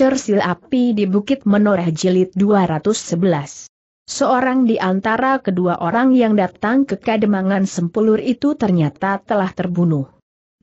Sil Api di Bukit Menoreh Jilid 211. Seorang di antara kedua orang yang datang ke Kademangan Sempulur itu ternyata telah terbunuh.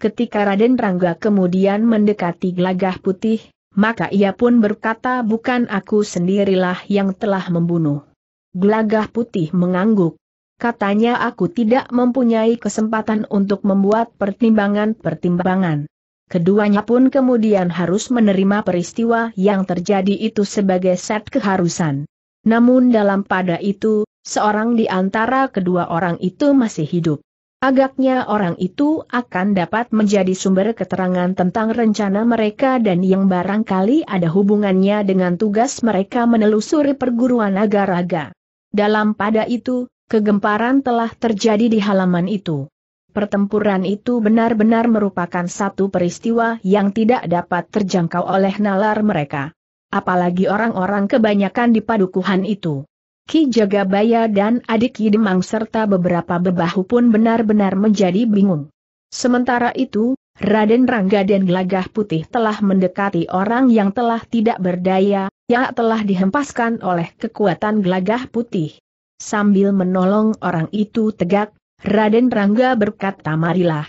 Ketika Raden Rangga kemudian mendekati gelagah putih, maka ia pun berkata bukan aku sendirilah yang telah membunuh. Gelagah putih mengangguk. Katanya aku tidak mempunyai kesempatan untuk membuat pertimbangan-pertimbangan. Keduanya pun kemudian harus menerima peristiwa yang terjadi itu sebagai set keharusan. Namun dalam pada itu, seorang di antara kedua orang itu masih hidup. Agaknya orang itu akan dapat menjadi sumber keterangan tentang rencana mereka dan yang barangkali ada hubungannya dengan tugas mereka menelusuri perguruan agar-agar. Dalam pada itu, kegemparan telah terjadi di halaman itu pertempuran itu benar-benar merupakan satu peristiwa yang tidak dapat terjangkau oleh nalar mereka. Apalagi orang-orang kebanyakan di padukuhan itu. Ki Jagabaya dan adik Yidemang serta beberapa bebahu pun benar-benar menjadi bingung. Sementara itu, Raden Rangga dan Gelagah Putih telah mendekati orang yang telah tidak berdaya, yang telah dihempaskan oleh kekuatan Gelagah Putih. Sambil menolong orang itu tegak, Raden Rangga berkata marilah.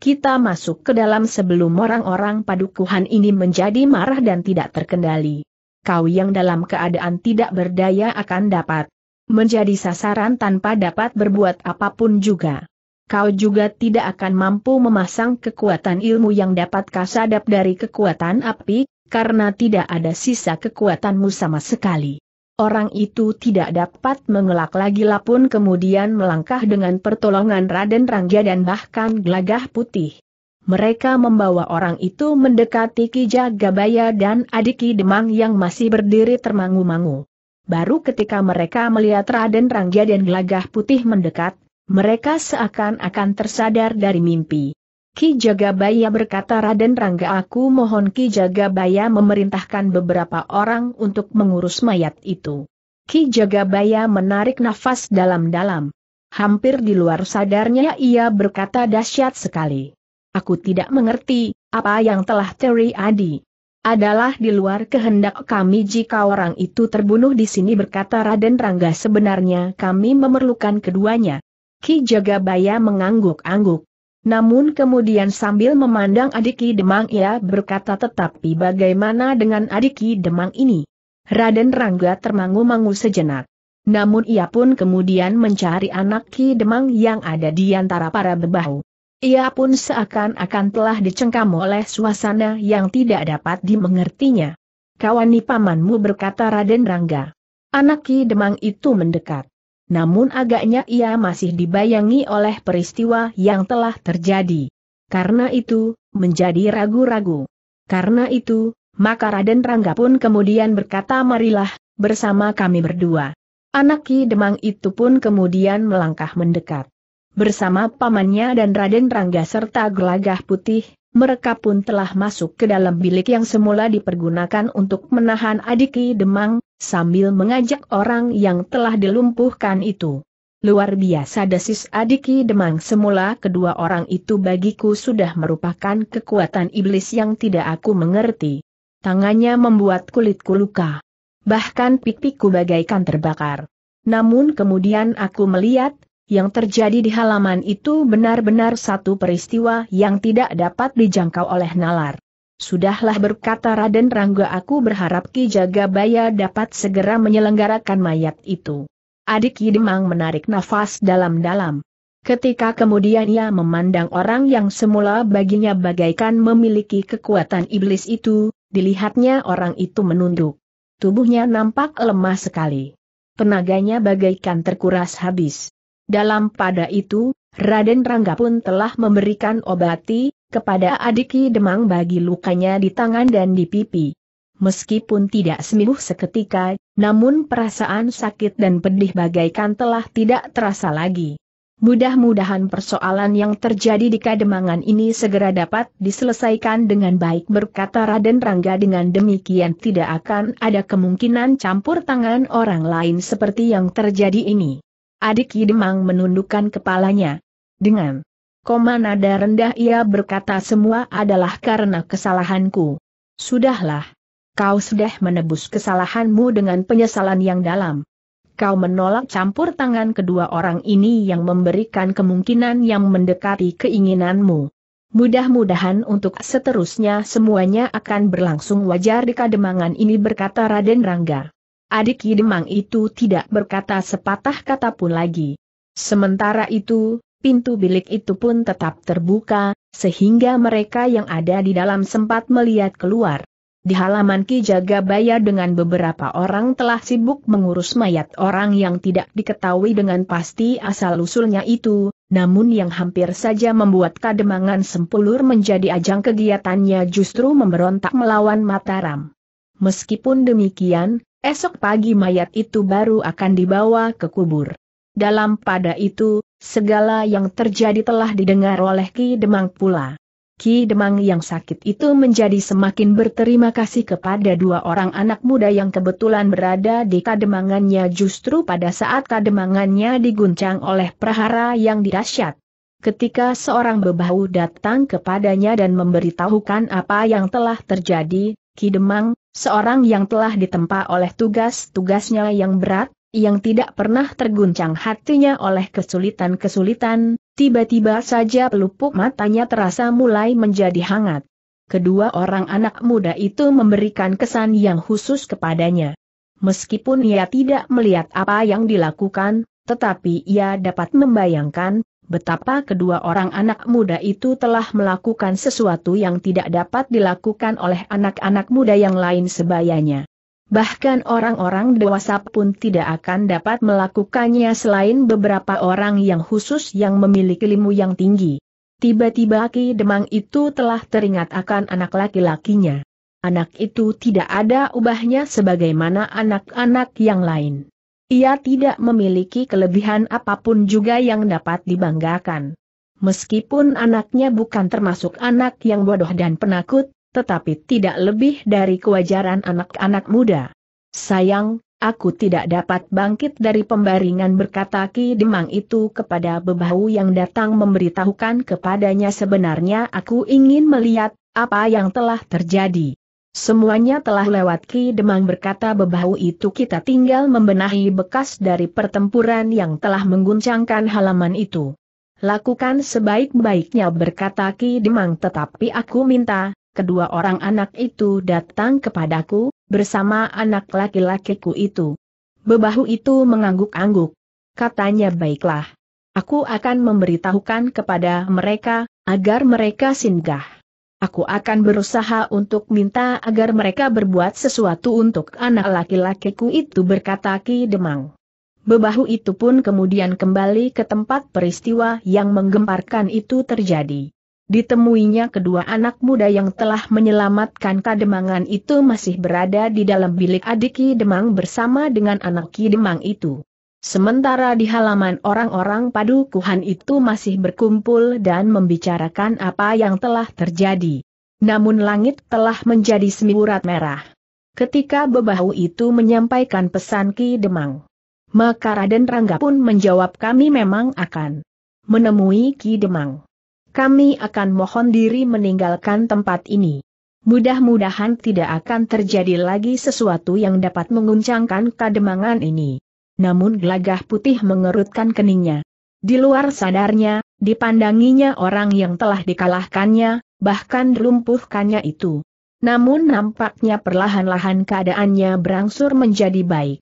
Kita masuk ke dalam sebelum orang-orang padukuhan ini menjadi marah dan tidak terkendali. Kau yang dalam keadaan tidak berdaya akan dapat menjadi sasaran tanpa dapat berbuat apapun juga. Kau juga tidak akan mampu memasang kekuatan ilmu yang dapat kasadap dari kekuatan api, karena tidak ada sisa kekuatanmu sama sekali. Orang itu tidak dapat mengelak lagi lapun kemudian melangkah dengan pertolongan Raden Rangga dan bahkan gelagah putih. Mereka membawa orang itu mendekati Ki Jagabaya dan Adiki Demang yang masih berdiri termangu-mangu. Baru ketika mereka melihat Raden Rangga dan gelagah putih mendekat, mereka seakan-akan tersadar dari mimpi. Ki Jagabaya berkata Raden Rangga aku mohon Ki Jagabaya memerintahkan beberapa orang untuk mengurus mayat itu. Ki Jagabaya menarik nafas dalam-dalam. Hampir di luar sadarnya ia berkata dahsyat sekali. Aku tidak mengerti, apa yang telah Terry adi. Adalah di luar kehendak kami jika orang itu terbunuh di sini berkata Raden Rangga sebenarnya kami memerlukan keduanya. Ki Jagabaya mengangguk-angguk. Namun kemudian sambil memandang Adiki Demang ia berkata tetapi bagaimana dengan Adiki Demang ini? Raden Rangga termangu-mangu sejenak. Namun ia pun kemudian mencari anak Ki Demang yang ada di antara para bebahu. Ia pun seakan-akan telah dicengkam oleh suasana yang tidak dapat dimengertinya. Kawani pamanmu berkata Raden Rangga. Anak Ki Demang itu mendekat namun agaknya ia masih dibayangi oleh peristiwa yang telah terjadi. Karena itu, menjadi ragu-ragu. Karena itu, maka Raden Rangga pun kemudian berkata marilah, bersama kami berdua. Anak Ki Demang itu pun kemudian melangkah mendekat. Bersama pamannya dan Raden Rangga serta gelagah putih, mereka pun telah masuk ke dalam bilik yang semula dipergunakan untuk menahan adik Ki Demang, sambil mengajak orang yang telah dilumpuhkan itu. Luar biasa desis Adiki Demang semula kedua orang itu bagiku sudah merupakan kekuatan iblis yang tidak aku mengerti. Tangannya membuat kulitku luka. Bahkan pipiku bagaikan terbakar. Namun kemudian aku melihat, yang terjadi di halaman itu benar-benar satu peristiwa yang tidak dapat dijangkau oleh nalar. Sudahlah berkata Raden Rangga aku berharap Ki Jagabaya dapat segera menyelenggarakan mayat itu. Adik Yidemang menarik nafas dalam-dalam. Ketika kemudian ia memandang orang yang semula baginya bagaikan memiliki kekuatan iblis itu, dilihatnya orang itu menunduk. Tubuhnya nampak lemah sekali. Tenaganya bagaikan terkuras habis. Dalam pada itu, Raden Rangga pun telah memberikan obati, kepada adik Demang bagi lukanya di tangan dan di pipi. Meskipun tidak sembuh seketika, namun perasaan sakit dan pedih bagaikan telah tidak terasa lagi. Mudah-mudahan persoalan yang terjadi di kademangan ini segera dapat diselesaikan dengan baik berkata Raden Rangga dengan demikian tidak akan ada kemungkinan campur tangan orang lain seperti yang terjadi ini. Adik Demang menundukkan kepalanya. Dengan koma nada rendah ia berkata semua adalah karena kesalahanku. Sudahlah. Kau sudah menebus kesalahanmu dengan penyesalan yang dalam. Kau menolak campur tangan kedua orang ini yang memberikan kemungkinan yang mendekati keinginanmu. Mudah-mudahan untuk seterusnya semuanya akan berlangsung wajar di kademangan ini berkata Raden Rangga. Adik Demang itu tidak berkata sepatah kata pun lagi. Sementara itu, pintu bilik itu pun tetap terbuka, sehingga mereka yang ada di dalam sempat melihat keluar. Di halaman Ki Jagabaya dengan beberapa orang telah sibuk mengurus mayat orang yang tidak diketahui dengan pasti asal-usulnya itu, namun yang hampir saja membuat kademangan sempulur menjadi ajang kegiatannya justru memberontak melawan Mataram. Meskipun demikian, esok pagi mayat itu baru akan dibawa ke kubur. Dalam pada itu, Segala yang terjadi telah didengar oleh Ki Demang pula. Ki Demang yang sakit itu menjadi semakin berterima kasih kepada dua orang anak muda yang kebetulan berada di kademangannya justru pada saat kademangannya diguncang oleh prahara yang dirasyat. Ketika seorang bebahu datang kepadanya dan memberitahukan apa yang telah terjadi, Ki Demang, seorang yang telah ditempa oleh tugas-tugasnya yang berat, yang tidak pernah terguncang hatinya oleh kesulitan-kesulitan, tiba-tiba saja pelupuk matanya terasa mulai menjadi hangat. Kedua orang anak muda itu memberikan kesan yang khusus kepadanya. Meskipun ia tidak melihat apa yang dilakukan, tetapi ia dapat membayangkan betapa kedua orang anak muda itu telah melakukan sesuatu yang tidak dapat dilakukan oleh anak-anak muda yang lain sebayanya. Bahkan orang-orang dewasa pun tidak akan dapat melakukannya selain beberapa orang yang khusus yang memiliki ilmu yang tinggi. Tiba-tiba Ki Demang itu telah teringat akan anak laki-lakinya. Anak itu tidak ada ubahnya sebagaimana anak-anak yang lain. Ia tidak memiliki kelebihan apapun juga yang dapat dibanggakan. Meskipun anaknya bukan termasuk anak yang bodoh dan penakut, tetapi tidak lebih dari kewajaran anak-anak muda. Sayang, aku tidak dapat bangkit dari pembaringan berkata Ki Demang itu kepada bebahu yang datang memberitahukan kepadanya sebenarnya aku ingin melihat apa yang telah terjadi. Semuanya telah lewat Ki Demang berkata bebahu itu kita tinggal membenahi bekas dari pertempuran yang telah mengguncangkan halaman itu. Lakukan sebaik-baiknya berkata Ki Demang tetapi aku minta, kedua orang anak itu datang kepadaku, bersama anak laki-lakiku itu. Bebahu itu mengangguk-angguk. Katanya baiklah. Aku akan memberitahukan kepada mereka, agar mereka singgah. Aku akan berusaha untuk minta agar mereka berbuat sesuatu untuk anak laki-lakiku itu berkata Ki Demang. Bebahu itu pun kemudian kembali ke tempat peristiwa yang menggemparkan itu terjadi. Ditemuinya kedua anak muda yang telah menyelamatkan Kademangan itu masih berada di dalam bilik adik Ki Demang bersama dengan anak Ki Demang itu. Sementara di halaman orang-orang padukuhan itu masih berkumpul dan membicarakan apa yang telah terjadi. Namun langit telah menjadi semburat merah. Ketika Bebahu itu menyampaikan pesan Ki Demang. Maka Raden Rangga pun menjawab kami memang akan menemui Ki Demang kami akan mohon diri meninggalkan tempat ini. Mudah-mudahan tidak akan terjadi lagi sesuatu yang dapat menguncangkan kademangan ini. Namun gelagah putih mengerutkan keningnya. Di luar sadarnya, dipandanginya orang yang telah dikalahkannya, bahkan lumpuhkannya itu. Namun nampaknya perlahan-lahan keadaannya berangsur menjadi baik.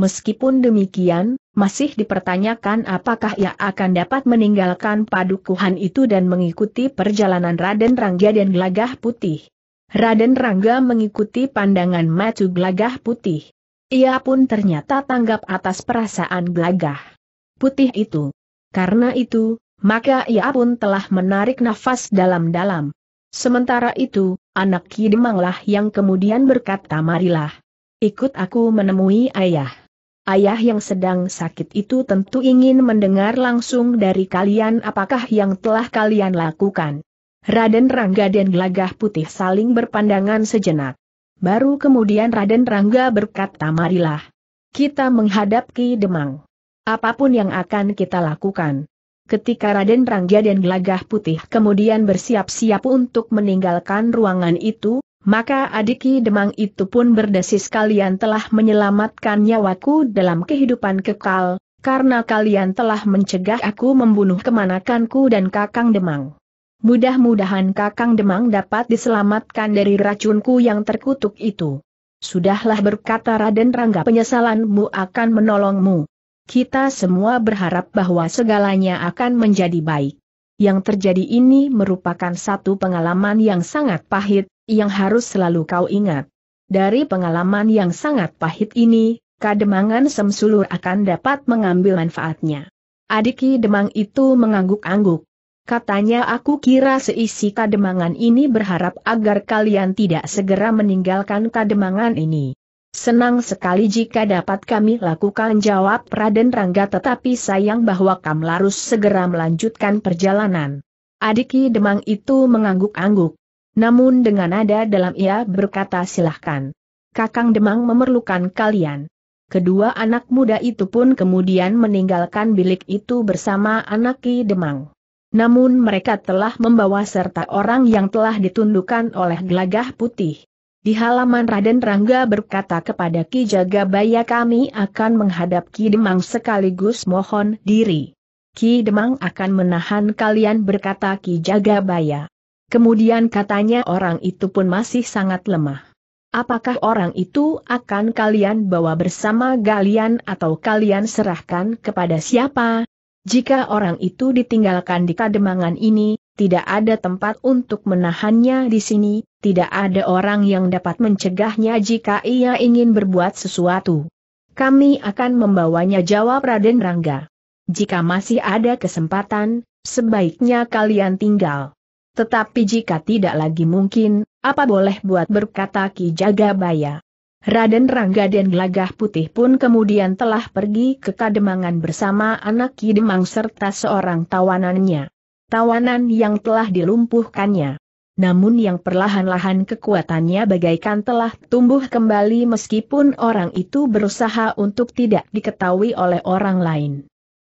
Meskipun demikian, masih dipertanyakan apakah ia akan dapat meninggalkan padukuhan itu dan mengikuti perjalanan Raden Rangga dan Gelagah Putih. Raden Rangga mengikuti pandangan Matu Gelagah Putih. Ia pun ternyata tanggap atas perasaan Gelagah Putih itu. Karena itu, maka ia pun telah menarik nafas dalam-dalam. Sementara itu, anak Kidemanglah yang kemudian berkata marilah. Ikut aku menemui ayah ayah yang sedang sakit itu tentu ingin mendengar langsung dari kalian apakah yang telah kalian lakukan. Raden Rangga dan Gelagah Putih saling berpandangan sejenak. Baru kemudian Raden Rangga berkata marilah. Kita menghadap Ki Demang. Apapun yang akan kita lakukan. Ketika Raden Rangga dan Gelagah Putih kemudian bersiap-siap untuk meninggalkan ruangan itu, maka adiki demang itu pun berdesis kalian telah menyelamatkan nyawaku dalam kehidupan kekal, karena kalian telah mencegah aku membunuh kemanakanku dan kakang demang. Mudah-mudahan kakang demang dapat diselamatkan dari racunku yang terkutuk itu. Sudahlah berkata Raden Rangga penyesalanmu akan menolongmu. Kita semua berharap bahwa segalanya akan menjadi baik. Yang terjadi ini merupakan satu pengalaman yang sangat pahit, yang harus selalu kau ingat. Dari pengalaman yang sangat pahit ini, kademangan semsulur akan dapat mengambil manfaatnya. Adiki demang itu mengangguk-angguk. Katanya aku kira seisi kademangan ini berharap agar kalian tidak segera meninggalkan kademangan ini. Senang sekali jika dapat kami lakukan jawab Raden Rangga tetapi sayang bahwa kamu harus segera melanjutkan perjalanan. Adiki Demang itu mengangguk-angguk. Namun dengan nada dalam ia berkata silahkan. Kakang Demang memerlukan kalian. Kedua anak muda itu pun kemudian meninggalkan bilik itu bersama anak Ki Demang. Namun mereka telah membawa serta orang yang telah ditundukkan oleh gelagah putih. Di halaman Raden Rangga berkata kepada Ki Jagabaya kami akan menghadap Ki Demang sekaligus mohon diri. Ki Demang akan menahan kalian berkata Ki Jagabaya. Kemudian katanya orang itu pun masih sangat lemah. Apakah orang itu akan kalian bawa bersama kalian atau kalian serahkan kepada siapa? Jika orang itu ditinggalkan di kademangan ini, tidak ada tempat untuk menahannya di sini, tidak ada orang yang dapat mencegahnya jika ia ingin berbuat sesuatu. Kami akan membawanya jawab Raden Rangga. Jika masih ada kesempatan, sebaiknya kalian tinggal. Tetapi jika tidak lagi mungkin, apa boleh buat berkata Ki Jagabaya. Raden Rangga dan Gelagah Putih pun kemudian telah pergi ke Kademangan bersama anak Ki Demang serta seorang tawanannya. Tawanan yang telah dilumpuhkannya. Namun yang perlahan-lahan kekuatannya bagaikan telah tumbuh kembali meskipun orang itu berusaha untuk tidak diketahui oleh orang lain.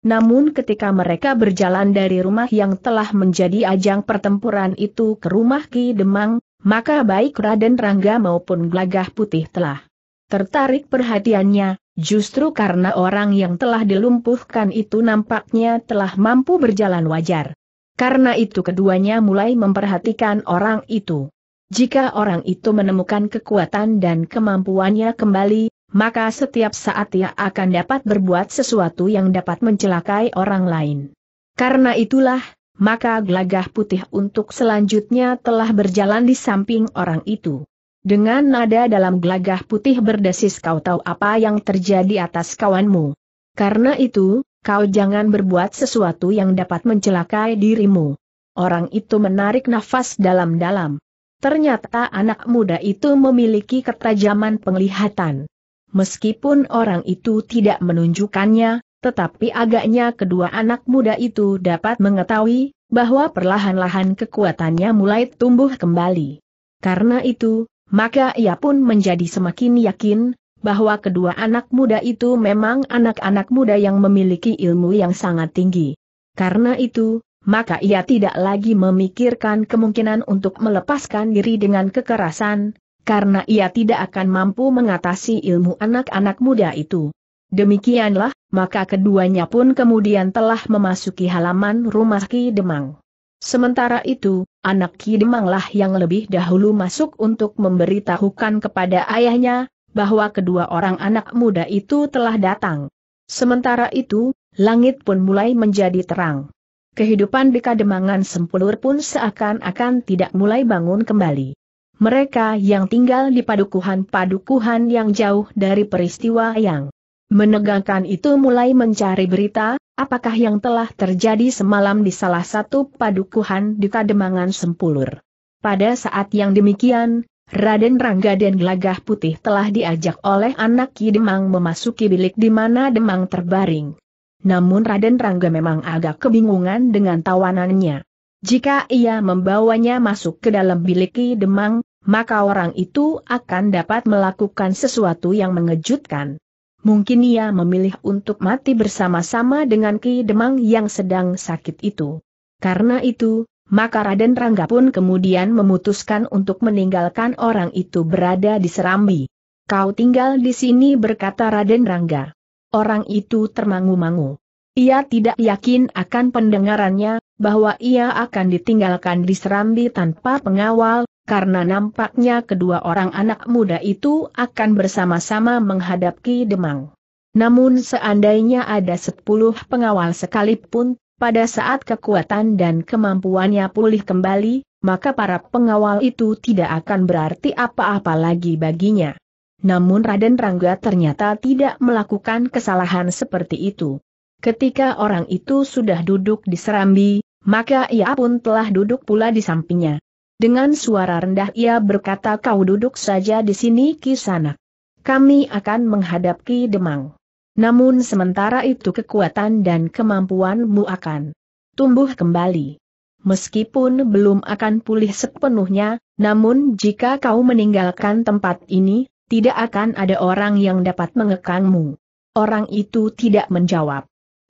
Namun ketika mereka berjalan dari rumah yang telah menjadi ajang pertempuran itu ke rumah Ki Demang, maka baik Raden Rangga maupun Glagah Putih telah tertarik perhatiannya, justru karena orang yang telah dilumpuhkan itu nampaknya telah mampu berjalan wajar. Karena itu keduanya mulai memperhatikan orang itu. Jika orang itu menemukan kekuatan dan kemampuannya kembali, maka setiap saat ia akan dapat berbuat sesuatu yang dapat mencelakai orang lain. Karena itulah, maka gelagah putih untuk selanjutnya telah berjalan di samping orang itu. Dengan nada dalam gelagah putih berdesis kau tahu apa yang terjadi atas kawanmu. Karena itu, kau jangan berbuat sesuatu yang dapat mencelakai dirimu. Orang itu menarik nafas dalam-dalam. Ternyata anak muda itu memiliki ketajaman penglihatan. Meskipun orang itu tidak menunjukkannya, tetapi agaknya kedua anak muda itu dapat mengetahui bahwa perlahan-lahan kekuatannya mulai tumbuh kembali. Karena itu, maka ia pun menjadi semakin yakin bahwa kedua anak muda itu memang anak-anak muda yang memiliki ilmu yang sangat tinggi. Karena itu, maka ia tidak lagi memikirkan kemungkinan untuk melepaskan diri dengan kekerasan, karena ia tidak akan mampu mengatasi ilmu anak-anak muda itu. Demikianlah, maka keduanya pun kemudian telah memasuki halaman rumah Ki Demang. Sementara itu, anak Ki Demanglah yang lebih dahulu masuk untuk memberitahukan kepada ayahnya, bahwa kedua orang anak muda itu telah datang. Sementara itu, langit pun mulai menjadi terang. Kehidupan di Kademangan Sempulur pun seakan-akan tidak mulai bangun kembali mereka yang tinggal di padukuhan-padukuhan yang jauh dari peristiwa yang menegangkan itu mulai mencari berita, apakah yang telah terjadi semalam di salah satu padukuhan di Kademangan Sempulur. Pada saat yang demikian, Raden Rangga dan Gelagah Putih telah diajak oleh anak Ki Demang memasuki bilik di mana Demang terbaring. Namun Raden Rangga memang agak kebingungan dengan tawanannya. Jika ia membawanya masuk ke dalam bilik Ki Demang, maka orang itu akan dapat melakukan sesuatu yang mengejutkan. Mungkin ia memilih untuk mati bersama-sama dengan Ki Demang yang sedang sakit itu. Karena itu, maka Raden Rangga pun kemudian memutuskan untuk meninggalkan orang itu berada di Serambi. Kau tinggal di sini berkata Raden Rangga. Orang itu termangu-mangu. Ia tidak yakin akan pendengarannya, bahwa ia akan ditinggalkan di Serambi tanpa pengawal, karena nampaknya kedua orang anak muda itu akan bersama-sama menghadapi Demang. Namun seandainya ada sepuluh pengawal sekalipun, pada saat kekuatan dan kemampuannya pulih kembali, maka para pengawal itu tidak akan berarti apa-apa lagi baginya. Namun Raden Rangga ternyata tidak melakukan kesalahan seperti itu. Ketika orang itu sudah duduk di Serambi, maka ia pun telah duduk pula di sampingnya. Dengan suara rendah ia berkata kau duduk saja di sini kisanak. Kami akan menghadapi Demang. Namun sementara itu kekuatan dan kemampuanmu akan tumbuh kembali. Meskipun belum akan pulih sepenuhnya, namun jika kau meninggalkan tempat ini, tidak akan ada orang yang dapat mengekangmu. Orang itu tidak menjawab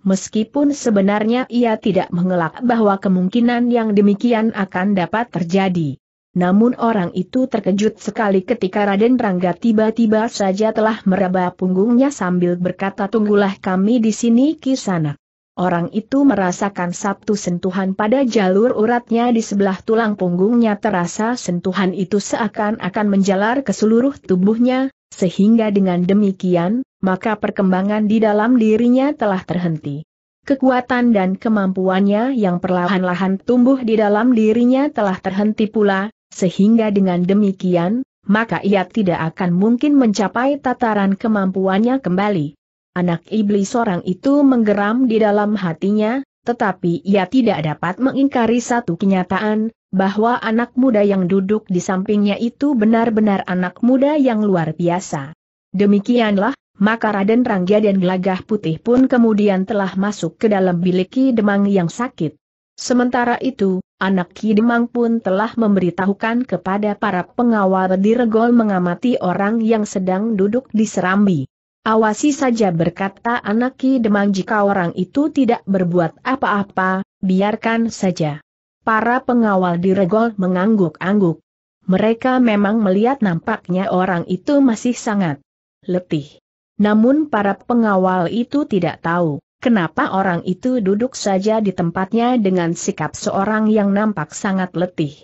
meskipun sebenarnya ia tidak mengelak bahwa kemungkinan yang demikian akan dapat terjadi. Namun orang itu terkejut sekali ketika Raden Rangga tiba-tiba saja telah meraba punggungnya sambil berkata tunggulah kami di sini kisanak. Orang itu merasakan satu sentuhan pada jalur uratnya di sebelah tulang punggungnya terasa sentuhan itu seakan-akan menjalar ke seluruh tubuhnya, sehingga dengan demikian, maka perkembangan di dalam dirinya telah terhenti. Kekuatan dan kemampuannya yang perlahan-lahan tumbuh di dalam dirinya telah terhenti pula, sehingga dengan demikian, maka ia tidak akan mungkin mencapai tataran kemampuannya kembali. Anak iblis orang itu menggeram di dalam hatinya, tetapi ia tidak dapat mengingkari satu kenyataan, bahwa anak muda yang duduk di sampingnya itu benar-benar anak muda yang luar biasa. Demikianlah, maka Raden Rangga dan Gelagah Putih pun kemudian telah masuk ke dalam bilik Ki Demang yang sakit. Sementara itu, anak Ki Demang pun telah memberitahukan kepada para pengawal di Regol mengamati orang yang sedang duduk di Serambi. Awasi saja berkata anak Ki Demang jika orang itu tidak berbuat apa-apa, biarkan saja. Para pengawal diregol mengangguk-angguk. Mereka memang melihat nampaknya orang itu masih sangat letih. Namun para pengawal itu tidak tahu, kenapa orang itu duduk saja di tempatnya dengan sikap seorang yang nampak sangat letih.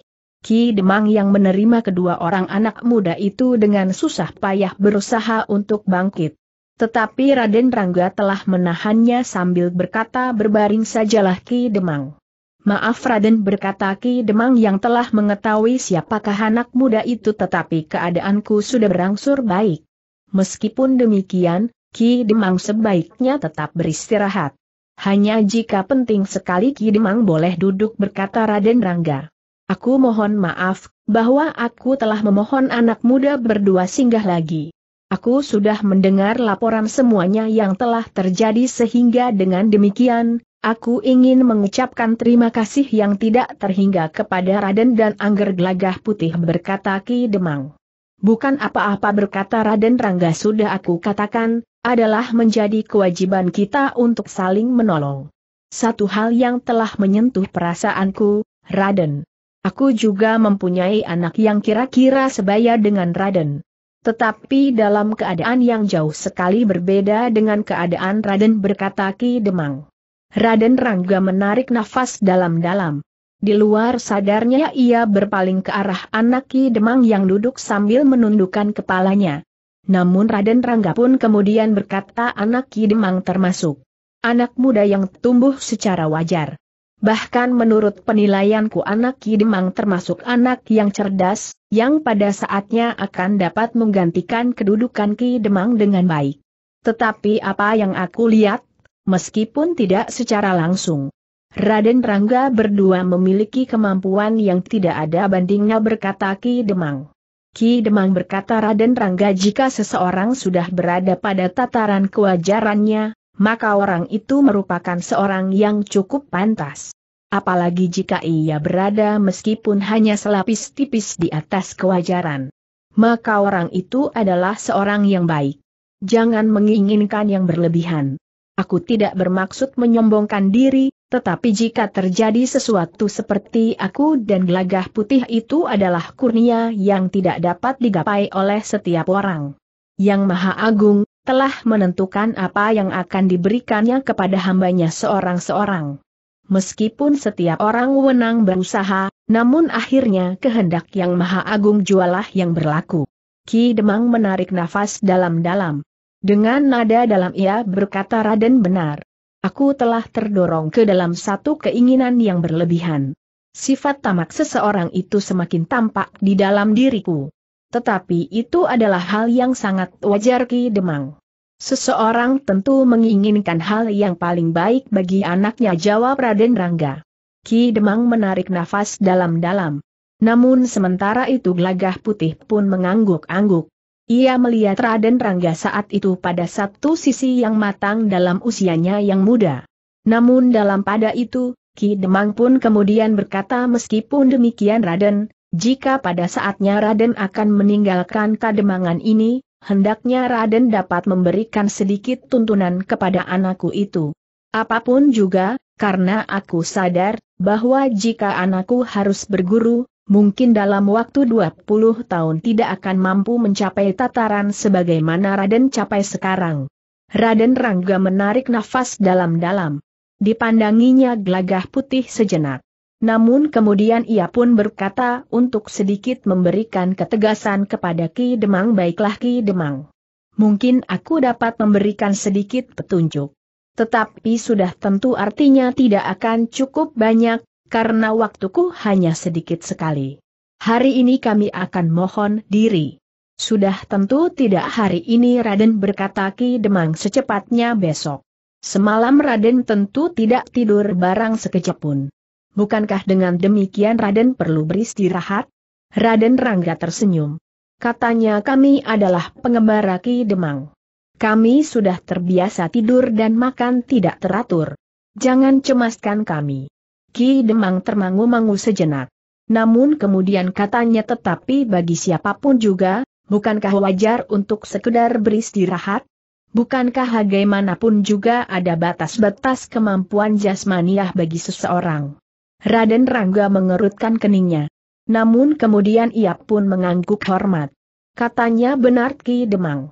Ki Demang yang menerima kedua orang anak muda itu dengan susah payah berusaha untuk bangkit. Tetapi Raden Rangga telah menahannya sambil berkata berbaring sajalah Ki Demang. Maaf Raden berkata Ki Demang yang telah mengetahui siapakah anak muda itu tetapi keadaanku sudah berangsur baik. Meskipun demikian, Ki Demang sebaiknya tetap beristirahat. Hanya jika penting sekali Ki Demang boleh duduk berkata Raden Rangga. Aku mohon maaf, bahwa aku telah memohon anak muda berdua singgah lagi. Aku sudah mendengar laporan semuanya yang telah terjadi sehingga dengan demikian, aku ingin mengucapkan terima kasih yang tidak terhingga kepada Raden dan Angger Gelagah Putih berkata Ki Demang. Bukan apa-apa berkata Raden Rangga sudah aku katakan, adalah menjadi kewajiban kita untuk saling menolong. Satu hal yang telah menyentuh perasaanku, Raden. Aku juga mempunyai anak yang kira-kira sebaya dengan Raden. Tetapi dalam keadaan yang jauh sekali berbeda dengan keadaan Raden berkata Ki Demang. Raden Rangga menarik nafas dalam-dalam. Di luar sadarnya ia berpaling ke arah anak Ki Demang yang duduk sambil menundukkan kepalanya. Namun Raden Rangga pun kemudian berkata anak Ki Demang termasuk. Anak muda yang tumbuh secara wajar. Bahkan menurut penilaianku anak Kidemang termasuk anak yang cerdas, yang pada saatnya akan dapat menggantikan kedudukan Kidemang dengan baik. Tetapi apa yang aku lihat, meskipun tidak secara langsung, Raden Rangga berdua memiliki kemampuan yang tidak ada bandingnya berkata Ki Demang. Ki Demang berkata Raden Rangga jika seseorang sudah berada pada tataran kewajarannya, maka orang itu merupakan seorang yang cukup pantas. Apalagi jika ia berada meskipun hanya selapis tipis di atas kewajaran. Maka orang itu adalah seorang yang baik. Jangan menginginkan yang berlebihan. Aku tidak bermaksud menyombongkan diri, tetapi jika terjadi sesuatu seperti aku dan gelagah putih itu adalah kurnia yang tidak dapat digapai oleh setiap orang. Yang Maha Agung, telah menentukan apa yang akan diberikannya kepada hambanya seorang-seorang. Meskipun setiap orang wenang berusaha, namun akhirnya kehendak yang maha agung jualah yang berlaku. Ki Demang menarik nafas dalam-dalam. Dengan nada dalam ia berkata Raden benar. Aku telah terdorong ke dalam satu keinginan yang berlebihan. Sifat tamak seseorang itu semakin tampak di dalam diriku. Tetapi itu adalah hal yang sangat wajar Ki Demang. Seseorang tentu menginginkan hal yang paling baik bagi anaknya jawab Raden Rangga. Ki Demang menarik nafas dalam-dalam. Namun sementara itu gelagah putih pun mengangguk-angguk. Ia melihat Raden Rangga saat itu pada satu sisi yang matang dalam usianya yang muda. Namun dalam pada itu, Ki Demang pun kemudian berkata meskipun demikian Raden, jika pada saatnya Raden akan meninggalkan kademangan ini, hendaknya Raden dapat memberikan sedikit tuntunan kepada anakku itu. Apapun juga, karena aku sadar, bahwa jika anakku harus berguru, mungkin dalam waktu 20 tahun tidak akan mampu mencapai tataran sebagaimana Raden capai sekarang. Raden Rangga menarik nafas dalam-dalam. Dipandanginya gelagah putih sejenak. Namun kemudian ia pun berkata untuk sedikit memberikan ketegasan kepada Ki Demang baiklah Ki Demang. Mungkin aku dapat memberikan sedikit petunjuk. Tetapi sudah tentu artinya tidak akan cukup banyak, karena waktuku hanya sedikit sekali. Hari ini kami akan mohon diri. Sudah tentu tidak hari ini Raden berkata Ki Demang secepatnya besok. Semalam Raden tentu tidak tidur barang sekejap pun bukankah dengan demikian Raden perlu beristirahat? Raden Rangga tersenyum. Katanya kami adalah pengembara Ki Demang. Kami sudah terbiasa tidur dan makan tidak teratur. Jangan cemaskan kami. Ki Demang termangu-mangu sejenak. Namun kemudian katanya tetapi bagi siapapun juga, bukankah wajar untuk sekedar beristirahat? Bukankah bagaimanapun juga ada batas-batas kemampuan jasmaniah bagi seseorang? Raden Rangga mengerutkan keningnya. Namun kemudian ia pun mengangguk hormat. Katanya benar Ki Demang.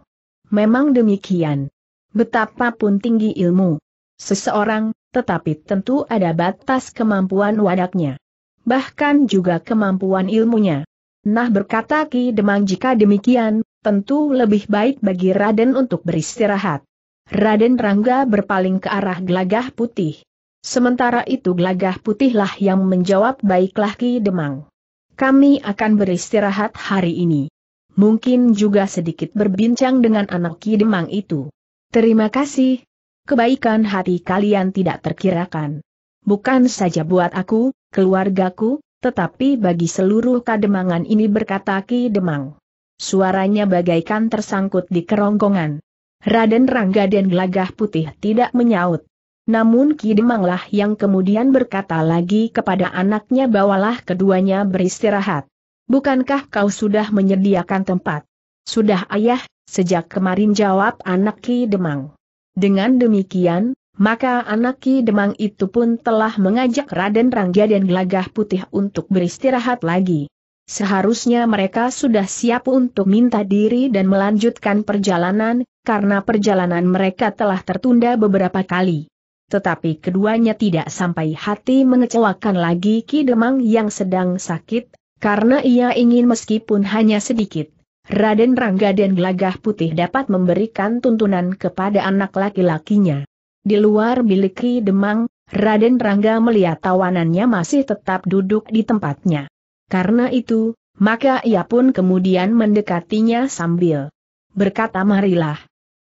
Memang demikian. Betapapun tinggi ilmu seseorang, tetapi tentu ada batas kemampuan wadaknya. Bahkan juga kemampuan ilmunya. Nah berkata Ki Demang jika demikian, tentu lebih baik bagi Raden untuk beristirahat. Raden Rangga berpaling ke arah gelagah putih. Sementara itu gelagah putihlah yang menjawab baiklah Ki Demang. Kami akan beristirahat hari ini. Mungkin juga sedikit berbincang dengan anak Ki Demang itu. Terima kasih. Kebaikan hati kalian tidak terkirakan. Bukan saja buat aku, keluargaku, tetapi bagi seluruh kademangan ini berkata Ki Demang. Suaranya bagaikan tersangkut di kerongkongan. Raden Rangga dan Gelagah Putih tidak menyaut. Namun Ki Demanglah yang kemudian berkata lagi kepada anaknya bawalah keduanya beristirahat. Bukankah kau sudah menyediakan tempat? Sudah ayah, sejak kemarin jawab anak Ki Demang. Dengan demikian, maka anak Ki Demang itu pun telah mengajak Raden Rangga dan Gelagah Putih untuk beristirahat lagi. Seharusnya mereka sudah siap untuk minta diri dan melanjutkan perjalanan, karena perjalanan mereka telah tertunda beberapa kali tetapi keduanya tidak sampai hati mengecewakan lagi Ki Demang yang sedang sakit, karena ia ingin meskipun hanya sedikit, Raden Rangga dan Gelagah Putih dapat memberikan tuntunan kepada anak laki-lakinya. Di luar bilik Ki Demang, Raden Rangga melihat tawanannya masih tetap duduk di tempatnya. Karena itu, maka ia pun kemudian mendekatinya sambil berkata marilah.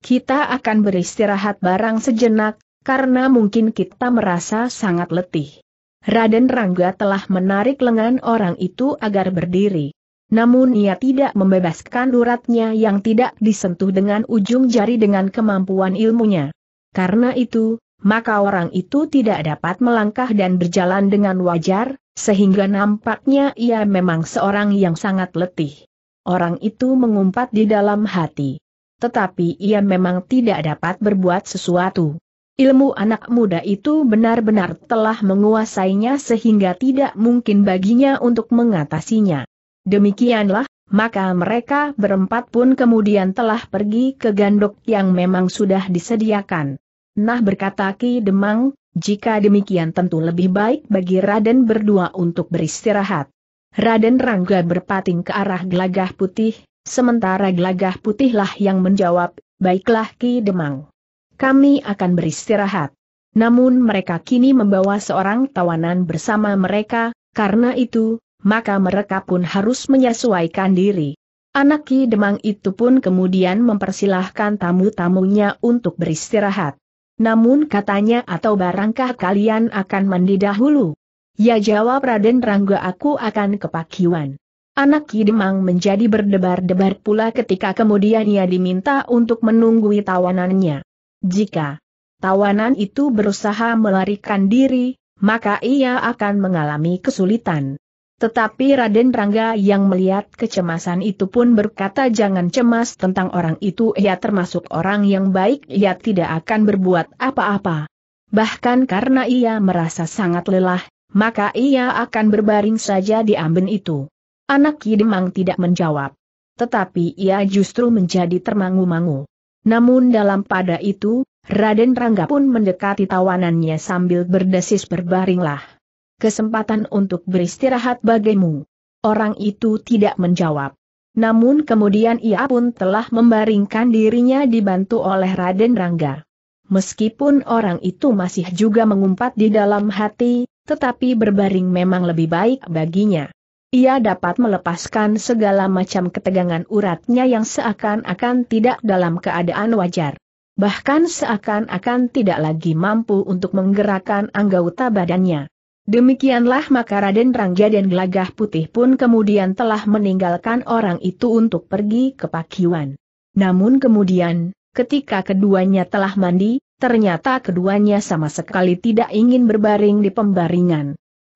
Kita akan beristirahat barang sejenak, karena mungkin kita merasa sangat letih. Raden Rangga telah menarik lengan orang itu agar berdiri. Namun ia tidak membebaskan uratnya yang tidak disentuh dengan ujung jari dengan kemampuan ilmunya. Karena itu, maka orang itu tidak dapat melangkah dan berjalan dengan wajar, sehingga nampaknya ia memang seorang yang sangat letih. Orang itu mengumpat di dalam hati. Tetapi ia memang tidak dapat berbuat sesuatu. Ilmu anak muda itu benar-benar telah menguasainya sehingga tidak mungkin baginya untuk mengatasinya. Demikianlah, maka mereka berempat pun kemudian telah pergi ke gandok yang memang sudah disediakan. Nah berkata Ki Demang, jika demikian tentu lebih baik bagi Raden berdua untuk beristirahat. Raden Rangga berpating ke arah gelagah putih, sementara gelagah putihlah yang menjawab, baiklah Ki Demang kami akan beristirahat. Namun mereka kini membawa seorang tawanan bersama mereka, karena itu, maka mereka pun harus menyesuaikan diri. Anak Ki Demang itu pun kemudian mempersilahkan tamu-tamunya untuk beristirahat. Namun katanya atau barangkah kalian akan mandi dahulu? Ya jawab Raden Rangga aku akan ke Pakiwan. Anak Ki Demang menjadi berdebar-debar pula ketika kemudian ia diminta untuk menunggui tawanannya. Jika tawanan itu berusaha melarikan diri, maka ia akan mengalami kesulitan. Tetapi Raden Rangga yang melihat kecemasan itu pun berkata jangan cemas tentang orang itu ia termasuk orang yang baik ia tidak akan berbuat apa-apa. Bahkan karena ia merasa sangat lelah, maka ia akan berbaring saja di amben itu. Anak Kidemang tidak menjawab. Tetapi ia justru menjadi termangu-mangu. Namun dalam pada itu, Raden Rangga pun mendekati tawanannya sambil berdesis berbaringlah. Kesempatan untuk beristirahat bagimu. Orang itu tidak menjawab. Namun kemudian ia pun telah membaringkan dirinya dibantu oleh Raden Rangga. Meskipun orang itu masih juga mengumpat di dalam hati, tetapi berbaring memang lebih baik baginya. Ia dapat melepaskan segala macam ketegangan uratnya yang seakan-akan tidak dalam keadaan wajar. Bahkan seakan-akan tidak lagi mampu untuk menggerakkan anggota badannya. Demikianlah maka Raden Rangga dan Gelagah Putih pun kemudian telah meninggalkan orang itu untuk pergi ke Pakiwan. Namun kemudian, ketika keduanya telah mandi, ternyata keduanya sama sekali tidak ingin berbaring di pembaringan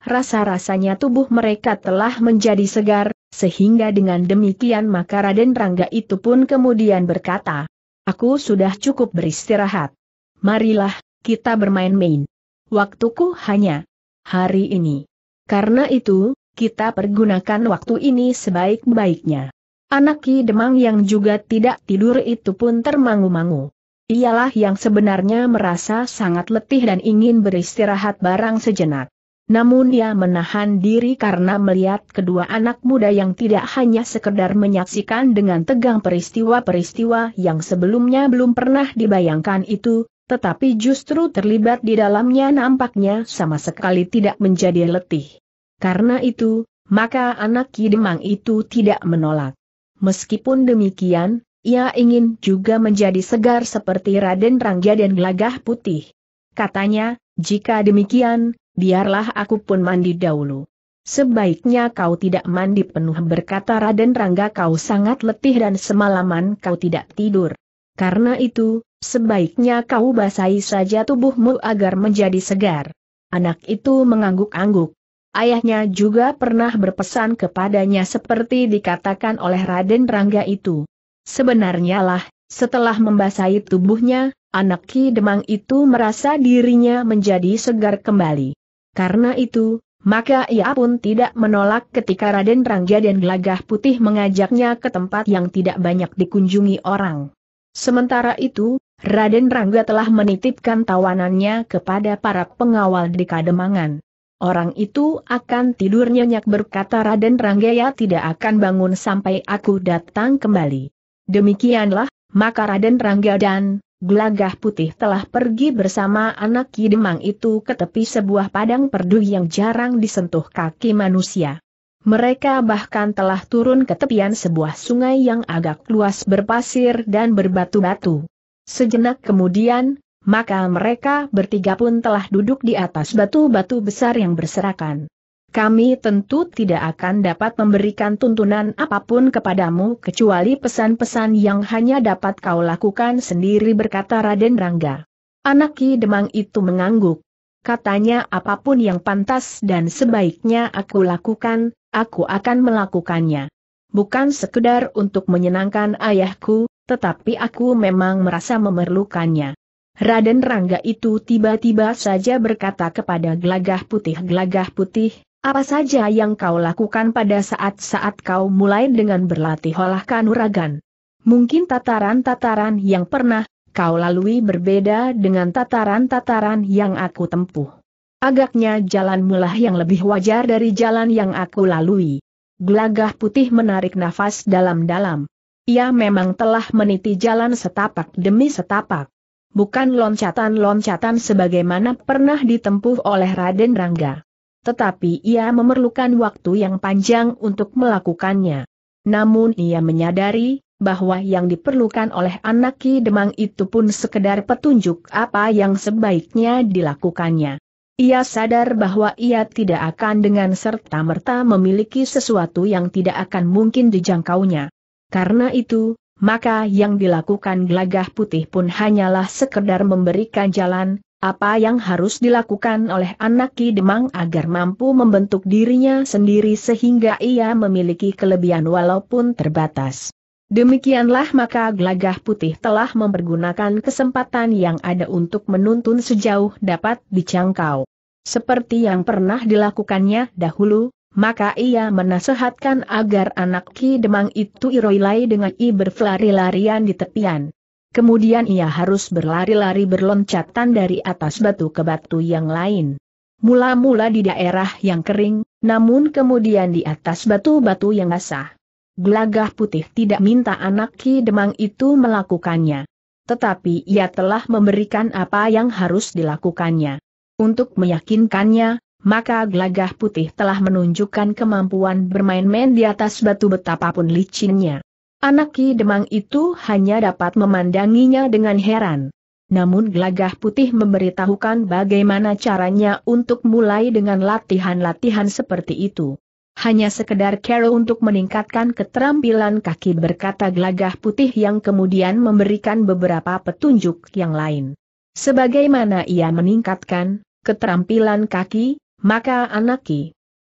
rasa-rasanya tubuh mereka telah menjadi segar, sehingga dengan demikian maka Raden Rangga itu pun kemudian berkata, Aku sudah cukup beristirahat. Marilah, kita bermain-main. Waktuku hanya hari ini. Karena itu, kita pergunakan waktu ini sebaik-baiknya. Anak Ki Demang yang juga tidak tidur itu pun termangu-mangu. Ialah yang sebenarnya merasa sangat letih dan ingin beristirahat barang sejenak. Namun ia menahan diri karena melihat kedua anak muda yang tidak hanya sekedar menyaksikan dengan tegang peristiwa-peristiwa yang sebelumnya belum pernah dibayangkan itu, tetapi justru terlibat di dalamnya nampaknya sama sekali tidak menjadi letih. Karena itu, maka anak Kidemang itu tidak menolak. Meskipun demikian, ia ingin juga menjadi segar seperti Raden Rangga dan Gelagah Putih. Katanya, jika demikian, biarlah aku pun mandi dahulu. Sebaiknya kau tidak mandi penuh berkata Raden Rangga kau sangat letih dan semalaman kau tidak tidur. Karena itu, sebaiknya kau basahi saja tubuhmu agar menjadi segar. Anak itu mengangguk-angguk. Ayahnya juga pernah berpesan kepadanya seperti dikatakan oleh Raden Rangga itu. Sebenarnya lah, setelah membasahi tubuhnya, anak Ki Demang itu merasa dirinya menjadi segar kembali. Karena itu, maka ia pun tidak menolak ketika Raden Rangja dan Gelagah Putih mengajaknya ke tempat yang tidak banyak dikunjungi orang. Sementara itu, Raden Rangga telah menitipkan tawanannya kepada para pengawal di Kademangan. Orang itu akan tidur nyenyak berkata Raden Rangga, ya tidak akan bangun sampai aku datang kembali. Demikianlah, maka Raden Rangga dan Gelagah putih telah pergi bersama anak kidemang itu ke tepi sebuah padang perdu yang jarang disentuh kaki manusia. Mereka bahkan telah turun ke tepian sebuah sungai yang agak luas berpasir dan berbatu-batu. Sejenak kemudian, maka mereka bertiga pun telah duduk di atas batu-batu besar yang berserakan kami tentu tidak akan dapat memberikan tuntunan apapun kepadamu kecuali pesan-pesan yang hanya dapat kau lakukan sendiri berkata Raden Rangga. Anak Ki Demang itu mengangguk. Katanya apapun yang pantas dan sebaiknya aku lakukan, aku akan melakukannya. Bukan sekedar untuk menyenangkan ayahku, tetapi aku memang merasa memerlukannya. Raden Rangga itu tiba-tiba saja berkata kepada Glagah putih Glagah putih apa saja yang kau lakukan pada saat-saat kau mulai dengan berlatih olah kanuragan? Mungkin tataran-tataran yang pernah kau lalui berbeda dengan tataran-tataran yang aku tempuh. Agaknya jalan mulah yang lebih wajar dari jalan yang aku lalui. Gelagah putih menarik nafas dalam-dalam. Ia memang telah meniti jalan setapak demi setapak. Bukan loncatan-loncatan sebagaimana pernah ditempuh oleh Raden Rangga tetapi ia memerlukan waktu yang panjang untuk melakukannya. Namun ia menyadari bahwa yang diperlukan oleh anak Ki Demang itu pun sekedar petunjuk apa yang sebaiknya dilakukannya. Ia sadar bahwa ia tidak akan dengan serta-merta memiliki sesuatu yang tidak akan mungkin dijangkaunya. Karena itu, maka yang dilakukan gelagah putih pun hanyalah sekedar memberikan jalan, apa yang harus dilakukan oleh anak Ki Demang agar mampu membentuk dirinya sendiri sehingga ia memiliki kelebihan walaupun terbatas. Demikianlah maka gelagah putih telah mempergunakan kesempatan yang ada untuk menuntun sejauh dapat dicangkau. Seperti yang pernah dilakukannya dahulu, maka ia menasehatkan agar anak Ki Demang itu iroilai dengan i berlari-larian di tepian. Kemudian ia harus berlari-lari berloncatan dari atas batu ke batu yang lain. Mula-mula di daerah yang kering, namun kemudian di atas batu-batu yang basah. Gelagah putih tidak minta anak Ki Demang itu melakukannya. Tetapi ia telah memberikan apa yang harus dilakukannya. Untuk meyakinkannya, maka gelagah putih telah menunjukkan kemampuan bermain-main di atas batu betapapun licinnya. Anak Ki Demang itu hanya dapat memandanginya dengan heran. Namun Glagah putih memberitahukan bagaimana caranya untuk mulai dengan latihan-latihan seperti itu. Hanya sekedar Carol untuk meningkatkan keterampilan kaki berkata Glagah putih yang kemudian memberikan beberapa petunjuk yang lain. Sebagaimana ia meningkatkan keterampilan kaki, maka anak Ki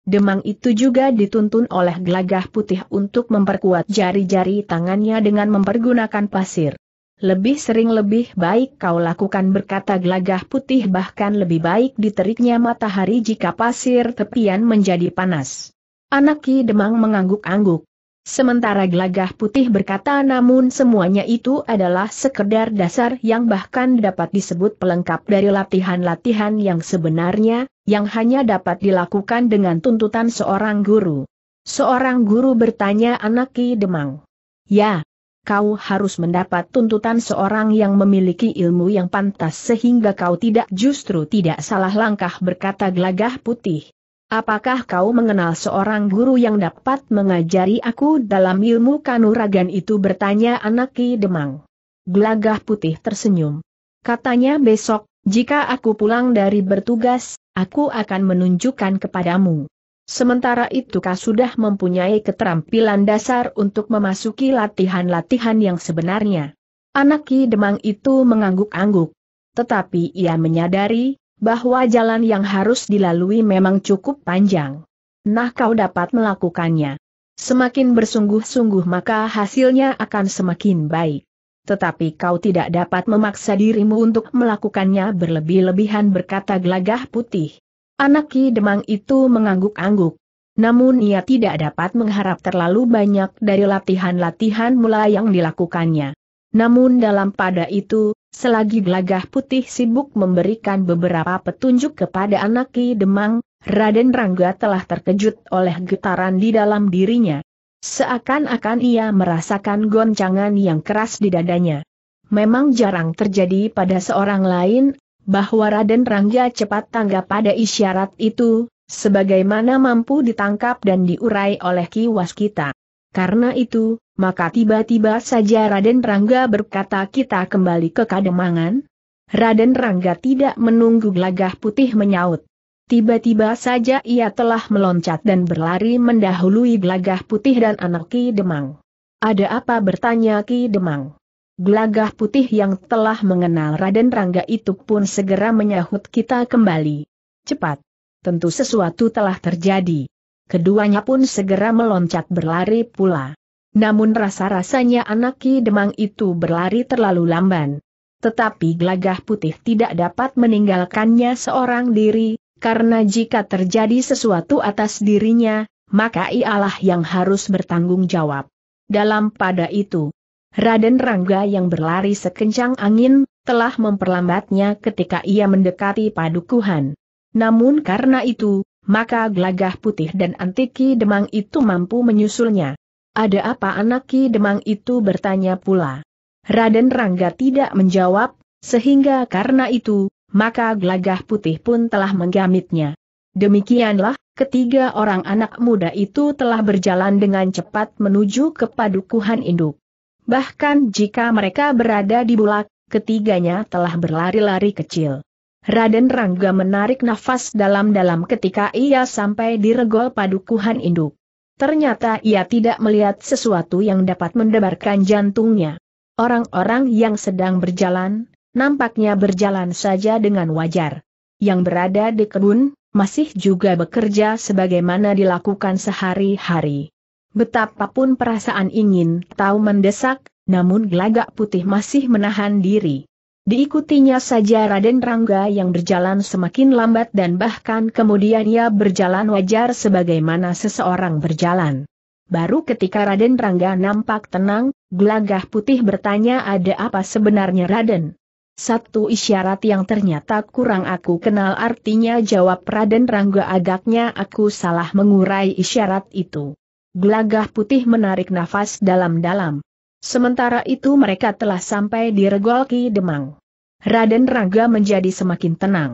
Demang itu juga dituntun oleh gelagah putih untuk memperkuat jari-jari tangannya dengan mempergunakan pasir. Lebih sering lebih baik kau lakukan berkata gelagah putih bahkan lebih baik diteriknya matahari jika pasir tepian menjadi panas. Anak Ki Demang mengangguk-angguk. Sementara gelagah putih berkata namun semuanya itu adalah sekedar dasar yang bahkan dapat disebut pelengkap dari latihan-latihan yang sebenarnya, yang hanya dapat dilakukan dengan tuntutan seorang guru. Seorang guru bertanya anak Ki Demang. Ya, kau harus mendapat tuntutan seorang yang memiliki ilmu yang pantas sehingga kau tidak justru tidak salah langkah berkata gelagah putih. Apakah kau mengenal seorang guru yang dapat mengajari aku dalam ilmu kanuragan itu bertanya anak Ki Demang. Gelagah putih tersenyum. Katanya besok, jika aku pulang dari bertugas, Aku akan menunjukkan kepadamu. Sementara itu kau sudah mempunyai keterampilan dasar untuk memasuki latihan-latihan yang sebenarnya. Anak Ki Demang itu mengangguk-angguk. Tetapi ia menyadari, bahwa jalan yang harus dilalui memang cukup panjang. Nah kau dapat melakukannya. Semakin bersungguh-sungguh maka hasilnya akan semakin baik tetapi kau tidak dapat memaksa dirimu untuk melakukannya berlebih-lebihan berkata gelagah putih. Anak Ki Demang itu mengangguk-angguk. Namun ia tidak dapat mengharap terlalu banyak dari latihan-latihan mula yang dilakukannya. Namun dalam pada itu, selagi gelagah putih sibuk memberikan beberapa petunjuk kepada anak Ki Demang, Raden Rangga telah terkejut oleh getaran di dalam dirinya. Seakan-akan ia merasakan goncangan yang keras di dadanya. Memang jarang terjadi pada seorang lain, bahwa Raden Rangga cepat tanggap pada isyarat itu, sebagaimana mampu ditangkap dan diurai oleh Ki Waskita. Karena itu, maka tiba-tiba saja Raden Rangga berkata kita kembali ke Kademangan. Raden Rangga tidak menunggu gelagah putih menyaut. Tiba-tiba saja ia telah meloncat dan berlari mendahului Gelagah Putih dan anak Ki Demang. Ada apa bertanya Ki Demang? Gelagah Putih yang telah mengenal Raden Rangga itu pun segera menyahut kita kembali. Cepat. Tentu sesuatu telah terjadi. Keduanya pun segera meloncat berlari pula. Namun rasa-rasanya anak Ki Demang itu berlari terlalu lamban. Tetapi Gelagah Putih tidak dapat meninggalkannya seorang diri, karena jika terjadi sesuatu atas dirinya, maka ialah yang harus bertanggung jawab. Dalam pada itu, Raden Rangga yang berlari sekencang angin, telah memperlambatnya ketika ia mendekati padukuhan. Namun karena itu, maka gelagah putih dan antiki demang itu mampu menyusulnya. Ada apa anak Ki Demang itu bertanya pula. Raden Rangga tidak menjawab, sehingga karena itu, maka gelagah putih pun telah menggamitnya. Demikianlah, ketiga orang anak muda itu telah berjalan dengan cepat menuju ke padukuhan induk. Bahkan jika mereka berada di bulak, ketiganya telah berlari-lari kecil. Raden Rangga menarik nafas dalam-dalam ketika ia sampai di regol padukuhan induk. Ternyata ia tidak melihat sesuatu yang dapat mendebarkan jantungnya. Orang-orang yang sedang berjalan, nampaknya berjalan saja dengan wajar. Yang berada di kebun, masih juga bekerja sebagaimana dilakukan sehari-hari. Betapapun perasaan ingin tahu mendesak, namun gelagak putih masih menahan diri. Diikutinya saja Raden Rangga yang berjalan semakin lambat dan bahkan kemudian ia berjalan wajar sebagaimana seseorang berjalan. Baru ketika Raden Rangga nampak tenang, gelagah putih bertanya ada apa sebenarnya Raden. Satu isyarat yang ternyata kurang aku kenal artinya jawab Raden Rangga agaknya aku salah mengurai isyarat itu. Gelagah putih menarik nafas dalam-dalam. Sementara itu mereka telah sampai di Regolki Demang. Raden Rangga menjadi semakin tenang.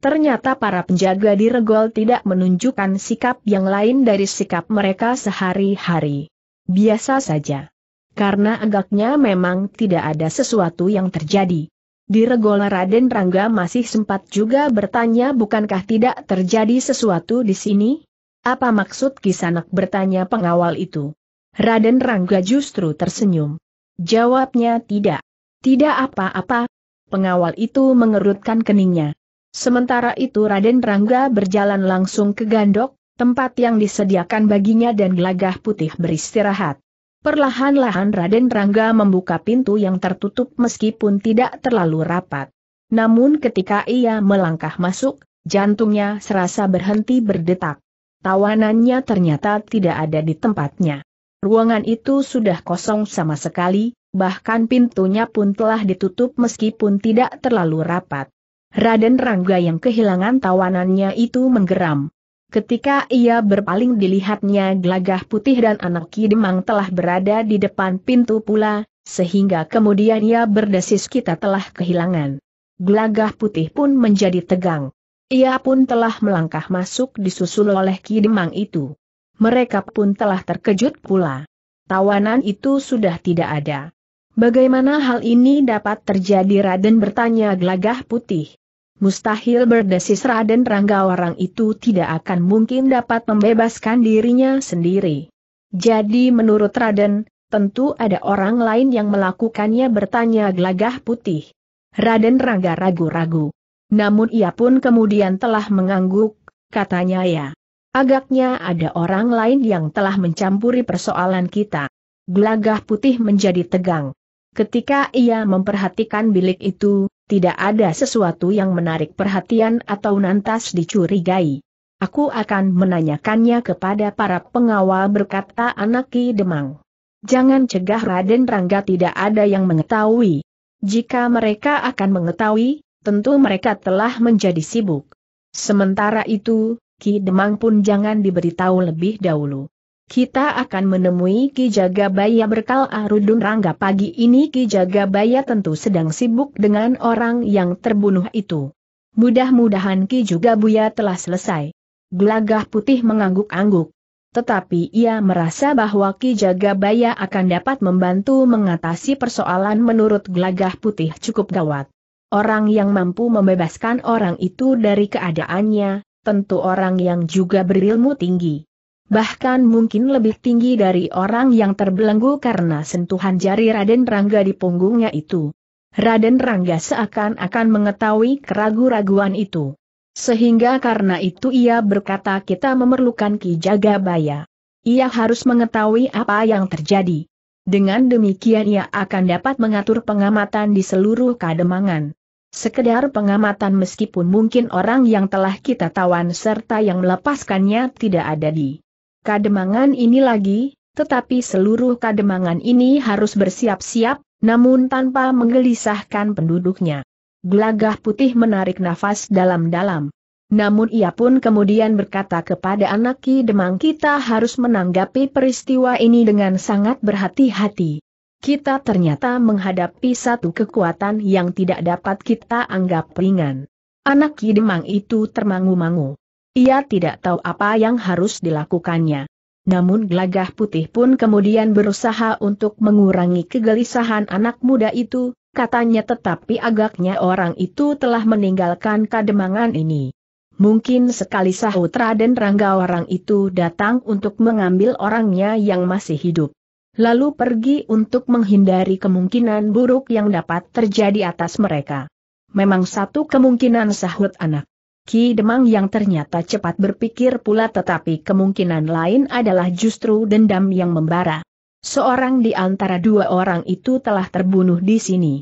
Ternyata para penjaga di Regol tidak menunjukkan sikap yang lain dari sikap mereka sehari-hari. Biasa saja. Karena agaknya memang tidak ada sesuatu yang terjadi. Di Regola Raden Rangga masih sempat juga bertanya bukankah tidak terjadi sesuatu di sini? Apa maksud Kisanak bertanya pengawal itu? Raden Rangga justru tersenyum. Jawabnya tidak. Tidak apa-apa. Pengawal itu mengerutkan keningnya. Sementara itu Raden Rangga berjalan langsung ke gandok, tempat yang disediakan baginya dan gelagah putih beristirahat. Perlahan-lahan Raden Rangga membuka pintu yang tertutup meskipun tidak terlalu rapat. Namun ketika ia melangkah masuk, jantungnya serasa berhenti berdetak. Tawanannya ternyata tidak ada di tempatnya. Ruangan itu sudah kosong sama sekali, bahkan pintunya pun telah ditutup meskipun tidak terlalu rapat. Raden Rangga yang kehilangan tawanannya itu menggeram. Ketika ia berpaling dilihatnya gelagah putih dan anak kidemang telah berada di depan pintu pula, sehingga kemudian ia berdesis kita telah kehilangan. Gelagah putih pun menjadi tegang. Ia pun telah melangkah masuk disusul oleh kidemang itu. Mereka pun telah terkejut pula. Tawanan itu sudah tidak ada. Bagaimana hal ini dapat terjadi Raden bertanya gelagah putih mustahil berdesis Raden Rangga orang itu tidak akan mungkin dapat membebaskan dirinya sendiri. Jadi menurut Raden, tentu ada orang lain yang melakukannya bertanya gelagah putih. Raden Rangga ragu-ragu. Namun ia pun kemudian telah mengangguk, katanya ya. Agaknya ada orang lain yang telah mencampuri persoalan kita. Gelagah putih menjadi tegang. Ketika ia memperhatikan bilik itu, tidak ada sesuatu yang menarik perhatian atau nantas dicurigai. Aku akan menanyakannya kepada para pengawal berkata anak Ki Demang. Jangan cegah Raden Rangga tidak ada yang mengetahui. Jika mereka akan mengetahui, tentu mereka telah menjadi sibuk. Sementara itu, Ki Demang pun jangan diberitahu lebih dahulu. Kita akan menemui Ki Jagabaya berkal Arudun Rangga pagi ini Ki Jagabaya tentu sedang sibuk dengan orang yang terbunuh itu. Mudah-mudahan Ki juga Buya telah selesai. Gelagah putih mengangguk-angguk. Tetapi ia merasa bahwa Ki Jagabaya akan dapat membantu mengatasi persoalan menurut Gelagah putih cukup gawat. Orang yang mampu membebaskan orang itu dari keadaannya, tentu orang yang juga berilmu tinggi bahkan mungkin lebih tinggi dari orang yang terbelenggu karena sentuhan jari Raden Rangga di punggungnya itu. Raden Rangga seakan-akan mengetahui keraguan-raguan itu. Sehingga karena itu ia berkata kita memerlukan Ki Jagabaya. Ia harus mengetahui apa yang terjadi. Dengan demikian ia akan dapat mengatur pengamatan di seluruh kademangan. Sekedar pengamatan meskipun mungkin orang yang telah kita tawan serta yang melepaskannya tidak ada di kademangan ini lagi, tetapi seluruh kademangan ini harus bersiap-siap, namun tanpa menggelisahkan penduduknya. Gelagah putih menarik nafas dalam-dalam. Namun ia pun kemudian berkata kepada anak Ki Demang kita harus menanggapi peristiwa ini dengan sangat berhati-hati. Kita ternyata menghadapi satu kekuatan yang tidak dapat kita anggap ringan. Anak Ki Demang itu termangu-mangu. Ia tidak tahu apa yang harus dilakukannya. Namun gelagah putih pun kemudian berusaha untuk mengurangi kegelisahan anak muda itu, katanya tetapi agaknya orang itu telah meninggalkan kademangan ini. Mungkin sekali sahut Raden Rangga orang itu datang untuk mengambil orangnya yang masih hidup. Lalu pergi untuk menghindari kemungkinan buruk yang dapat terjadi atas mereka. Memang satu kemungkinan sahut anak. Ki Demang yang ternyata cepat berpikir pula tetapi kemungkinan lain adalah justru dendam yang membara. Seorang di antara dua orang itu telah terbunuh di sini.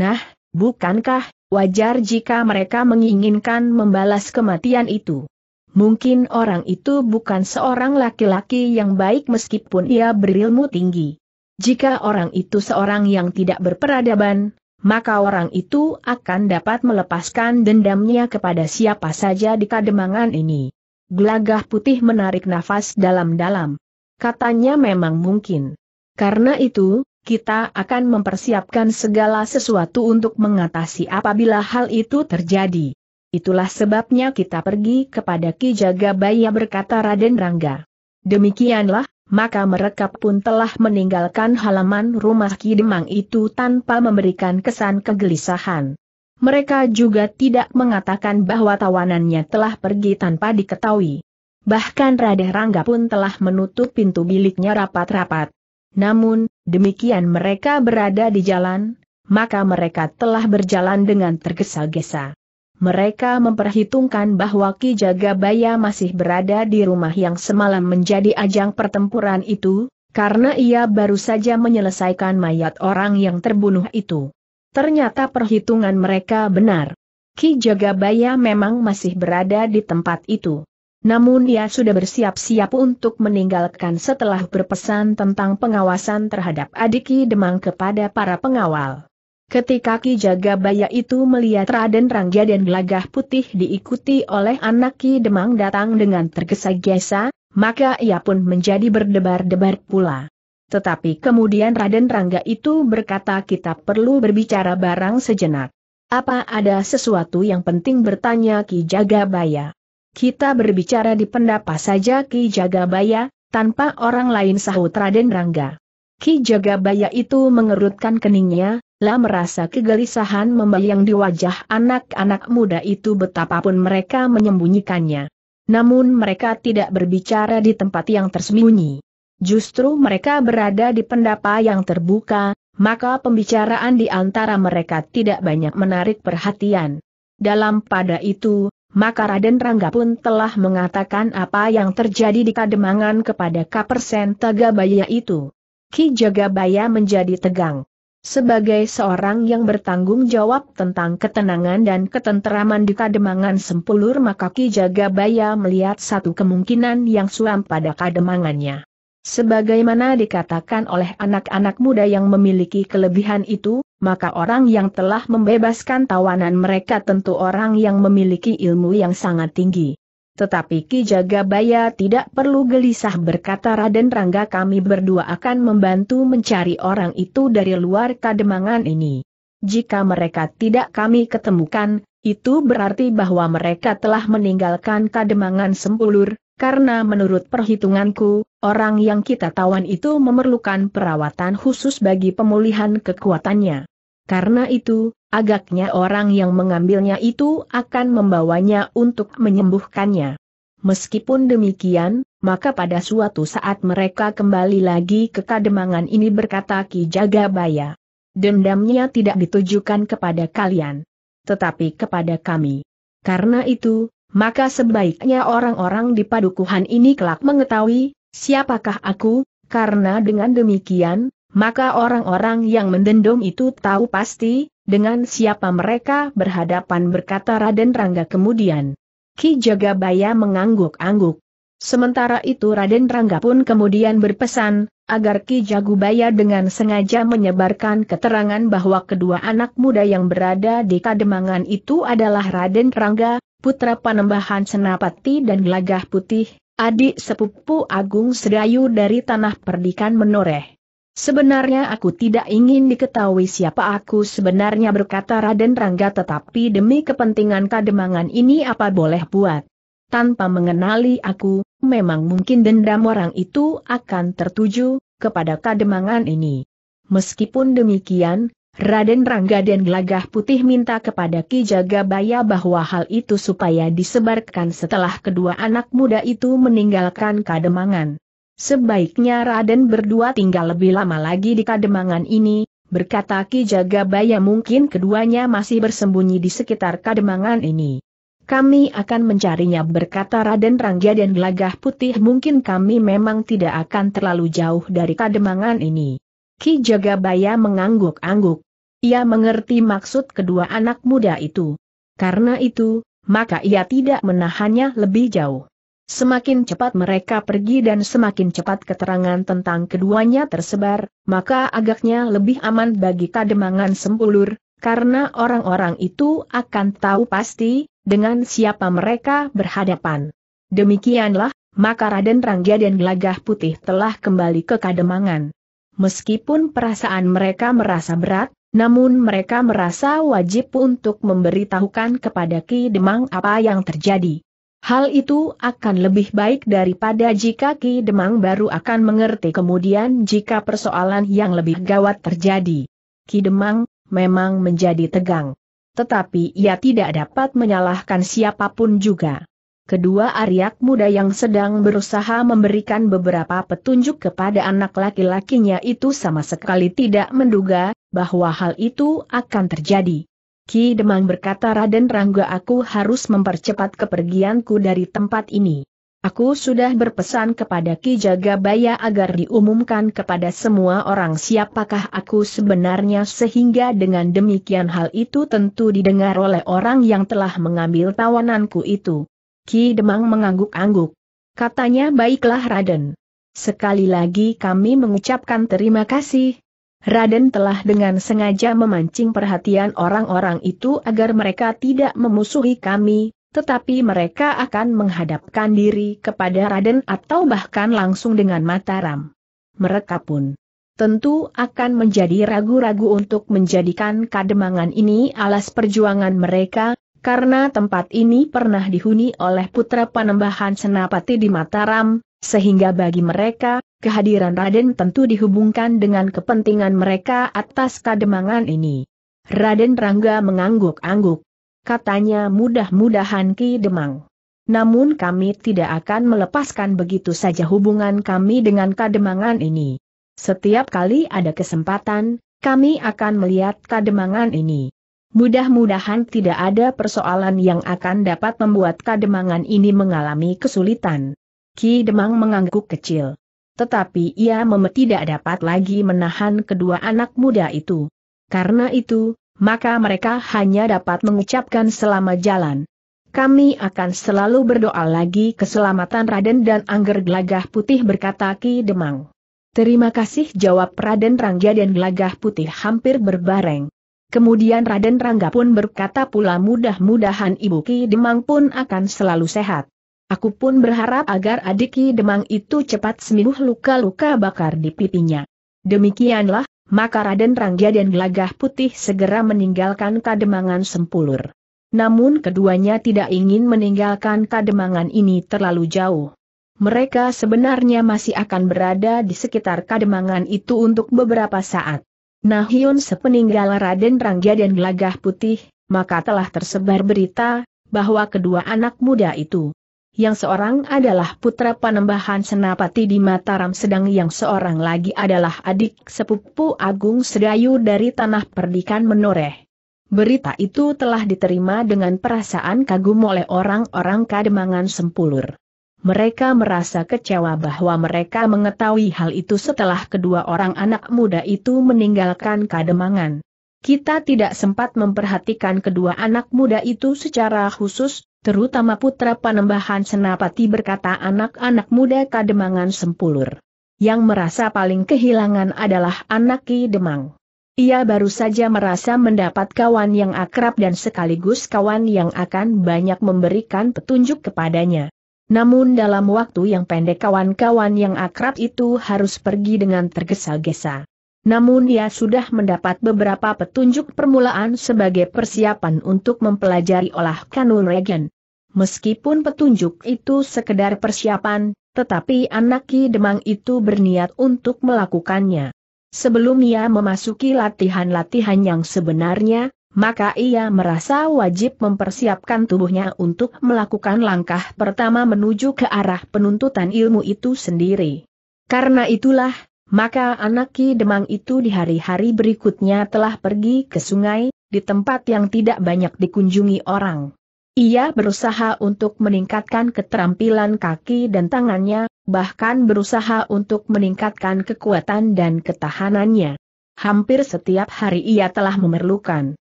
Nah, bukankah wajar jika mereka menginginkan membalas kematian itu? Mungkin orang itu bukan seorang laki-laki yang baik meskipun ia berilmu tinggi. Jika orang itu seorang yang tidak berperadaban, maka orang itu akan dapat melepaskan dendamnya kepada siapa saja di kademangan ini. Gelagah putih menarik nafas dalam-dalam. Katanya memang mungkin. Karena itu, kita akan mempersiapkan segala sesuatu untuk mengatasi apabila hal itu terjadi. Itulah sebabnya kita pergi kepada Ki Jagabaya, berkata Raden Rangga. Demikianlah, maka mereka pun telah meninggalkan halaman rumah Kidemang itu tanpa memberikan kesan kegelisahan. Mereka juga tidak mengatakan bahwa tawanannya telah pergi tanpa diketahui. Bahkan Raden Rangga pun telah menutup pintu biliknya rapat-rapat. Namun, demikian mereka berada di jalan, maka mereka telah berjalan dengan tergesa-gesa mereka memperhitungkan bahwa Ki Jagabaya masih berada di rumah yang semalam menjadi ajang pertempuran itu, karena ia baru saja menyelesaikan mayat orang yang terbunuh itu. Ternyata perhitungan mereka benar. Ki Jagabaya memang masih berada di tempat itu. Namun ia sudah bersiap-siap untuk meninggalkan setelah berpesan tentang pengawasan terhadap adik Ki Demang kepada para pengawal. Ketika Ki Jagabaya itu melihat Raden Rangga dan Gelagah Putih diikuti oleh anak Ki Demang datang dengan tergesa-gesa, maka ia pun menjadi berdebar-debar pula. Tetapi kemudian Raden Rangga itu berkata kita perlu berbicara barang sejenak. Apa ada sesuatu yang penting bertanya Ki Jagabaya? Kita berbicara di pendapa saja Ki Jagabaya, tanpa orang lain sahut Raden Rangga. Ki Jagabaya itu mengerutkan keningnya, La merasa kegelisahan membayang di wajah anak-anak muda itu betapapun mereka menyembunyikannya. Namun mereka tidak berbicara di tempat yang tersembunyi. Justru mereka berada di pendapa yang terbuka, maka pembicaraan di antara mereka tidak banyak menarik perhatian. Dalam pada itu, maka Raden Rangga pun telah mengatakan apa yang terjadi di Kademangan kepada Kapersen Tagabaya itu. Ki Jagabaya menjadi tegang. Sebagai seorang yang bertanggung jawab tentang ketenangan dan ketenteraman di Kademangan Sempulur maka Ki Jagabaya melihat satu kemungkinan yang suam pada Kademangannya. Sebagaimana dikatakan oleh anak-anak muda yang memiliki kelebihan itu, maka orang yang telah membebaskan tawanan mereka tentu orang yang memiliki ilmu yang sangat tinggi. Tetapi Ki Jagabaya tidak perlu gelisah berkata Raden Rangga kami berdua akan membantu mencari orang itu dari luar kademangan ini. Jika mereka tidak kami ketemukan, itu berarti bahwa mereka telah meninggalkan kademangan Sembulur karena menurut perhitunganku, orang yang kita tawan itu memerlukan perawatan khusus bagi pemulihan kekuatannya. Karena itu, agaknya orang yang mengambilnya itu akan membawanya untuk menyembuhkannya. Meskipun demikian, maka pada suatu saat mereka kembali lagi ke kademangan ini berkata Ki Jagabaya. Dendamnya tidak ditujukan kepada kalian, tetapi kepada kami. Karena itu, maka sebaiknya orang-orang di padukuhan ini kelak mengetahui, siapakah aku, karena dengan demikian, maka orang-orang yang mendendung itu tahu pasti, dengan siapa mereka berhadapan berkata Raden Rangga kemudian. Ki Jagabaya mengangguk-angguk. Sementara itu Raden Rangga pun kemudian berpesan, agar Ki Jagubaya dengan sengaja menyebarkan keterangan bahwa kedua anak muda yang berada di Kademangan itu adalah Raden Rangga, putra Panembahan Senapati dan Gelagah Putih, adik sepupu Agung Sedayu dari Tanah Perdikan Menoreh. Sebenarnya aku tidak ingin diketahui siapa aku sebenarnya berkata Raden Rangga tetapi demi kepentingan kademangan ini apa boleh buat. Tanpa mengenali aku, memang mungkin dendam orang itu akan tertuju kepada kademangan ini. Meskipun demikian, Raden Rangga dan Gelagah Putih minta kepada Ki Jagabaya bahwa hal itu supaya disebarkan setelah kedua anak muda itu meninggalkan kademangan. Sebaiknya Raden berdua tinggal lebih lama lagi di kademangan ini, berkata Ki Jagabaya mungkin keduanya masih bersembunyi di sekitar kademangan ini. Kami akan mencarinya berkata Raden Rangga dan Gelagah Putih mungkin kami memang tidak akan terlalu jauh dari kademangan ini. Ki Jagabaya mengangguk-angguk. Ia mengerti maksud kedua anak muda itu. Karena itu, maka ia tidak menahannya lebih jauh. Semakin cepat mereka pergi dan semakin cepat keterangan tentang keduanya tersebar, maka agaknya lebih aman bagi kademangan sempulur, karena orang-orang itu akan tahu pasti, dengan siapa mereka berhadapan. Demikianlah, maka Raden Rangga dan Gelagah Putih telah kembali ke kademangan. Meskipun perasaan mereka merasa berat, namun mereka merasa wajib untuk memberitahukan kepada Ki Demang apa yang terjadi. Hal itu akan lebih baik daripada jika Ki Demang baru akan mengerti kemudian jika persoalan yang lebih gawat terjadi. Ki Demang memang menjadi tegang. Tetapi ia tidak dapat menyalahkan siapapun juga. Kedua Aryak muda yang sedang berusaha memberikan beberapa petunjuk kepada anak laki-lakinya itu sama sekali tidak menduga bahwa hal itu akan terjadi. Ki Demang berkata Raden Rangga aku harus mempercepat kepergianku dari tempat ini. Aku sudah berpesan kepada Ki Jagabaya agar diumumkan kepada semua orang siapakah aku sebenarnya sehingga dengan demikian hal itu tentu didengar oleh orang yang telah mengambil tawananku itu. Ki Demang mengangguk-angguk. Katanya baiklah Raden. Sekali lagi kami mengucapkan terima kasih, Raden telah dengan sengaja memancing perhatian orang-orang itu agar mereka tidak memusuhi kami, tetapi mereka akan menghadapkan diri kepada Raden atau bahkan langsung dengan Mataram. Mereka pun tentu akan menjadi ragu-ragu untuk menjadikan kademangan ini alas perjuangan mereka, karena tempat ini pernah dihuni oleh putra Panembahan Senapati di Mataram, sehingga bagi mereka, kehadiran Raden tentu dihubungkan dengan kepentingan mereka atas kademangan ini. Raden Rangga mengangguk-angguk. Katanya mudah-mudahan Ki Demang. Namun kami tidak akan melepaskan begitu saja hubungan kami dengan kademangan ini. Setiap kali ada kesempatan, kami akan melihat kademangan ini. Mudah-mudahan tidak ada persoalan yang akan dapat membuat kademangan ini mengalami kesulitan. Ki Demang mengangguk kecil. Tetapi ia memet tidak dapat lagi menahan kedua anak muda itu. Karena itu, maka mereka hanya dapat mengucapkan selama jalan. Kami akan selalu berdoa lagi keselamatan Raden dan Angger Gelagah Putih berkata Ki Demang. Terima kasih jawab Raden Rangga dan Gelagah Putih hampir berbareng. Kemudian Raden Rangga pun berkata pula mudah-mudahan Ibu Ki Demang pun akan selalu sehat. Aku pun berharap agar adik Demang itu cepat sembuh luka-luka bakar di pipinya. Demikianlah, maka Raden Rangga dan Gelagah Putih segera meninggalkan Kademangan Sempulur. Namun keduanya tidak ingin meninggalkan Kademangan ini terlalu jauh. Mereka sebenarnya masih akan berada di sekitar Kademangan itu untuk beberapa saat. Nahyun sepeninggal Raden Rangga dan Gelagah Putih, maka telah tersebar berita bahwa kedua anak muda itu yang seorang adalah putra panembahan Senapati di Mataram sedang yang seorang lagi adalah adik sepupu Agung Sedayu dari Tanah Perdikan Menoreh. Berita itu telah diterima dengan perasaan kagum oleh orang-orang kademangan sempulur. Mereka merasa kecewa bahwa mereka mengetahui hal itu setelah kedua orang anak muda itu meninggalkan kademangan. Kita tidak sempat memperhatikan kedua anak muda itu secara khusus, terutama putra panembahan Senapati berkata anak-anak muda Kademangan Sempulur. Yang merasa paling kehilangan adalah anak Ki Demang. Ia baru saja merasa mendapat kawan yang akrab dan sekaligus kawan yang akan banyak memberikan petunjuk kepadanya. Namun dalam waktu yang pendek kawan-kawan yang akrab itu harus pergi dengan tergesa-gesa. Namun ia sudah mendapat beberapa petunjuk permulaan sebagai persiapan untuk mempelajari olah kanun regen. Meskipun petunjuk itu sekedar persiapan, tetapi anak Ki Demang itu berniat untuk melakukannya. Sebelum ia memasuki latihan-latihan yang sebenarnya, maka ia merasa wajib mempersiapkan tubuhnya untuk melakukan langkah pertama menuju ke arah penuntutan ilmu itu sendiri. Karena itulah, maka anak Ki Demang itu di hari-hari berikutnya telah pergi ke sungai, di tempat yang tidak banyak dikunjungi orang. Ia berusaha untuk meningkatkan keterampilan kaki dan tangannya, bahkan berusaha untuk meningkatkan kekuatan dan ketahanannya. Hampir setiap hari ia telah memerlukan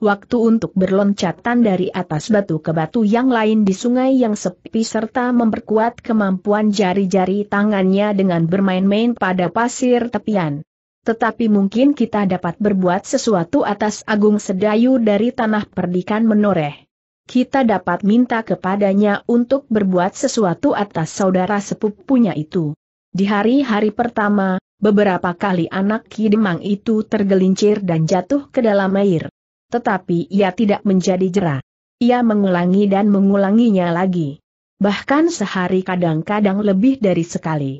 Waktu untuk berloncatan dari atas batu ke batu yang lain di sungai yang sepi serta memperkuat kemampuan jari-jari tangannya dengan bermain-main pada pasir tepian. Tetapi mungkin kita dapat berbuat sesuatu atas Agung Sedayu dari tanah perdikan menoreh. Kita dapat minta kepadanya untuk berbuat sesuatu atas saudara sepupunya itu. Di hari-hari pertama, beberapa kali anak Kidemang itu tergelincir dan jatuh ke dalam air tetapi ia tidak menjadi jera. Ia mengulangi dan mengulanginya lagi. Bahkan sehari kadang-kadang lebih dari sekali.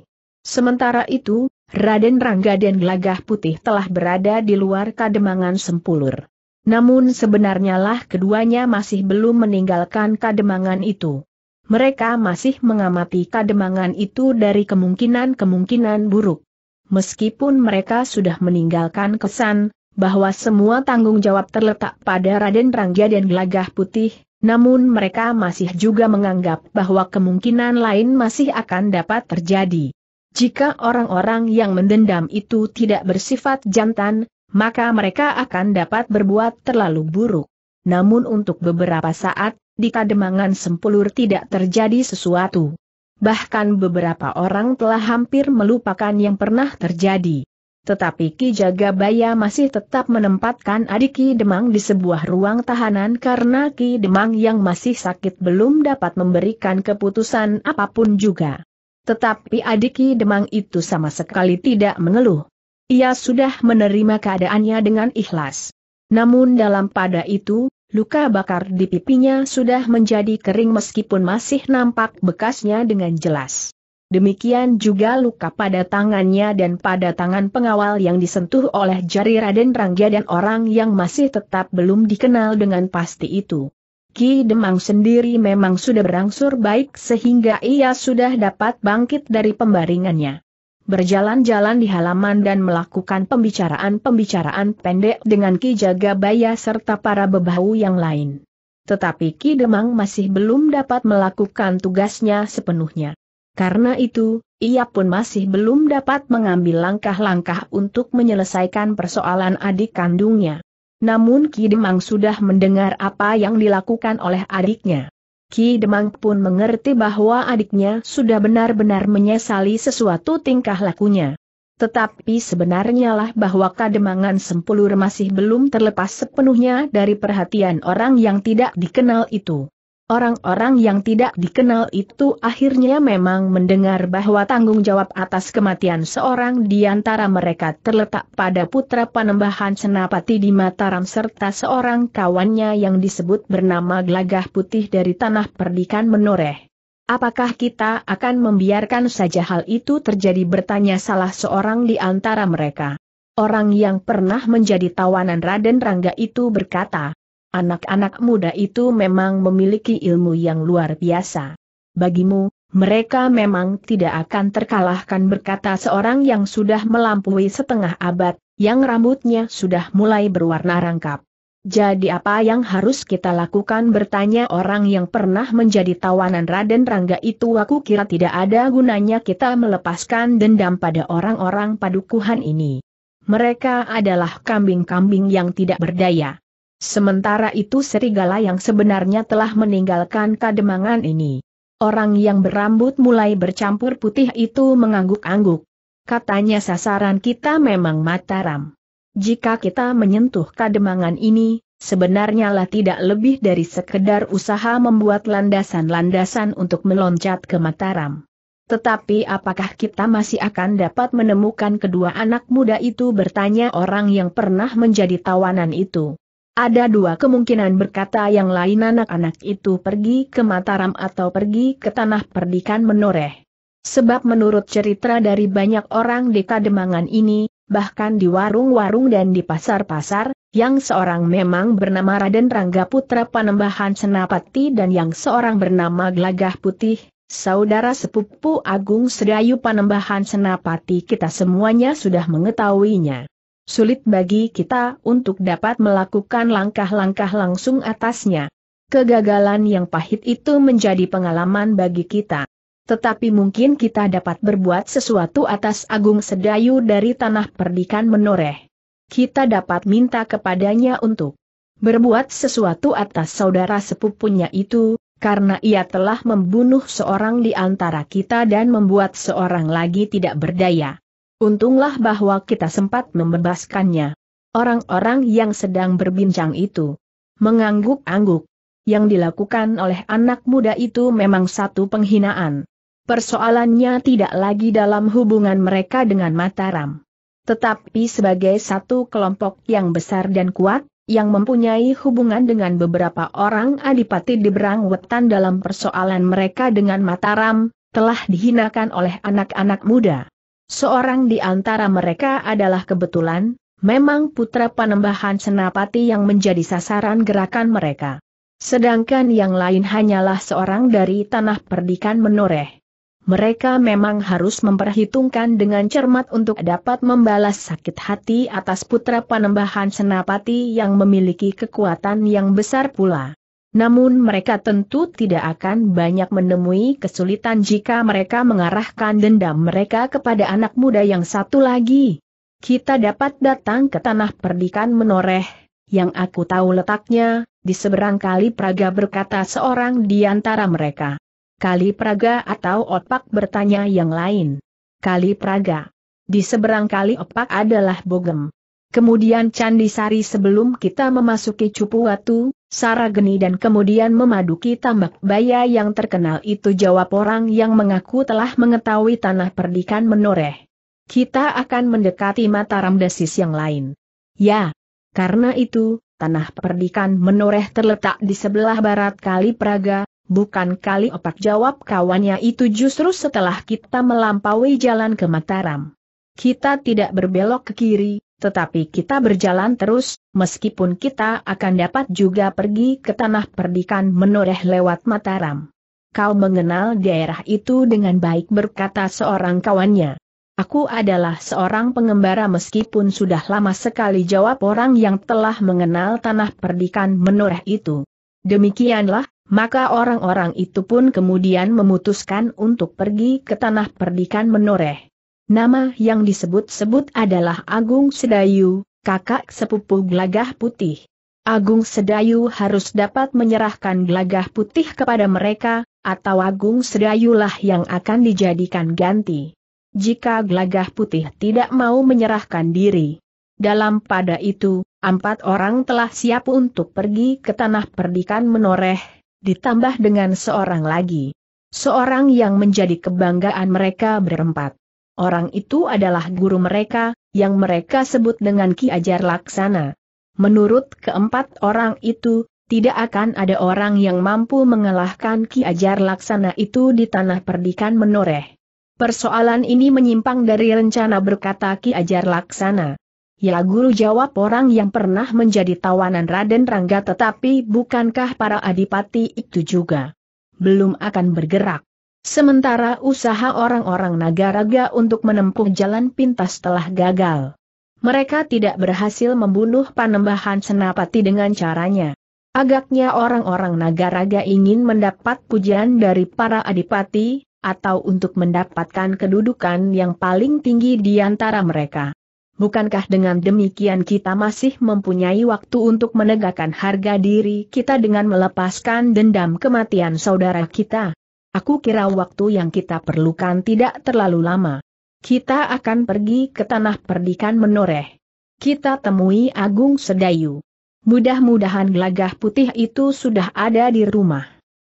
Sementara itu, Raden Rangga dan Gelagah Putih telah berada di luar kademangan Sempulur. Namun sebenarnya lah keduanya masih belum meninggalkan kademangan itu. Mereka masih mengamati kademangan itu dari kemungkinan-kemungkinan buruk. Meskipun mereka sudah meninggalkan kesan, bahwa semua tanggung jawab terletak pada Raden Rangga dan Gelagah Putih, namun mereka masih juga menganggap bahwa kemungkinan lain masih akan dapat terjadi. Jika orang-orang yang mendendam itu tidak bersifat jantan, maka mereka akan dapat berbuat terlalu buruk. Namun untuk beberapa saat, di kademangan sempulur tidak terjadi sesuatu. Bahkan beberapa orang telah hampir melupakan yang pernah terjadi. Tetapi Ki Jagabaya masih tetap menempatkan adik Ki Demang di sebuah ruang tahanan karena Ki Demang yang masih sakit belum dapat memberikan keputusan apapun juga. Tetapi adik Ki Demang itu sama sekali tidak mengeluh. Ia sudah menerima keadaannya dengan ikhlas. Namun dalam pada itu, luka bakar di pipinya sudah menjadi kering meskipun masih nampak bekasnya dengan jelas. Demikian juga luka pada tangannya dan pada tangan pengawal yang disentuh oleh jari Raden Rangga dan orang yang masih tetap belum dikenal dengan pasti itu. Ki Demang sendiri memang sudah berangsur baik sehingga ia sudah dapat bangkit dari pembaringannya. Berjalan-jalan di halaman dan melakukan pembicaraan-pembicaraan pendek dengan Ki Jagabaya serta para bebahu yang lain. Tetapi Ki Demang masih belum dapat melakukan tugasnya sepenuhnya. Karena itu, ia pun masih belum dapat mengambil langkah-langkah untuk menyelesaikan persoalan adik kandungnya. Namun Ki Demang sudah mendengar apa yang dilakukan oleh adiknya. Ki Demang pun mengerti bahwa adiknya sudah benar-benar menyesali sesuatu tingkah lakunya. Tetapi sebenarnya lah bahwa kademangan sempulur masih belum terlepas sepenuhnya dari perhatian orang yang tidak dikenal itu. Orang-orang yang tidak dikenal itu akhirnya memang mendengar bahwa tanggung jawab atas kematian seorang di antara mereka terletak pada putra panembahan Senapati di Mataram serta seorang kawannya yang disebut bernama Glagah Putih dari Tanah Perdikan Menoreh. Apakah kita akan membiarkan saja hal itu terjadi bertanya salah seorang di antara mereka. Orang yang pernah menjadi tawanan Raden Rangga itu berkata, Anak-anak muda itu memang memiliki ilmu yang luar biasa. Bagimu, mereka memang tidak akan terkalahkan berkata seorang yang sudah melampaui setengah abad, yang rambutnya sudah mulai berwarna rangkap. Jadi apa yang harus kita lakukan bertanya orang yang pernah menjadi tawanan Raden Rangga itu aku kira tidak ada gunanya kita melepaskan dendam pada orang-orang padukuhan ini. Mereka adalah kambing-kambing yang tidak berdaya. Sementara itu serigala yang sebenarnya telah meninggalkan kademangan ini. Orang yang berambut mulai bercampur putih itu mengangguk-angguk. Katanya sasaran kita memang Mataram. Jika kita menyentuh kademangan ini, sebenarnya lah tidak lebih dari sekedar usaha membuat landasan-landasan untuk meloncat ke Mataram. Tetapi apakah kita masih akan dapat menemukan kedua anak muda itu bertanya orang yang pernah menjadi tawanan itu. Ada dua kemungkinan berkata yang lain anak-anak itu pergi ke Mataram atau pergi ke tanah perdikan menoreh. Sebab menurut cerita dari banyak orang di Kademangan ini, bahkan di warung-warung dan di pasar-pasar, yang seorang memang bernama Raden Rangga Putra Panembahan Senapati dan yang seorang bernama Glagah Putih, saudara sepupu Agung Sedayu Panembahan Senapati kita semuanya sudah mengetahuinya sulit bagi kita untuk dapat melakukan langkah-langkah langsung atasnya. Kegagalan yang pahit itu menjadi pengalaman bagi kita. Tetapi mungkin kita dapat berbuat sesuatu atas Agung Sedayu dari tanah perdikan menoreh. Kita dapat minta kepadanya untuk berbuat sesuatu atas saudara sepupunya itu, karena ia telah membunuh seorang di antara kita dan membuat seorang lagi tidak berdaya. Untunglah bahwa kita sempat membebaskannya. Orang-orang yang sedang berbincang itu mengangguk-angguk. Yang dilakukan oleh anak muda itu memang satu penghinaan. Persoalannya tidak lagi dalam hubungan mereka dengan Mataram. Tetapi sebagai satu kelompok yang besar dan kuat, yang mempunyai hubungan dengan beberapa orang adipati di Berangwetan dalam persoalan mereka dengan Mataram, telah dihinakan oleh anak-anak muda. Seorang di antara mereka adalah kebetulan, memang putra panembahan senapati yang menjadi sasaran gerakan mereka. Sedangkan yang lain hanyalah seorang dari tanah perdikan menoreh. Mereka memang harus memperhitungkan dengan cermat untuk dapat membalas sakit hati atas putra panembahan senapati yang memiliki kekuatan yang besar pula. Namun mereka tentu tidak akan banyak menemui kesulitan jika mereka mengarahkan dendam mereka kepada anak muda yang satu lagi. Kita dapat datang ke tanah perdikan menoreh, yang aku tahu letaknya, di seberang kali Praga berkata seorang di antara mereka. Kali Praga atau Opak bertanya yang lain. Kali Praga. Di seberang kali Opak adalah Bogem. Kemudian Candi Sari sebelum kita memasuki Cupu Watu. Sarageni dan kemudian memaduki tambak baya yang terkenal itu jawab orang yang mengaku telah mengetahui tanah perdikan menoreh. Kita akan mendekati Mataram desis yang lain. Ya, karena itu, tanah perdikan menoreh terletak di sebelah barat Kali Praga, bukan Kali Opak jawab kawannya itu justru setelah kita melampaui jalan ke Mataram. Kita tidak berbelok ke kiri, tetapi kita berjalan terus, meskipun kita akan dapat juga pergi ke tanah perdikan menoreh lewat Mataram. Kau mengenal daerah itu dengan baik berkata seorang kawannya. Aku adalah seorang pengembara meskipun sudah lama sekali jawab orang yang telah mengenal tanah perdikan menoreh itu. Demikianlah, maka orang-orang itu pun kemudian memutuskan untuk pergi ke tanah perdikan menoreh. Nama yang disebut-sebut adalah Agung Sedayu, kakak sepupu Gelagah Putih. Agung Sedayu harus dapat menyerahkan Gelagah Putih kepada mereka, atau Agung Sedayulah yang akan dijadikan ganti. Jika Gelagah Putih tidak mau menyerahkan diri, dalam pada itu, empat orang telah siap untuk pergi ke tanah perdikan menoreh, ditambah dengan seorang lagi. Seorang yang menjadi kebanggaan mereka berempat. Orang itu adalah guru mereka, yang mereka sebut dengan Ki Ajar Laksana. Menurut keempat orang itu, tidak akan ada orang yang mampu mengalahkan Ki Ajar Laksana itu di tanah perdikan menoreh. Persoalan ini menyimpang dari rencana berkata Ki Ajar Laksana. Ya guru jawab orang yang pernah menjadi tawanan Raden Rangga tetapi bukankah para adipati itu juga belum akan bergerak. Sementara usaha orang-orang Nagaraga untuk menempuh jalan pintas telah gagal. Mereka tidak berhasil membunuh panembahan Senapati dengan caranya. Agaknya orang-orang Nagaraga ingin mendapat pujian dari para adipati, atau untuk mendapatkan kedudukan yang paling tinggi di antara mereka. Bukankah dengan demikian kita masih mempunyai waktu untuk menegakkan harga diri kita dengan melepaskan dendam kematian saudara kita? Aku kira waktu yang kita perlukan tidak terlalu lama. Kita akan pergi ke tanah perdikan menoreh. Kita temui Agung Sedayu. Mudah-mudahan gelagah putih itu sudah ada di rumah.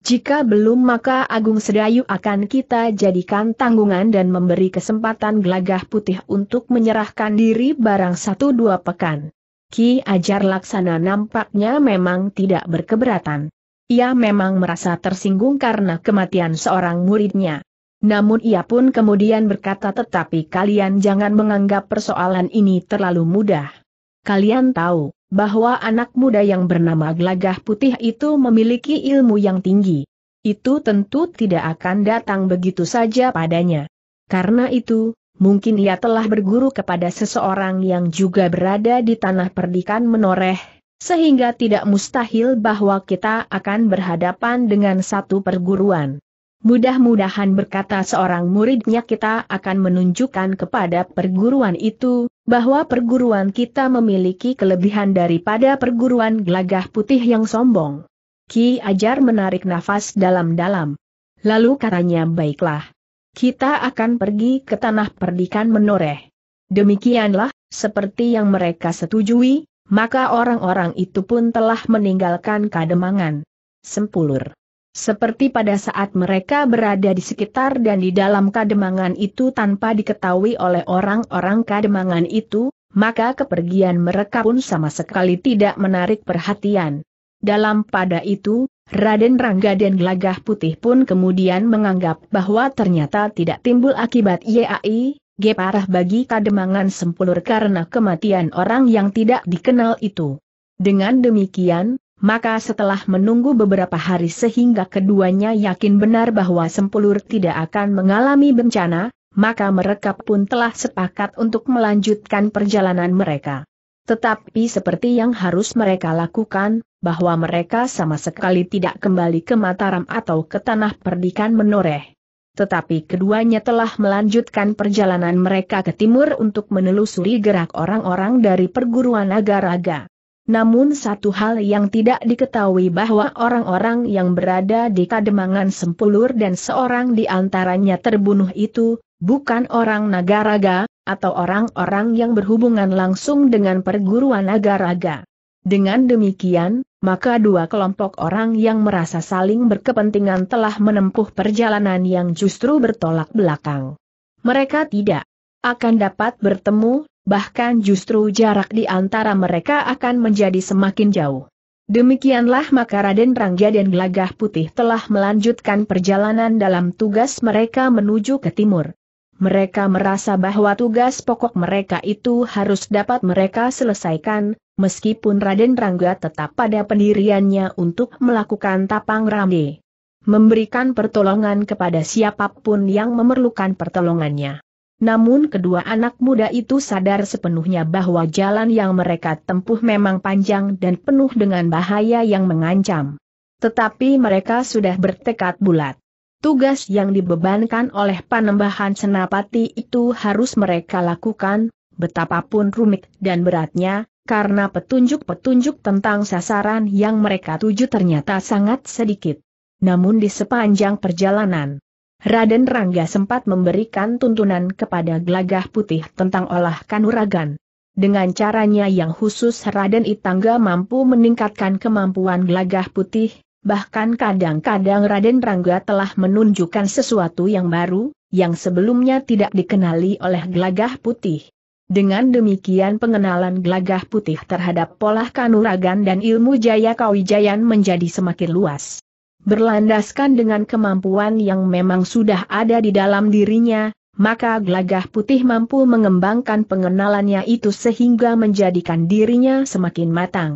Jika belum maka Agung Sedayu akan kita jadikan tanggungan dan memberi kesempatan gelagah putih untuk menyerahkan diri barang satu dua pekan. Ki Ajar Laksana nampaknya memang tidak berkeberatan. Ia memang merasa tersinggung karena kematian seorang muridnya. Namun ia pun kemudian berkata tetapi kalian jangan menganggap persoalan ini terlalu mudah. Kalian tahu, bahwa anak muda yang bernama Glagah Putih itu memiliki ilmu yang tinggi. Itu tentu tidak akan datang begitu saja padanya. Karena itu, mungkin ia telah berguru kepada seseorang yang juga berada di tanah perdikan menoreh, sehingga tidak mustahil bahwa kita akan berhadapan dengan satu perguruan. Mudah-mudahan berkata seorang muridnya kita akan menunjukkan kepada perguruan itu, bahwa perguruan kita memiliki kelebihan daripada perguruan gelagah putih yang sombong. Ki Ajar menarik nafas dalam-dalam. Lalu katanya baiklah. Kita akan pergi ke tanah perdikan menoreh. Demikianlah, seperti yang mereka setujui, maka orang-orang itu pun telah meninggalkan kademangan. Sempulur. Seperti pada saat mereka berada di sekitar dan di dalam kademangan itu tanpa diketahui oleh orang-orang kademangan itu, maka kepergian mereka pun sama sekali tidak menarik perhatian. Dalam pada itu, Raden Rangga dan Gelagah Putih pun kemudian menganggap bahwa ternyata tidak timbul akibat YAI, Geparah bagi kademangan sempulur karena kematian orang yang tidak dikenal itu. Dengan demikian, maka setelah menunggu beberapa hari sehingga keduanya yakin benar bahwa sempulur tidak akan mengalami bencana, maka mereka pun telah sepakat untuk melanjutkan perjalanan mereka. Tetapi seperti yang harus mereka lakukan, bahwa mereka sama sekali tidak kembali ke Mataram atau ke tanah perdikan menoreh tetapi keduanya telah melanjutkan perjalanan mereka ke timur untuk menelusuri gerak orang-orang dari perguruan naga-raga. Namun satu hal yang tidak diketahui bahwa orang-orang yang berada di Kademangan Sempulur dan seorang di antaranya terbunuh itu, bukan orang naga-raga, atau orang-orang yang berhubungan langsung dengan perguruan naga-raga. Dengan demikian, maka dua kelompok orang yang merasa saling berkepentingan telah menempuh perjalanan yang justru bertolak belakang. Mereka tidak akan dapat bertemu, bahkan justru jarak di antara mereka akan menjadi semakin jauh. Demikianlah maka Raden Rangga dan Gelagah Putih telah melanjutkan perjalanan dalam tugas mereka menuju ke timur mereka merasa bahwa tugas pokok mereka itu harus dapat mereka selesaikan, meskipun Raden Rangga tetap pada pendiriannya untuk melakukan tapang rame. Memberikan pertolongan kepada siapapun yang memerlukan pertolongannya. Namun kedua anak muda itu sadar sepenuhnya bahwa jalan yang mereka tempuh memang panjang dan penuh dengan bahaya yang mengancam. Tetapi mereka sudah bertekad bulat. Tugas yang dibebankan oleh panembahan senapati itu harus mereka lakukan, betapapun rumit dan beratnya, karena petunjuk-petunjuk tentang sasaran yang mereka tuju ternyata sangat sedikit. Namun di sepanjang perjalanan, Raden Rangga sempat memberikan tuntunan kepada Glagah putih tentang olah kanuragan. Dengan caranya yang khusus Raden Itangga mampu meningkatkan kemampuan Glagah putih, bahkan kadang-kadang Raden Rangga telah menunjukkan sesuatu yang baru, yang sebelumnya tidak dikenali oleh Glagah putih. Dengan demikian pengenalan Glagah putih terhadap pola kanuragan dan ilmu jaya kawijayan menjadi semakin luas. Berlandaskan dengan kemampuan yang memang sudah ada di dalam dirinya, maka Glagah putih mampu mengembangkan pengenalannya itu sehingga menjadikan dirinya semakin matang.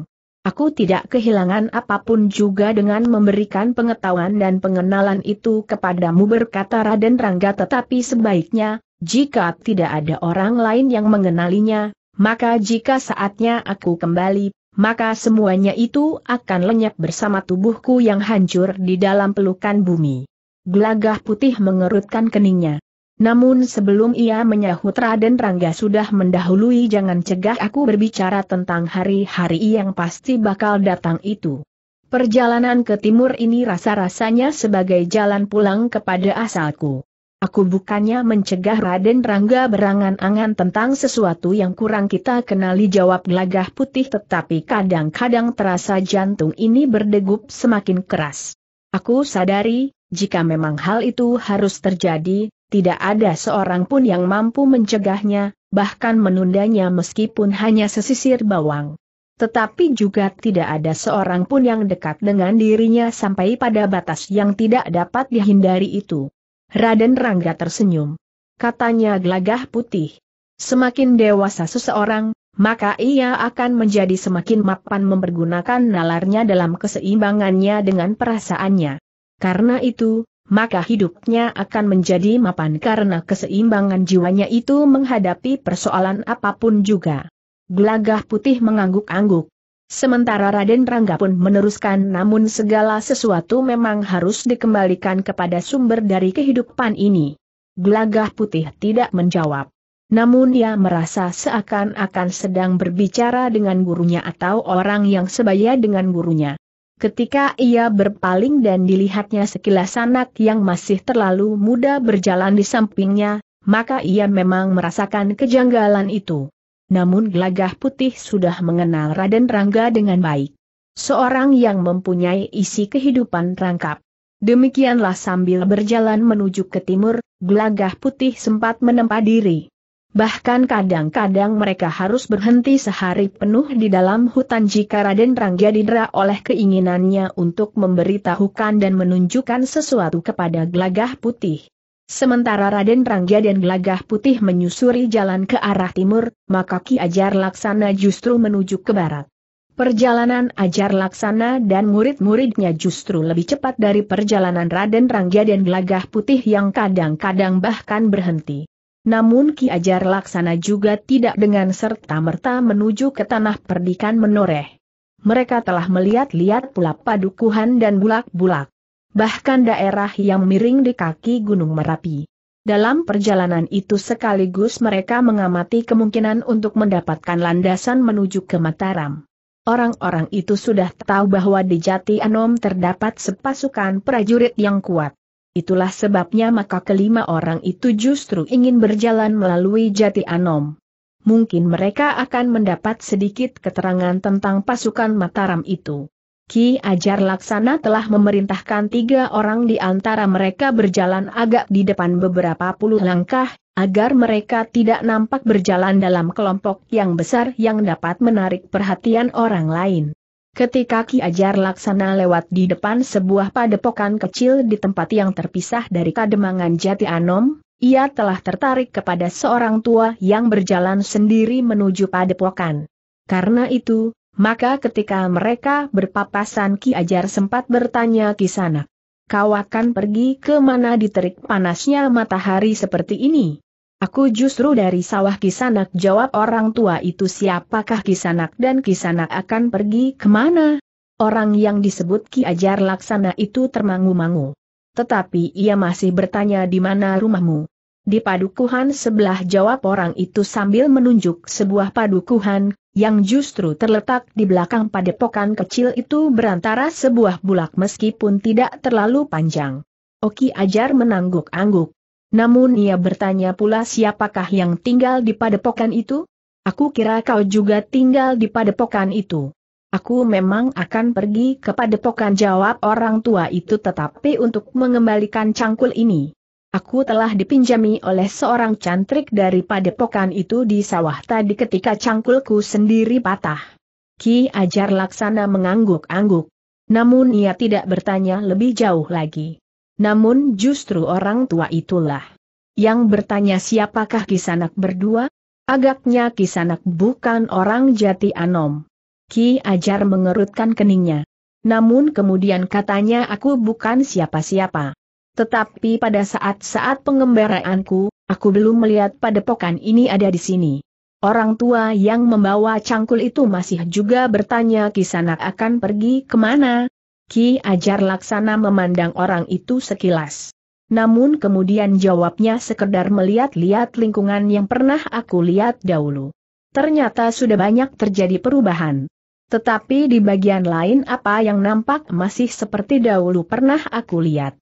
Aku tidak kehilangan apapun juga dengan memberikan pengetahuan dan pengenalan itu kepadamu berkata Raden Rangga tetapi sebaiknya, jika tidak ada orang lain yang mengenalinya, maka jika saatnya aku kembali, maka semuanya itu akan lenyap bersama tubuhku yang hancur di dalam pelukan bumi. Gelagah putih mengerutkan keningnya. Namun sebelum ia menyahut Raden Rangga sudah mendahului jangan cegah aku berbicara tentang hari-hari yang pasti bakal datang itu. Perjalanan ke timur ini rasa-rasanya sebagai jalan pulang kepada asalku. Aku bukannya mencegah Raden Rangga berangan-angan tentang sesuatu yang kurang kita kenali jawab gelagah putih tetapi kadang-kadang terasa jantung ini berdegup semakin keras. Aku sadari, jika memang hal itu harus terjadi, tidak ada seorang pun yang mampu mencegahnya, bahkan menundanya meskipun hanya sesisir bawang. Tetapi juga tidak ada seorang pun yang dekat dengan dirinya sampai pada batas yang tidak dapat dihindari itu. Raden Rangga tersenyum. Katanya gelagah putih. Semakin dewasa seseorang, maka ia akan menjadi semakin mapan mempergunakan nalarnya dalam keseimbangannya dengan perasaannya. Karena itu, maka hidupnya akan menjadi mapan karena keseimbangan jiwanya itu menghadapi persoalan apapun juga. Gelagah putih mengangguk-angguk. Sementara Raden Rangga pun meneruskan namun segala sesuatu memang harus dikembalikan kepada sumber dari kehidupan ini. Gelagah putih tidak menjawab. Namun ia merasa seakan-akan sedang berbicara dengan gurunya atau orang yang sebaya dengan gurunya. Ketika ia berpaling dan dilihatnya sekilas anak yang masih terlalu muda berjalan di sampingnya, maka ia memang merasakan kejanggalan itu namun Glagah putih sudah mengenal Raden Rangga dengan baik. Seorang yang mempunyai isi kehidupan rangkap. Demikianlah sambil berjalan menuju ke timur, Glagah putih sempat menempa diri. Bahkan kadang-kadang mereka harus berhenti sehari penuh di dalam hutan jika Raden Rangga didera oleh keinginannya untuk memberitahukan dan menunjukkan sesuatu kepada Glagah putih. Sementara Raden Rangga dan Gelagah Putih menyusuri jalan ke arah timur, maka Ki Ajar Laksana justru menuju ke barat. Perjalanan Ajar Laksana dan murid-muridnya justru lebih cepat dari perjalanan Raden Rangga dan Gelagah Putih yang kadang-kadang bahkan berhenti. Namun Ki Ajar Laksana juga tidak dengan serta-merta menuju ke tanah perdikan menoreh. Mereka telah melihat-lihat pula padukuhan dan bulak-bulak bahkan daerah yang miring di kaki Gunung Merapi. Dalam perjalanan itu sekaligus mereka mengamati kemungkinan untuk mendapatkan landasan menuju ke Mataram. Orang-orang itu sudah tahu bahwa di Jati Anom terdapat sepasukan prajurit yang kuat. Itulah sebabnya maka kelima orang itu justru ingin berjalan melalui Jati Anom. Mungkin mereka akan mendapat sedikit keterangan tentang pasukan Mataram itu. Ki Ajar Laksana telah memerintahkan tiga orang di antara mereka berjalan agak di depan beberapa puluh langkah, agar mereka tidak nampak berjalan dalam kelompok yang besar yang dapat menarik perhatian orang lain. Ketika Ki Ajar Laksana lewat di depan sebuah padepokan kecil di tempat yang terpisah dari kademangan Jati Anom, ia telah tertarik kepada seorang tua yang berjalan sendiri menuju padepokan. Karena itu, maka ketika mereka berpapasan Ki Ajar sempat bertanya Ki sana, Kau akan pergi ke mana di terik panasnya matahari seperti ini? Aku justru dari sawah Kisanak jawab orang tua itu siapakah Kisanak dan Kisanak akan pergi kemana? Orang yang disebut Ki Ajar Laksana itu termangu-mangu. Tetapi ia masih bertanya di mana rumahmu. Di padukuhan sebelah jawab orang itu sambil menunjuk sebuah padukuhan, yang justru terletak di belakang padepokan kecil itu berantara sebuah bulak meskipun tidak terlalu panjang. Oki Ajar menangguk-angguk. Namun ia bertanya pula siapakah yang tinggal di padepokan itu? Aku kira kau juga tinggal di padepokan itu. Aku memang akan pergi ke padepokan jawab orang tua itu tetapi untuk mengembalikan cangkul ini. Aku telah dipinjami oleh seorang cantrik dari padepokan itu di sawah tadi ketika cangkulku sendiri patah. Ki Ajar Laksana mengangguk-angguk. Namun ia tidak bertanya lebih jauh lagi. Namun justru orang tua itulah. Yang bertanya siapakah Kisanak berdua? Agaknya Kisanak bukan orang jati anom. Ki Ajar mengerutkan keningnya. Namun kemudian katanya aku bukan siapa-siapa. Tetapi pada saat-saat pengembaraanku, aku belum melihat padepokan ini ada di sini. Orang tua yang membawa cangkul itu masih juga bertanya kisanak akan pergi kemana. Ki Ajar Laksana memandang orang itu sekilas. Namun kemudian jawabnya sekedar melihat-lihat lingkungan yang pernah aku lihat dahulu. Ternyata sudah banyak terjadi perubahan. Tetapi di bagian lain apa yang nampak masih seperti dahulu pernah aku lihat.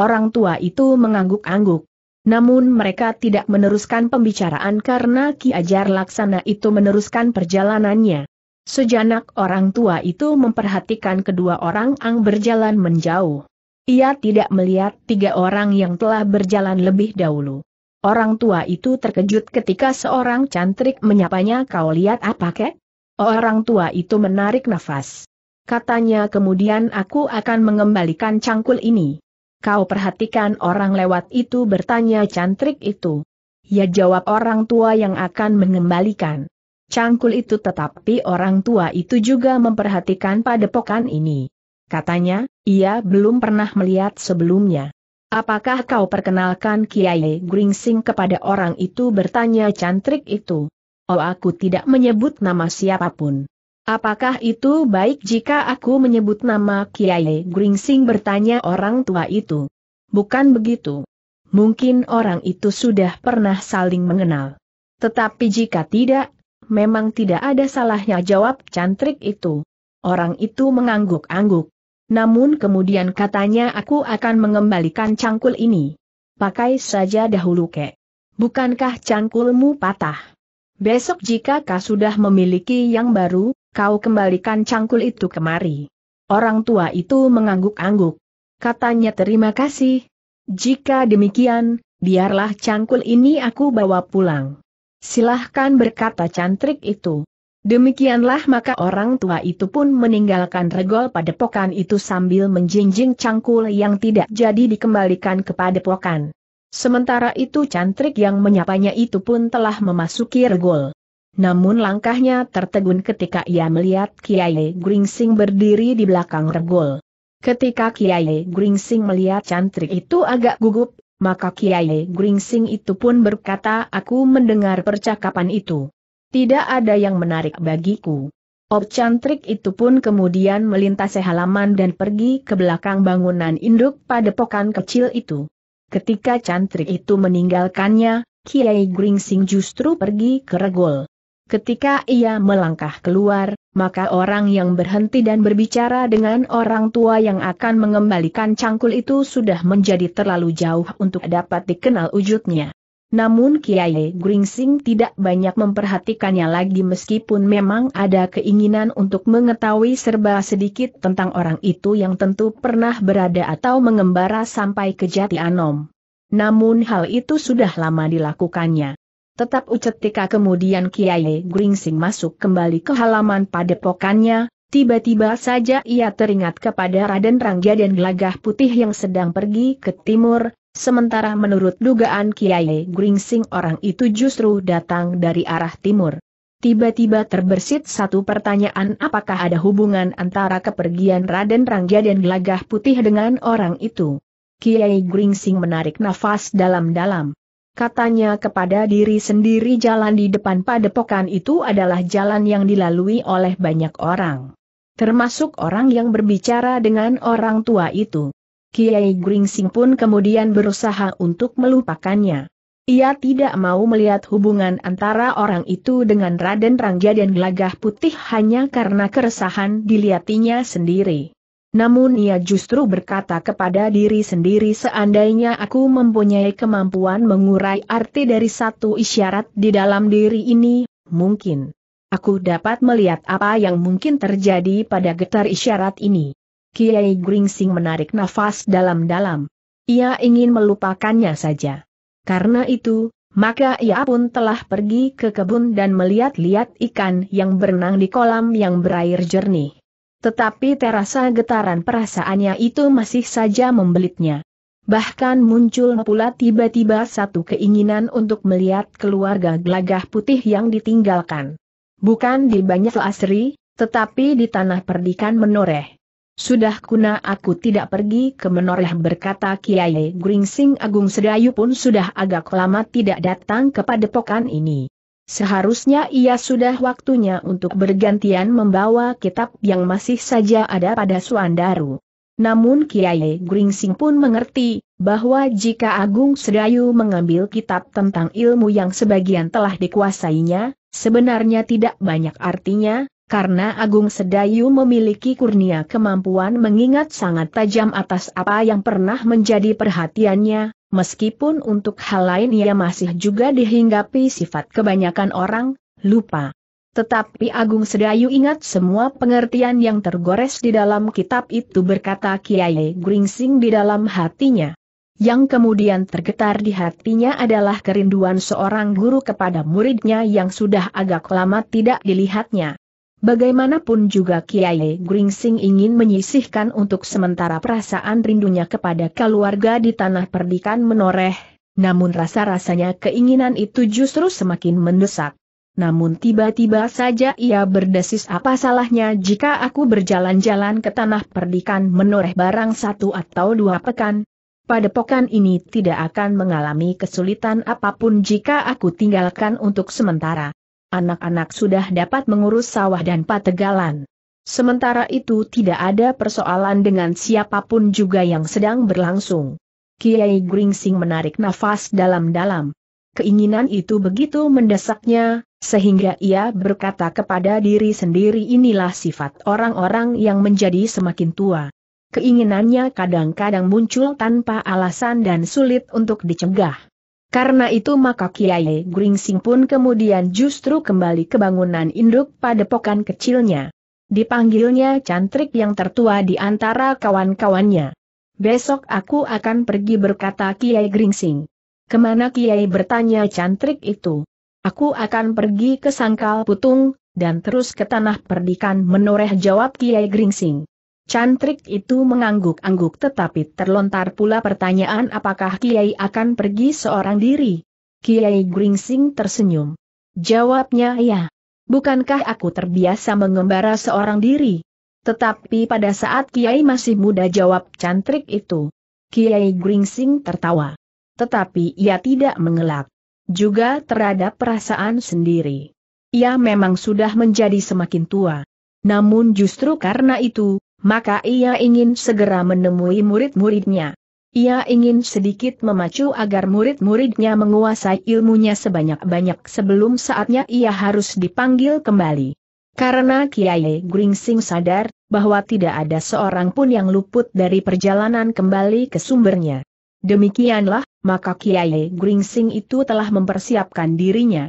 Orang tua itu mengangguk-angguk. Namun mereka tidak meneruskan pembicaraan karena Ki Ajar Laksana itu meneruskan perjalanannya. Sejanak orang tua itu memperhatikan kedua orang ang berjalan menjauh. Ia tidak melihat tiga orang yang telah berjalan lebih dahulu. Orang tua itu terkejut ketika seorang cantrik menyapanya kau lihat apa kek? Orang tua itu menarik nafas. Katanya kemudian aku akan mengembalikan cangkul ini. Kau perhatikan orang lewat itu bertanya cantrik itu. Ya jawab orang tua yang akan mengembalikan. Cangkul itu tetapi orang tua itu juga memperhatikan pada padepokan ini. Katanya, ia belum pernah melihat sebelumnya. Apakah kau perkenalkan Kiai Gringsing kepada orang itu bertanya cantrik itu? Oh aku tidak menyebut nama siapapun. Apakah itu baik jika aku menyebut nama Kiai Gringsing bertanya orang tua itu? Bukan begitu. Mungkin orang itu sudah pernah saling mengenal. Tetapi jika tidak, memang tidak ada salahnya jawab cantrik itu. Orang itu mengangguk-angguk. Namun kemudian katanya aku akan mengembalikan cangkul ini. Pakai saja dahulu kek. Bukankah cangkulmu patah? Besok jika kau sudah memiliki yang baru, kau kembalikan cangkul itu kemari. Orang tua itu mengangguk-angguk. Katanya terima kasih. Jika demikian, biarlah cangkul ini aku bawa pulang. Silahkan berkata cantrik itu. Demikianlah maka orang tua itu pun meninggalkan regol pada pokan itu sambil menjinjing cangkul yang tidak jadi dikembalikan kepada pokan. Sementara itu cantrik yang menyapanya itu pun telah memasuki regol. Namun langkahnya tertegun ketika ia melihat Kiai Gringsing berdiri di belakang regol. Ketika Kiai Gringsing melihat cantrik itu agak gugup, maka Kiai Gringsing itu pun berkata aku mendengar percakapan itu. Tidak ada yang menarik bagiku. Op cantrik itu pun kemudian melintasi halaman dan pergi ke belakang bangunan induk pada pokan kecil itu. Ketika cantrik itu meninggalkannya, Kiai Gringsing justru pergi ke regol. Ketika ia melangkah keluar, maka orang yang berhenti dan berbicara dengan orang tua yang akan mengembalikan cangkul itu sudah menjadi terlalu jauh untuk dapat dikenal wujudnya. Namun Kiai Gringsing tidak banyak memperhatikannya lagi meskipun memang ada keinginan untuk mengetahui serba sedikit tentang orang itu yang tentu pernah berada atau mengembara sampai ke Jati Anom. Namun hal itu sudah lama dilakukannya. Tetap ucetika kemudian Kiai Gringsing masuk kembali ke halaman padepokannya, tiba-tiba saja ia teringat kepada Raden Rangga dan gelagah putih yang sedang pergi ke timur, sementara menurut dugaan Kiai Gringsing orang itu justru datang dari arah timur. Tiba-tiba terbersit satu pertanyaan apakah ada hubungan antara kepergian Raden Rangga dan gelagah putih dengan orang itu. Kiai Gringsing menarik nafas dalam-dalam. Katanya kepada diri sendiri jalan di depan padepokan itu adalah jalan yang dilalui oleh banyak orang. Termasuk orang yang berbicara dengan orang tua itu. Kiai Gringsing pun kemudian berusaha untuk melupakannya. Ia tidak mau melihat hubungan antara orang itu dengan Raden Rangga dan Gelagah Putih hanya karena keresahan dilihatinya sendiri. Namun ia justru berkata kepada diri sendiri seandainya aku mempunyai kemampuan mengurai arti dari satu isyarat di dalam diri ini, mungkin. Aku dapat melihat apa yang mungkin terjadi pada getar isyarat ini. Kiai Gringsing menarik nafas dalam-dalam. Ia ingin melupakannya saja. Karena itu, maka ia pun telah pergi ke kebun dan melihat-lihat ikan yang berenang di kolam yang berair jernih. Tetapi terasa getaran perasaannya itu masih saja membelitnya. Bahkan muncul pula tiba-tiba satu keinginan untuk melihat keluarga gelagah putih yang ditinggalkan. Bukan di Banyak Asri, tetapi di tanah perdikan menoreh. Sudah kuna aku tidak pergi ke menoreh berkata Kiai Gringsing Agung Sedayu pun sudah agak lama tidak datang kepada pokan ini. Seharusnya ia sudah waktunya untuk bergantian membawa kitab yang masih saja ada pada Suandaru. Namun Kiai Gringsing pun mengerti, bahwa jika Agung Sedayu mengambil kitab tentang ilmu yang sebagian telah dikuasainya, sebenarnya tidak banyak artinya, karena Agung Sedayu memiliki kurnia kemampuan mengingat sangat tajam atas apa yang pernah menjadi perhatiannya, Meskipun untuk hal lain ia masih juga dihinggapi sifat kebanyakan orang, lupa. Tetapi Agung Sedayu ingat semua pengertian yang tergores di dalam kitab itu berkata Kiai Gringsing di dalam hatinya. Yang kemudian tergetar di hatinya adalah kerinduan seorang guru kepada muridnya yang sudah agak lama tidak dilihatnya. Bagaimanapun juga Kiai Gringsing ingin menyisihkan untuk sementara perasaan rindunya kepada keluarga di tanah perdikan menoreh, namun rasa-rasanya keinginan itu justru semakin mendesak. Namun tiba-tiba saja ia berdesis apa salahnya jika aku berjalan-jalan ke tanah perdikan menoreh barang satu atau dua pekan. Padepokan ini tidak akan mengalami kesulitan apapun jika aku tinggalkan untuk sementara anak-anak sudah dapat mengurus sawah dan pategalan. Sementara itu tidak ada persoalan dengan siapapun juga yang sedang berlangsung. Kiai Gringsing menarik nafas dalam-dalam. Keinginan itu begitu mendesaknya, sehingga ia berkata kepada diri sendiri inilah sifat orang-orang yang menjadi semakin tua. Keinginannya kadang-kadang muncul tanpa alasan dan sulit untuk dicegah. Karena itu maka Kiai Gringsing pun kemudian justru kembali ke bangunan induk pada padepokan kecilnya. Dipanggilnya cantrik yang tertua di antara kawan-kawannya. Besok aku akan pergi berkata Kiai Gringsing. Kemana Kiai bertanya cantrik itu? Aku akan pergi ke Sangkal Putung, dan terus ke Tanah Perdikan menoreh jawab Kiai Gringsing. Cantrik itu mengangguk-angguk tetapi terlontar pula pertanyaan apakah Kiai akan pergi seorang diri. Kiai Gringsing tersenyum. Jawabnya ya. Bukankah aku terbiasa mengembara seorang diri? Tetapi pada saat Kiai masih muda jawab cantrik itu. Kiai Gringsing tertawa. Tetapi ia tidak mengelak. Juga terhadap perasaan sendiri. Ia memang sudah menjadi semakin tua. Namun justru karena itu, maka ia ingin segera menemui murid-muridnya. Ia ingin sedikit memacu agar murid-muridnya menguasai ilmunya sebanyak-banyak sebelum saatnya ia harus dipanggil kembali. Karena Kiai Gringsing sadar bahwa tidak ada seorang pun yang luput dari perjalanan kembali ke sumbernya. Demikianlah, maka Kiai Gringsing itu telah mempersiapkan dirinya,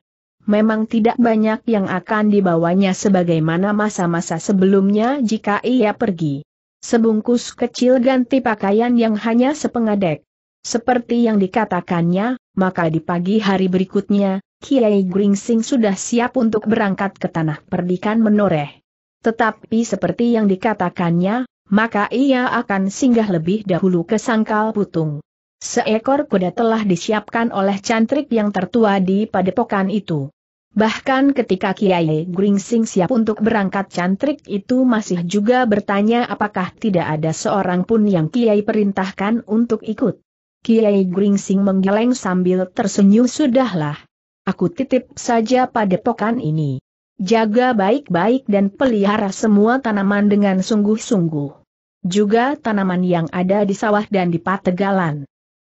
memang tidak banyak yang akan dibawanya sebagaimana masa-masa sebelumnya jika ia pergi. Sebungkus kecil ganti pakaian yang hanya sepengadek. Seperti yang dikatakannya, maka di pagi hari berikutnya, Kiai Gringsing sudah siap untuk berangkat ke tanah perdikan menoreh. Tetapi seperti yang dikatakannya, maka ia akan singgah lebih dahulu ke Sangkal Putung. Seekor kuda telah disiapkan oleh cantrik yang tertua di padepokan itu. Bahkan ketika Kiai Gringsing siap untuk berangkat cantrik itu masih juga bertanya apakah tidak ada seorang pun yang Kiai perintahkan untuk ikut. Kiai Gringsing menggeleng sambil tersenyum sudahlah. Aku titip saja padepokan ini. Jaga baik-baik dan pelihara semua tanaman dengan sungguh-sungguh. Juga tanaman yang ada di sawah dan di pategalan.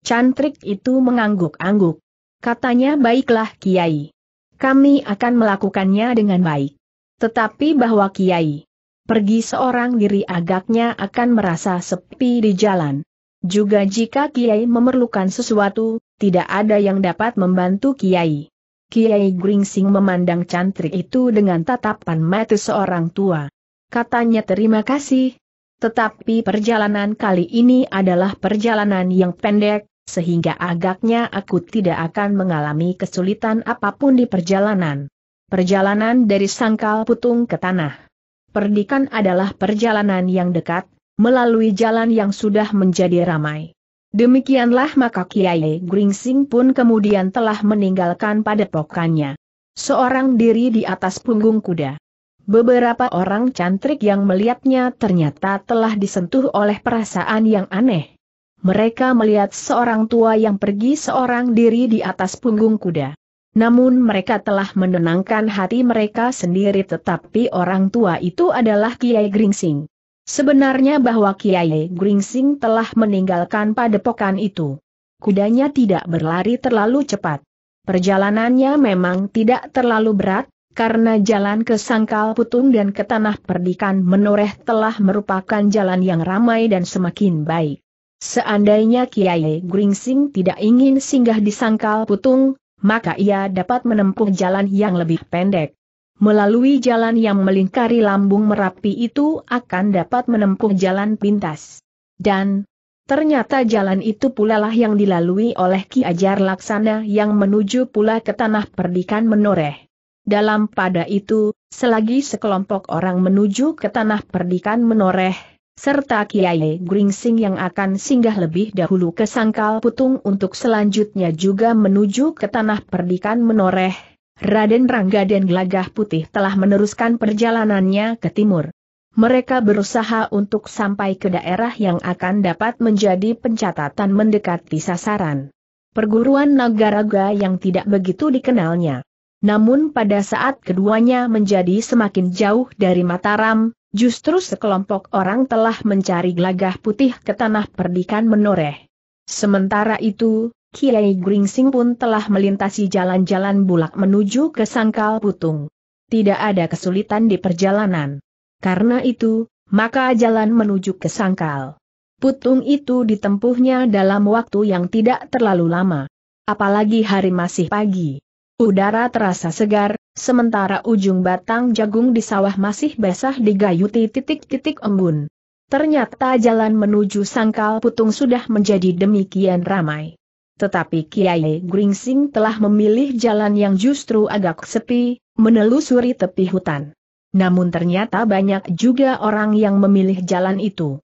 Cantrik itu mengangguk-angguk. Katanya baiklah Kiai. Kami akan melakukannya dengan baik. Tetapi bahwa Kiai pergi seorang diri agaknya akan merasa sepi di jalan. Juga jika Kiai memerlukan sesuatu, tidak ada yang dapat membantu Kiai. Kiai Gringsing memandang cantrik itu dengan tatapan mata seorang tua. Katanya terima kasih. Tetapi perjalanan kali ini adalah perjalanan yang pendek, sehingga agaknya aku tidak akan mengalami kesulitan apapun di perjalanan. Perjalanan dari sangkal putung ke tanah. Perdikan adalah perjalanan yang dekat, melalui jalan yang sudah menjadi ramai. Demikianlah maka Kiai Gringsing pun kemudian telah meninggalkan padepokannya. Seorang diri di atas punggung kuda. Beberapa orang cantrik yang melihatnya ternyata telah disentuh oleh perasaan yang aneh mereka melihat seorang tua yang pergi seorang diri di atas punggung kuda. Namun mereka telah menenangkan hati mereka sendiri tetapi orang tua itu adalah Kiai Gringsing. Sebenarnya bahwa Kiai Gringsing telah meninggalkan padepokan itu. Kudanya tidak berlari terlalu cepat. Perjalanannya memang tidak terlalu berat, karena jalan ke Sangkal Putung dan ke Tanah Perdikan menoreh telah merupakan jalan yang ramai dan semakin baik. Seandainya Kiai Gringsing tidak ingin singgah di sangkal putung, maka ia dapat menempuh jalan yang lebih pendek. Melalui jalan yang melingkari lambung Merapi itu akan dapat menempuh jalan pintas. Dan, ternyata jalan itu pula lah yang dilalui oleh Ki Ajar Laksana yang menuju pula ke tanah perdikan menoreh. Dalam pada itu, selagi sekelompok orang menuju ke tanah perdikan menoreh, serta Kiai Gringsing yang akan singgah lebih dahulu ke Sangkal Putung untuk selanjutnya juga menuju ke Tanah Perdikan Menoreh, Raden Rangga dan Gelagah Putih telah meneruskan perjalanannya ke timur. Mereka berusaha untuk sampai ke daerah yang akan dapat menjadi pencatatan mendekati sasaran. Perguruan Nagaraga yang tidak begitu dikenalnya. Namun pada saat keduanya menjadi semakin jauh dari Mataram, Justru sekelompok orang telah mencari gelagah putih ke tanah perdikan menoreh. Sementara itu, Kiai Gringsing pun telah melintasi jalan-jalan bulak menuju ke Sangkal Putung. Tidak ada kesulitan di perjalanan. Karena itu, maka jalan menuju ke Sangkal Putung itu ditempuhnya dalam waktu yang tidak terlalu lama. Apalagi hari masih pagi. Udara terasa segar, sementara ujung batang jagung di sawah masih basah digayuti titik-titik embun. Ternyata jalan menuju sangkal putung sudah menjadi demikian ramai. Tetapi Kiai Gringsing telah memilih jalan yang justru agak sepi, menelusuri tepi hutan. Namun ternyata banyak juga orang yang memilih jalan itu.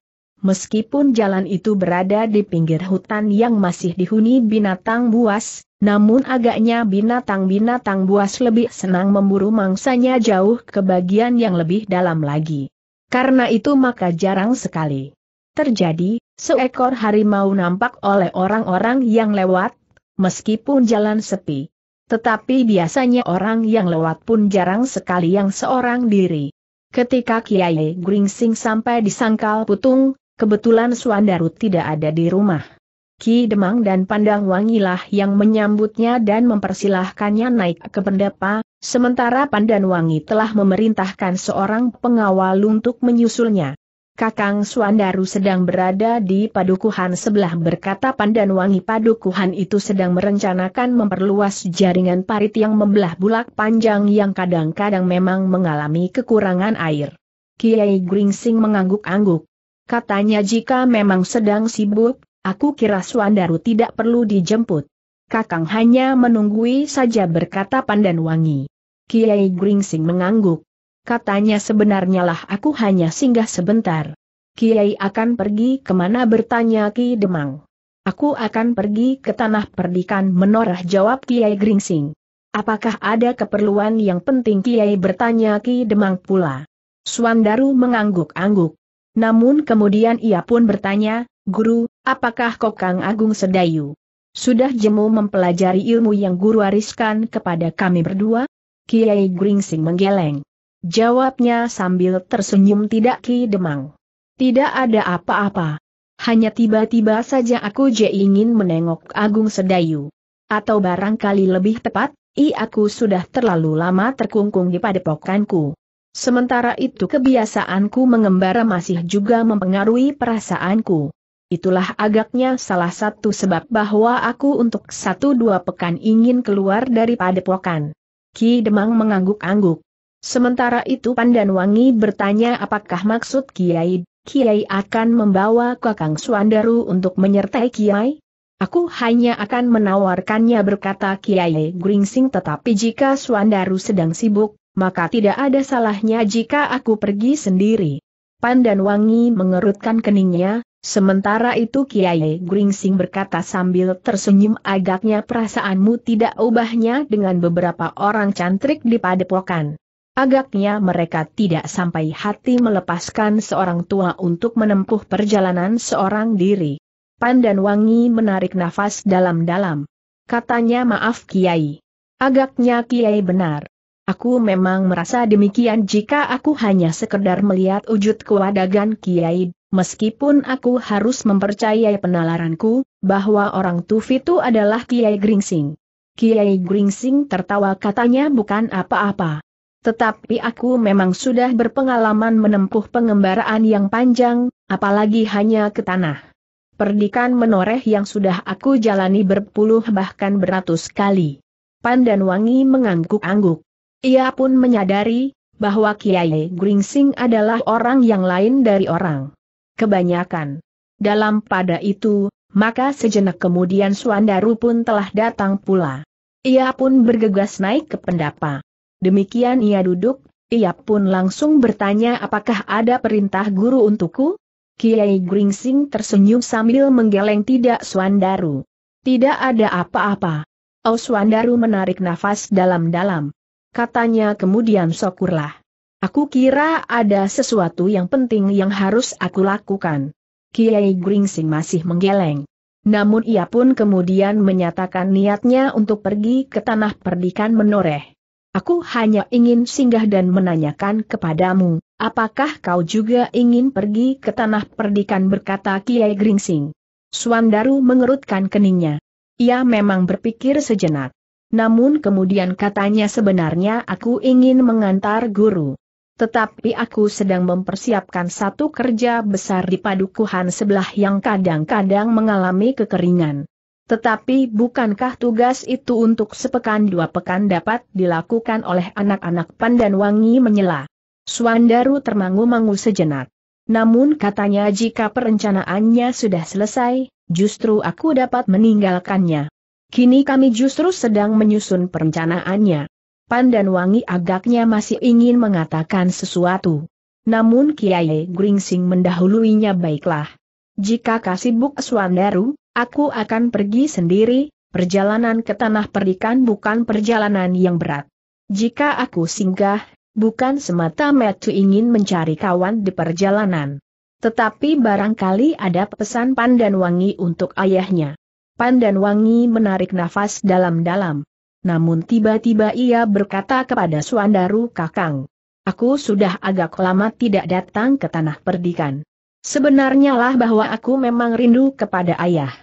Meskipun jalan itu berada di pinggir hutan yang masih dihuni binatang buas, namun agaknya binatang-binatang buas lebih senang memburu mangsanya jauh ke bagian yang lebih dalam lagi. Karena itu maka jarang sekali terjadi, seekor harimau nampak oleh orang-orang yang lewat, meskipun jalan sepi. Tetapi biasanya orang yang lewat pun jarang sekali yang seorang diri. Ketika Kiai Gringsing sampai di sangkal putung, Kebetulan Suandaru tidak ada di rumah. Ki Demang dan Pandang Wangilah yang menyambutnya dan mempersilahkannya naik ke pendapa, sementara Pandan Wangi telah memerintahkan seorang pengawal untuk menyusulnya. Kakang Suandaru sedang berada di padukuhan sebelah berkata Pandan Wangi padukuhan itu sedang merencanakan memperluas jaringan parit yang membelah bulak panjang yang kadang-kadang memang mengalami kekurangan air. Kiai Gringsing mengangguk-angguk. Katanya jika memang sedang sibuk, aku kira Suandaru tidak perlu dijemput. Kakang hanya menunggui saja berkata pandan wangi. Kiai Gringsing mengangguk. Katanya sebenarnya lah aku hanya singgah sebentar. Kiai akan pergi kemana bertanya Ki Demang. Aku akan pergi ke tanah perdikan menorah jawab Kiai Gringsing. Apakah ada keperluan yang penting Kiai bertanya Ki Demang pula. Suandaru mengangguk-angguk. Namun kemudian ia pun bertanya, Guru, apakah Kokang Agung Sedayu? Sudah jemu mempelajari ilmu yang guru wariskan kepada kami berdua? Kiai Gringsing menggeleng. Jawabnya sambil tersenyum tidak Ki Demang. Tidak ada apa-apa. Hanya tiba-tiba saja aku je ingin menengok Agung Sedayu. Atau barangkali lebih tepat, i aku sudah terlalu lama terkungkung di padepokanku. Sementara itu kebiasaanku mengembara masih juga mempengaruhi perasaanku. Itulah agaknya salah satu sebab bahwa aku untuk satu dua pekan ingin keluar dari padepokan. Ki Demang mengangguk-angguk. Sementara itu Pandanwangi bertanya apakah maksud Kiai, Kiai akan membawa Kakang Suandaru untuk menyertai Kiai? Aku hanya akan menawarkannya berkata Kiai Gringsing tetapi jika Suandaru sedang sibuk, maka tidak ada salahnya jika aku pergi sendiri. Pandan Wangi mengerutkan keningnya, sementara itu Kiai Gringsing berkata sambil tersenyum agaknya perasaanmu tidak ubahnya dengan beberapa orang cantrik di padepokan. Agaknya mereka tidak sampai hati melepaskan seorang tua untuk menempuh perjalanan seorang diri. Pandan Wangi menarik nafas dalam-dalam. Katanya maaf Kiai. Agaknya Kiai benar. Aku memang merasa demikian jika aku hanya sekedar melihat wujud kewadagan Kiai, meskipun aku harus mempercayai penalaranku, bahwa orang Tuf itu adalah Kiai Gringsing. Kiai Gringsing tertawa katanya bukan apa-apa. Tetapi aku memang sudah berpengalaman menempuh pengembaraan yang panjang, apalagi hanya ke tanah. Perdikan menoreh yang sudah aku jalani berpuluh bahkan beratus kali. Pandan Wangi mengangguk-angguk. Ia pun menyadari bahwa Kiai Gringsing adalah orang yang lain dari orang kebanyakan. Dalam pada itu, maka sejenak kemudian Suandaru pun telah datang pula. Ia pun bergegas naik ke pendapa. Demikian ia duduk, ia pun langsung bertanya apakah ada perintah guru untukku? Kiai Gringsing tersenyum sambil menggeleng tidak Suandaru. Tidak ada apa-apa. Oh Suandaru menarik nafas dalam-dalam katanya kemudian sokurlah. Aku kira ada sesuatu yang penting yang harus aku lakukan. Kiai Gringsing masih menggeleng. Namun ia pun kemudian menyatakan niatnya untuk pergi ke tanah perdikan menoreh. Aku hanya ingin singgah dan menanyakan kepadamu, apakah kau juga ingin pergi ke tanah perdikan berkata Kiai Gringsing. Suandaru mengerutkan keningnya. Ia memang berpikir sejenak. Namun kemudian katanya sebenarnya aku ingin mengantar guru. Tetapi aku sedang mempersiapkan satu kerja besar di padukuhan sebelah yang kadang-kadang mengalami kekeringan. Tetapi bukankah tugas itu untuk sepekan dua pekan dapat dilakukan oleh anak-anak pandan wangi menyela? Suandaru termangu-mangu sejenak. Namun katanya jika perencanaannya sudah selesai, justru aku dapat meninggalkannya. Kini kami justru sedang menyusun perencanaannya. Pandan Wangi agaknya masih ingin mengatakan sesuatu. Namun Kiai Gringsing mendahuluinya baiklah. Jika kasibuk Swandaru, aku akan pergi sendiri, perjalanan ke tanah perdikan bukan perjalanan yang berat. Jika aku singgah, bukan semata metu ingin mencari kawan di perjalanan. Tetapi barangkali ada pesan Pandan Wangi untuk ayahnya. Pandan Wangi menarik nafas dalam-dalam. Namun tiba-tiba ia berkata kepada Suandaru Kakang. Aku sudah agak lama tidak datang ke tanah perdikan. Sebenarnya lah bahwa aku memang rindu kepada ayah.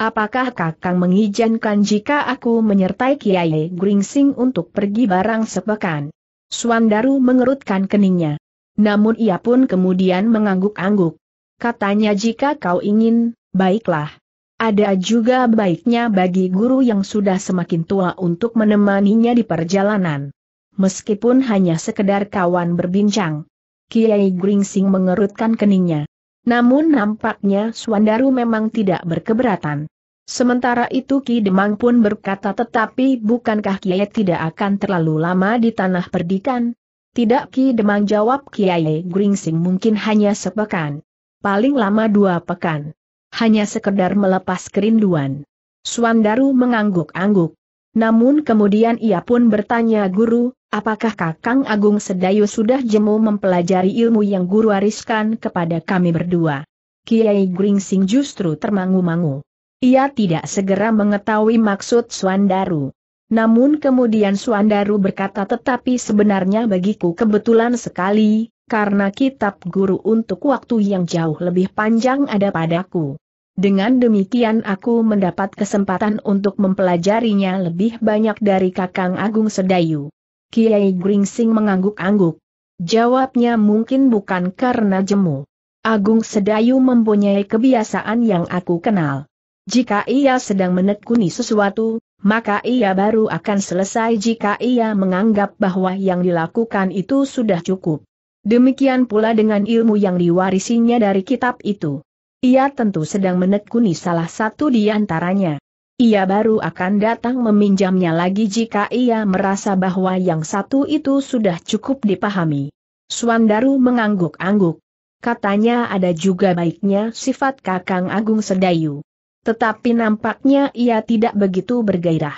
Apakah kakang mengizinkan jika aku menyertai Kiai Gringsing untuk pergi barang sepekan? Suandaru mengerutkan keningnya. Namun ia pun kemudian mengangguk-angguk. Katanya jika kau ingin, baiklah. Ada juga baiknya bagi guru yang sudah semakin tua untuk menemaninya di perjalanan. Meskipun hanya sekedar kawan berbincang. Kiai Gringsing mengerutkan keningnya. Namun nampaknya Suandaru memang tidak berkeberatan. Sementara itu Ki Demang pun berkata tetapi bukankah Kiai tidak akan terlalu lama di tanah perdikan? Tidak Ki Demang jawab Kiai Gringsing mungkin hanya sepekan. Paling lama dua pekan hanya sekedar melepas kerinduan. Suandaru mengangguk-angguk. Namun kemudian ia pun bertanya guru, apakah Kakang Agung Sedayu sudah jemu mempelajari ilmu yang guru wariskan kepada kami berdua? Kiai Gringsing justru termangu-mangu. Ia tidak segera mengetahui maksud Suandaru. Namun kemudian Suandaru berkata tetapi sebenarnya bagiku kebetulan sekali, karena kitab guru untuk waktu yang jauh lebih panjang ada padaku. Dengan demikian aku mendapat kesempatan untuk mempelajarinya lebih banyak dari Kakang Agung Sedayu. Kiai Gringsing mengangguk-angguk. Jawabnya mungkin bukan karena jemu. Agung Sedayu mempunyai kebiasaan yang aku kenal. Jika ia sedang menekuni sesuatu, maka ia baru akan selesai jika ia menganggap bahwa yang dilakukan itu sudah cukup. Demikian pula dengan ilmu yang diwarisinya dari kitab itu. Ia tentu sedang menekuni salah satu di antaranya. Ia baru akan datang meminjamnya lagi jika ia merasa bahwa yang satu itu sudah cukup dipahami. Suandaru mengangguk-angguk. Katanya ada juga baiknya sifat Kakang Agung Sedayu. Tetapi nampaknya ia tidak begitu bergairah.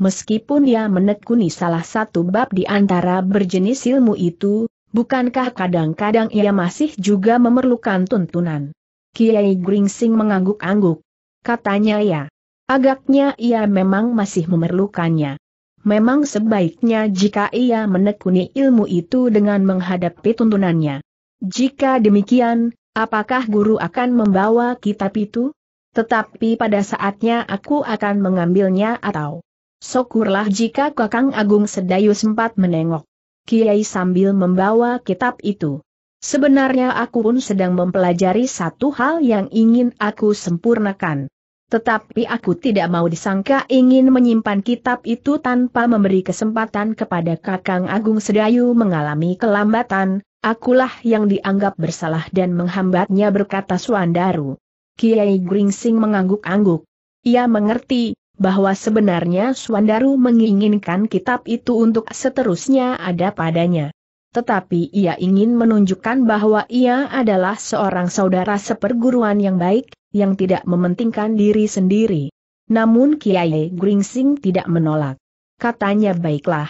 Meskipun ia menekuni salah satu bab di antara berjenis ilmu itu, bukankah kadang-kadang ia masih juga memerlukan tuntunan? Kiai Gringsing mengangguk-angguk. Katanya ya. Agaknya ia memang masih memerlukannya. Memang sebaiknya jika ia menekuni ilmu itu dengan menghadapi tuntunannya. Jika demikian, apakah guru akan membawa kitab itu? Tetapi pada saatnya aku akan mengambilnya atau... Syukurlah jika Kakang Agung Sedayu sempat menengok. Kiai sambil membawa kitab itu. Sebenarnya aku pun sedang mempelajari satu hal yang ingin aku sempurnakan. Tetapi aku tidak mau disangka ingin menyimpan kitab itu tanpa memberi kesempatan kepada Kakang Agung Sedayu mengalami kelambatan, akulah yang dianggap bersalah dan menghambatnya berkata Suandaru. Kiai Gringsing mengangguk-angguk. Ia mengerti, bahwa sebenarnya Suandaru menginginkan kitab itu untuk seterusnya ada padanya tetapi ia ingin menunjukkan bahwa ia adalah seorang saudara seperguruan yang baik, yang tidak mementingkan diri sendiri. Namun Kiai Gringsing tidak menolak. Katanya baiklah.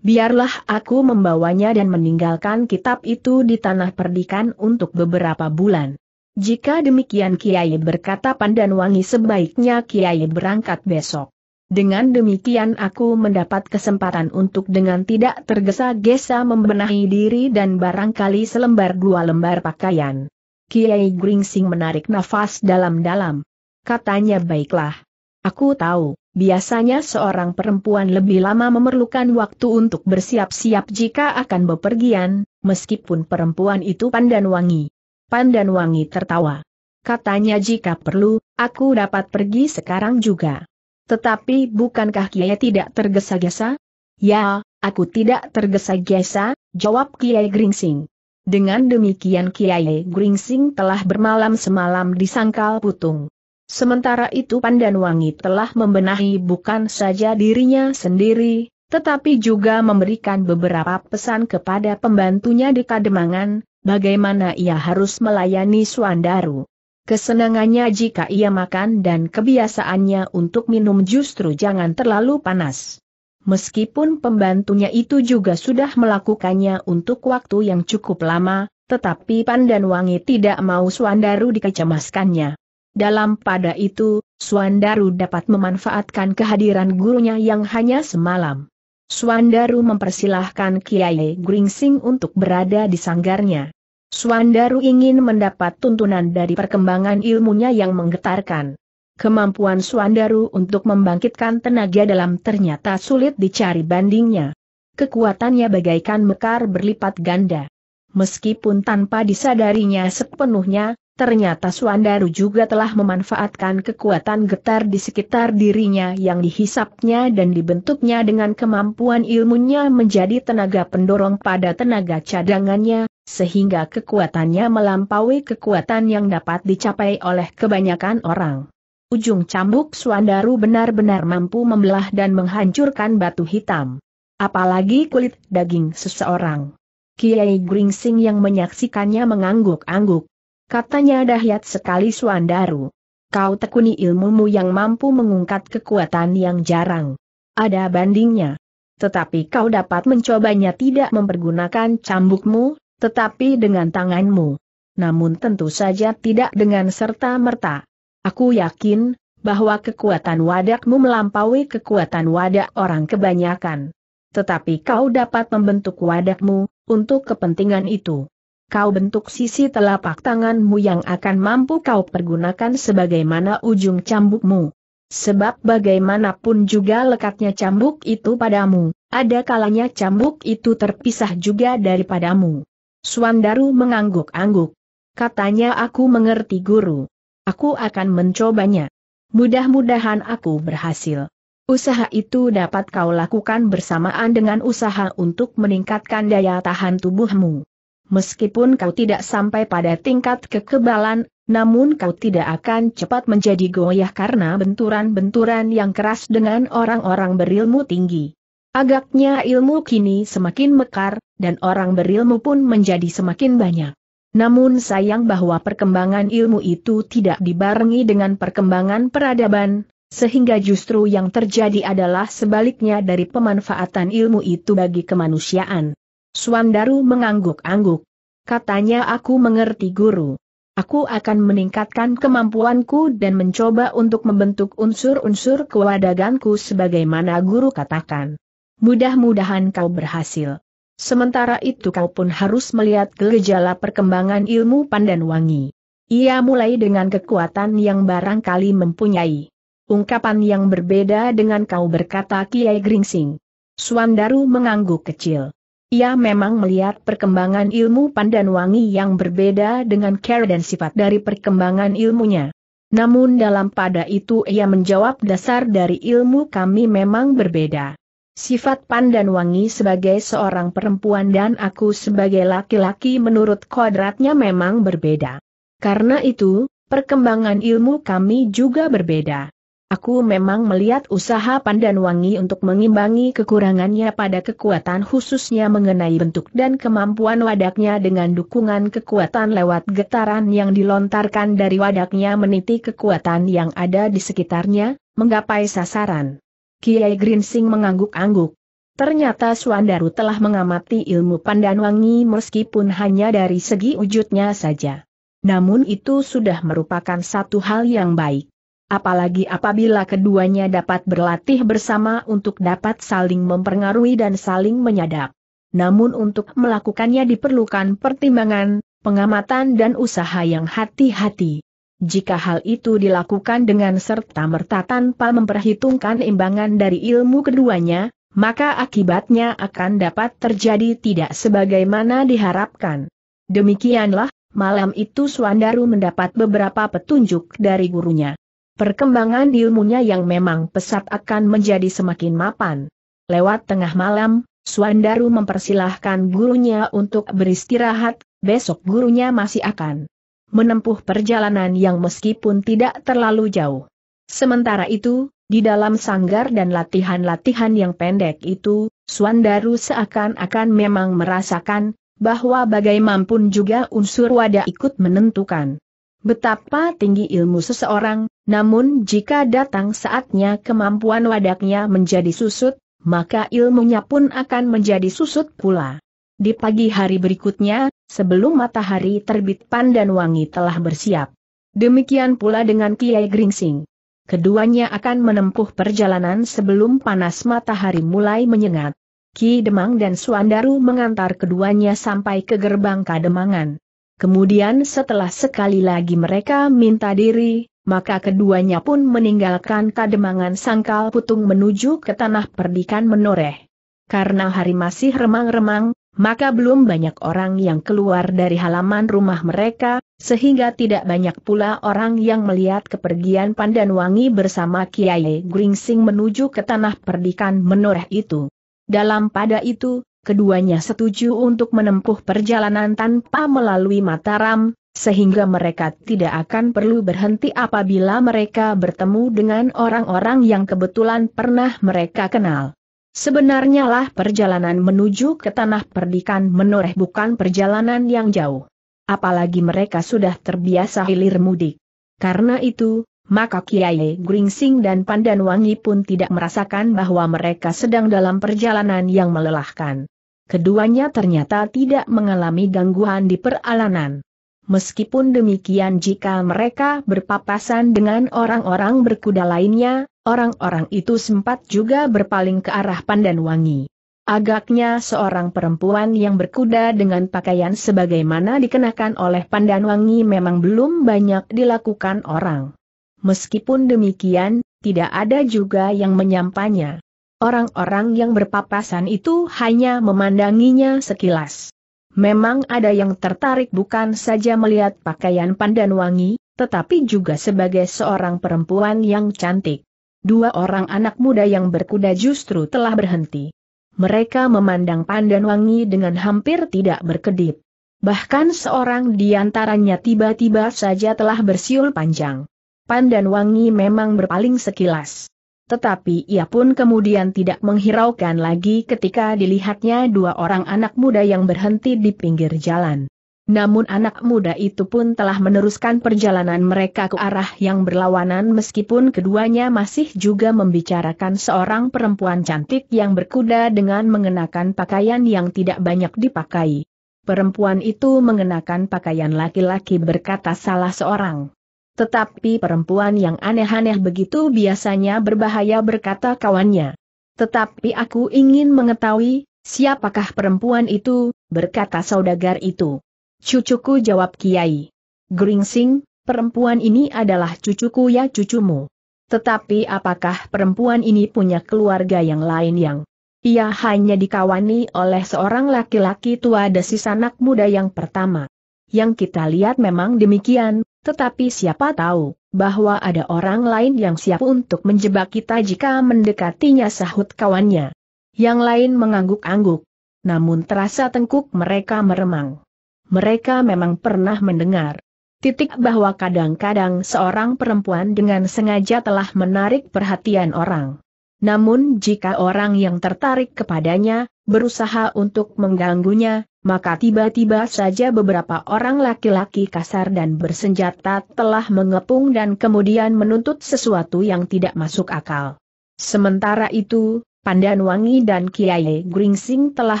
Biarlah aku membawanya dan meninggalkan kitab itu di tanah perdikan untuk beberapa bulan. Jika demikian Kiai berkata pandan wangi sebaiknya Kiai berangkat besok. Dengan demikian aku mendapat kesempatan untuk dengan tidak tergesa-gesa membenahi diri dan barangkali selembar dua lembar pakaian. Kiai Gringsing menarik nafas dalam-dalam. Katanya baiklah. Aku tahu, biasanya seorang perempuan lebih lama memerlukan waktu untuk bersiap-siap jika akan bepergian, meskipun perempuan itu pandan wangi. Pandan wangi tertawa. Katanya jika perlu, aku dapat pergi sekarang juga. Tetapi bukankah Kiai tidak tergesa-gesa? Ya, aku tidak tergesa-gesa, jawab Kiai Gringsing. Dengan demikian Kiai Gringsing telah bermalam semalam di sangkal putung. Sementara itu Pandan Wangi telah membenahi bukan saja dirinya sendiri, tetapi juga memberikan beberapa pesan kepada pembantunya di Kademangan, bagaimana ia harus melayani Suandaru. Kesenangannya jika ia makan dan kebiasaannya untuk minum justru jangan terlalu panas. Meskipun pembantunya itu juga sudah melakukannya untuk waktu yang cukup lama, tetapi Pandan Wangi tidak mau Suandaru dikecemaskannya. Dalam pada itu, Suandaru dapat memanfaatkan kehadiran gurunya yang hanya semalam. Suandaru mempersilahkan Kiai Gringsing untuk berada di sanggarnya. Swandaru ingin mendapat tuntunan dari perkembangan ilmunya yang menggetarkan. Kemampuan Swandaru untuk membangkitkan tenaga dalam ternyata sulit dicari bandingnya. Kekuatannya bagaikan mekar berlipat ganda. Meskipun tanpa disadarinya sepenuhnya, Ternyata Suandaru juga telah memanfaatkan kekuatan getar di sekitar dirinya yang dihisapnya dan dibentuknya dengan kemampuan ilmunya menjadi tenaga pendorong pada tenaga cadangannya, sehingga kekuatannya melampaui kekuatan yang dapat dicapai oleh kebanyakan orang. Ujung cambuk Suandaru benar-benar mampu membelah dan menghancurkan batu hitam. Apalagi kulit daging seseorang. Kiai Gringsing yang menyaksikannya mengangguk-angguk. Katanya dahyat sekali Suandaru. Kau tekuni ilmumu yang mampu mengungkat kekuatan yang jarang. Ada bandingnya. Tetapi kau dapat mencobanya tidak mempergunakan cambukmu, tetapi dengan tanganmu. Namun tentu saja tidak dengan serta-merta. Aku yakin, bahwa kekuatan wadakmu melampaui kekuatan wadak orang kebanyakan. Tetapi kau dapat membentuk wadakmu, untuk kepentingan itu. Kau bentuk sisi telapak tanganmu yang akan mampu kau pergunakan sebagaimana ujung cambukmu. Sebab bagaimanapun juga lekatnya cambuk itu padamu, ada kalanya cambuk itu terpisah juga daripadamu. Suandaru mengangguk-angguk. Katanya aku mengerti guru. Aku akan mencobanya. Mudah-mudahan aku berhasil. Usaha itu dapat kau lakukan bersamaan dengan usaha untuk meningkatkan daya tahan tubuhmu. Meskipun kau tidak sampai pada tingkat kekebalan, namun kau tidak akan cepat menjadi goyah karena benturan-benturan yang keras dengan orang-orang berilmu tinggi. Agaknya ilmu kini semakin mekar, dan orang berilmu pun menjadi semakin banyak. Namun sayang bahwa perkembangan ilmu itu tidak dibarengi dengan perkembangan peradaban, sehingga justru yang terjadi adalah sebaliknya dari pemanfaatan ilmu itu bagi kemanusiaan. Suandaru mengangguk-angguk. Katanya aku mengerti guru. Aku akan meningkatkan kemampuanku dan mencoba untuk membentuk unsur-unsur kewadaganku sebagaimana guru katakan. Mudah-mudahan kau berhasil. Sementara itu kau pun harus melihat gejala perkembangan ilmu pandan wangi. Ia mulai dengan kekuatan yang barangkali mempunyai. Ungkapan yang berbeda dengan kau berkata Kiai Gringsing. Suandaru mengangguk kecil. Ia memang melihat perkembangan ilmu pandan wangi yang berbeda dengan care dan sifat dari perkembangan ilmunya. Namun dalam pada itu ia menjawab dasar dari ilmu kami memang berbeda. Sifat pandan wangi sebagai seorang perempuan dan aku sebagai laki-laki menurut kodratnya memang berbeda. Karena itu, perkembangan ilmu kami juga berbeda. Aku memang melihat usaha pandan wangi untuk mengimbangi kekurangannya pada kekuatan khususnya mengenai bentuk dan kemampuan wadaknya dengan dukungan kekuatan lewat getaran yang dilontarkan dari wadaknya meniti kekuatan yang ada di sekitarnya, menggapai sasaran. Kiai Grinsing mengangguk-angguk. Ternyata Suandaru telah mengamati ilmu pandan wangi meskipun hanya dari segi wujudnya saja. Namun itu sudah merupakan satu hal yang baik. Apalagi apabila keduanya dapat berlatih bersama untuk dapat saling mempengaruhi dan saling menyadap. Namun untuk melakukannya diperlukan pertimbangan, pengamatan dan usaha yang hati-hati. Jika hal itu dilakukan dengan serta-merta tanpa memperhitungkan imbangan dari ilmu keduanya, maka akibatnya akan dapat terjadi tidak sebagaimana diharapkan. Demikianlah, malam itu Suandaru mendapat beberapa petunjuk dari gurunya. Perkembangan ilmunya yang memang pesat akan menjadi semakin mapan. Lewat tengah malam, Suandaru mempersilahkan gurunya untuk beristirahat, besok gurunya masih akan menempuh perjalanan yang meskipun tidak terlalu jauh. Sementara itu, di dalam sanggar dan latihan-latihan yang pendek itu, Suandaru seakan-akan memang merasakan, bahwa bagaimanapun juga unsur wadah ikut menentukan. Betapa tinggi ilmu seseorang, namun jika datang saatnya kemampuan wadaknya menjadi susut, maka ilmunya pun akan menjadi susut pula. Di pagi hari berikutnya, sebelum matahari terbit pandan wangi telah bersiap. Demikian pula dengan Kiai Gringsing. Keduanya akan menempuh perjalanan sebelum panas matahari mulai menyengat. Ki Demang dan Suandaru mengantar keduanya sampai ke gerbang Kademangan. Kemudian setelah sekali lagi mereka minta diri, maka keduanya pun meninggalkan Kademangan Sangkal Putung menuju ke tanah perdikan menoreh. Karena hari masih remang-remang, maka belum banyak orang yang keluar dari halaman rumah mereka, sehingga tidak banyak pula orang yang melihat kepergian Pandan Wangi bersama Kiai Gringsing menuju ke tanah perdikan menoreh itu. Dalam pada itu, keduanya setuju untuk menempuh perjalanan tanpa melalui Mataram, sehingga mereka tidak akan perlu berhenti apabila mereka bertemu dengan orang-orang yang kebetulan pernah mereka kenal. Sebenarnya lah perjalanan menuju ke tanah perdikan menoreh bukan perjalanan yang jauh. Apalagi mereka sudah terbiasa hilir mudik. Karena itu, maka Kiai Gringsing dan Pandan Wangi pun tidak merasakan bahwa mereka sedang dalam perjalanan yang melelahkan. Keduanya ternyata tidak mengalami gangguan di peralanan. Meskipun demikian jika mereka berpapasan dengan orang-orang berkuda lainnya, Orang-orang itu sempat juga berpaling ke arah Pandan Wangi. Agaknya seorang perempuan yang berkuda dengan pakaian sebagaimana dikenakan oleh Pandan Wangi memang belum banyak dilakukan orang. Meskipun demikian, tidak ada juga yang menyampanya. Orang-orang yang berpapasan itu hanya memandanginya sekilas. Memang ada yang tertarik bukan saja melihat pakaian Pandan Wangi, tetapi juga sebagai seorang perempuan yang cantik dua orang anak muda yang berkuda justru telah berhenti. Mereka memandang Pandan Wangi dengan hampir tidak berkedip. Bahkan seorang di antaranya tiba-tiba saja telah bersiul panjang. Pandan Wangi memang berpaling sekilas. Tetapi ia pun kemudian tidak menghiraukan lagi ketika dilihatnya dua orang anak muda yang berhenti di pinggir jalan. Namun anak muda itu pun telah meneruskan perjalanan mereka ke arah yang berlawanan meskipun keduanya masih juga membicarakan seorang perempuan cantik yang berkuda dengan mengenakan pakaian yang tidak banyak dipakai. Perempuan itu mengenakan pakaian laki-laki berkata salah seorang. Tetapi perempuan yang aneh-aneh begitu biasanya berbahaya berkata kawannya. Tetapi aku ingin mengetahui, siapakah perempuan itu, berkata saudagar itu. Cucuku jawab Kiai. Gringsing, perempuan ini adalah cucuku ya cucumu. Tetapi apakah perempuan ini punya keluarga yang lain yang ia hanya dikawani oleh seorang laki-laki tua desis anak muda yang pertama. Yang kita lihat memang demikian, tetapi siapa tahu, bahwa ada orang lain yang siap untuk menjebak kita jika mendekatinya sahut kawannya. Yang lain mengangguk-angguk. Namun terasa tengkuk mereka meremang mereka memang pernah mendengar. Titik bahwa kadang-kadang seorang perempuan dengan sengaja telah menarik perhatian orang. Namun jika orang yang tertarik kepadanya, berusaha untuk mengganggunya, maka tiba-tiba saja beberapa orang laki-laki kasar dan bersenjata telah mengepung dan kemudian menuntut sesuatu yang tidak masuk akal. Sementara itu, Pandan Wangi dan Kiai Gringsing telah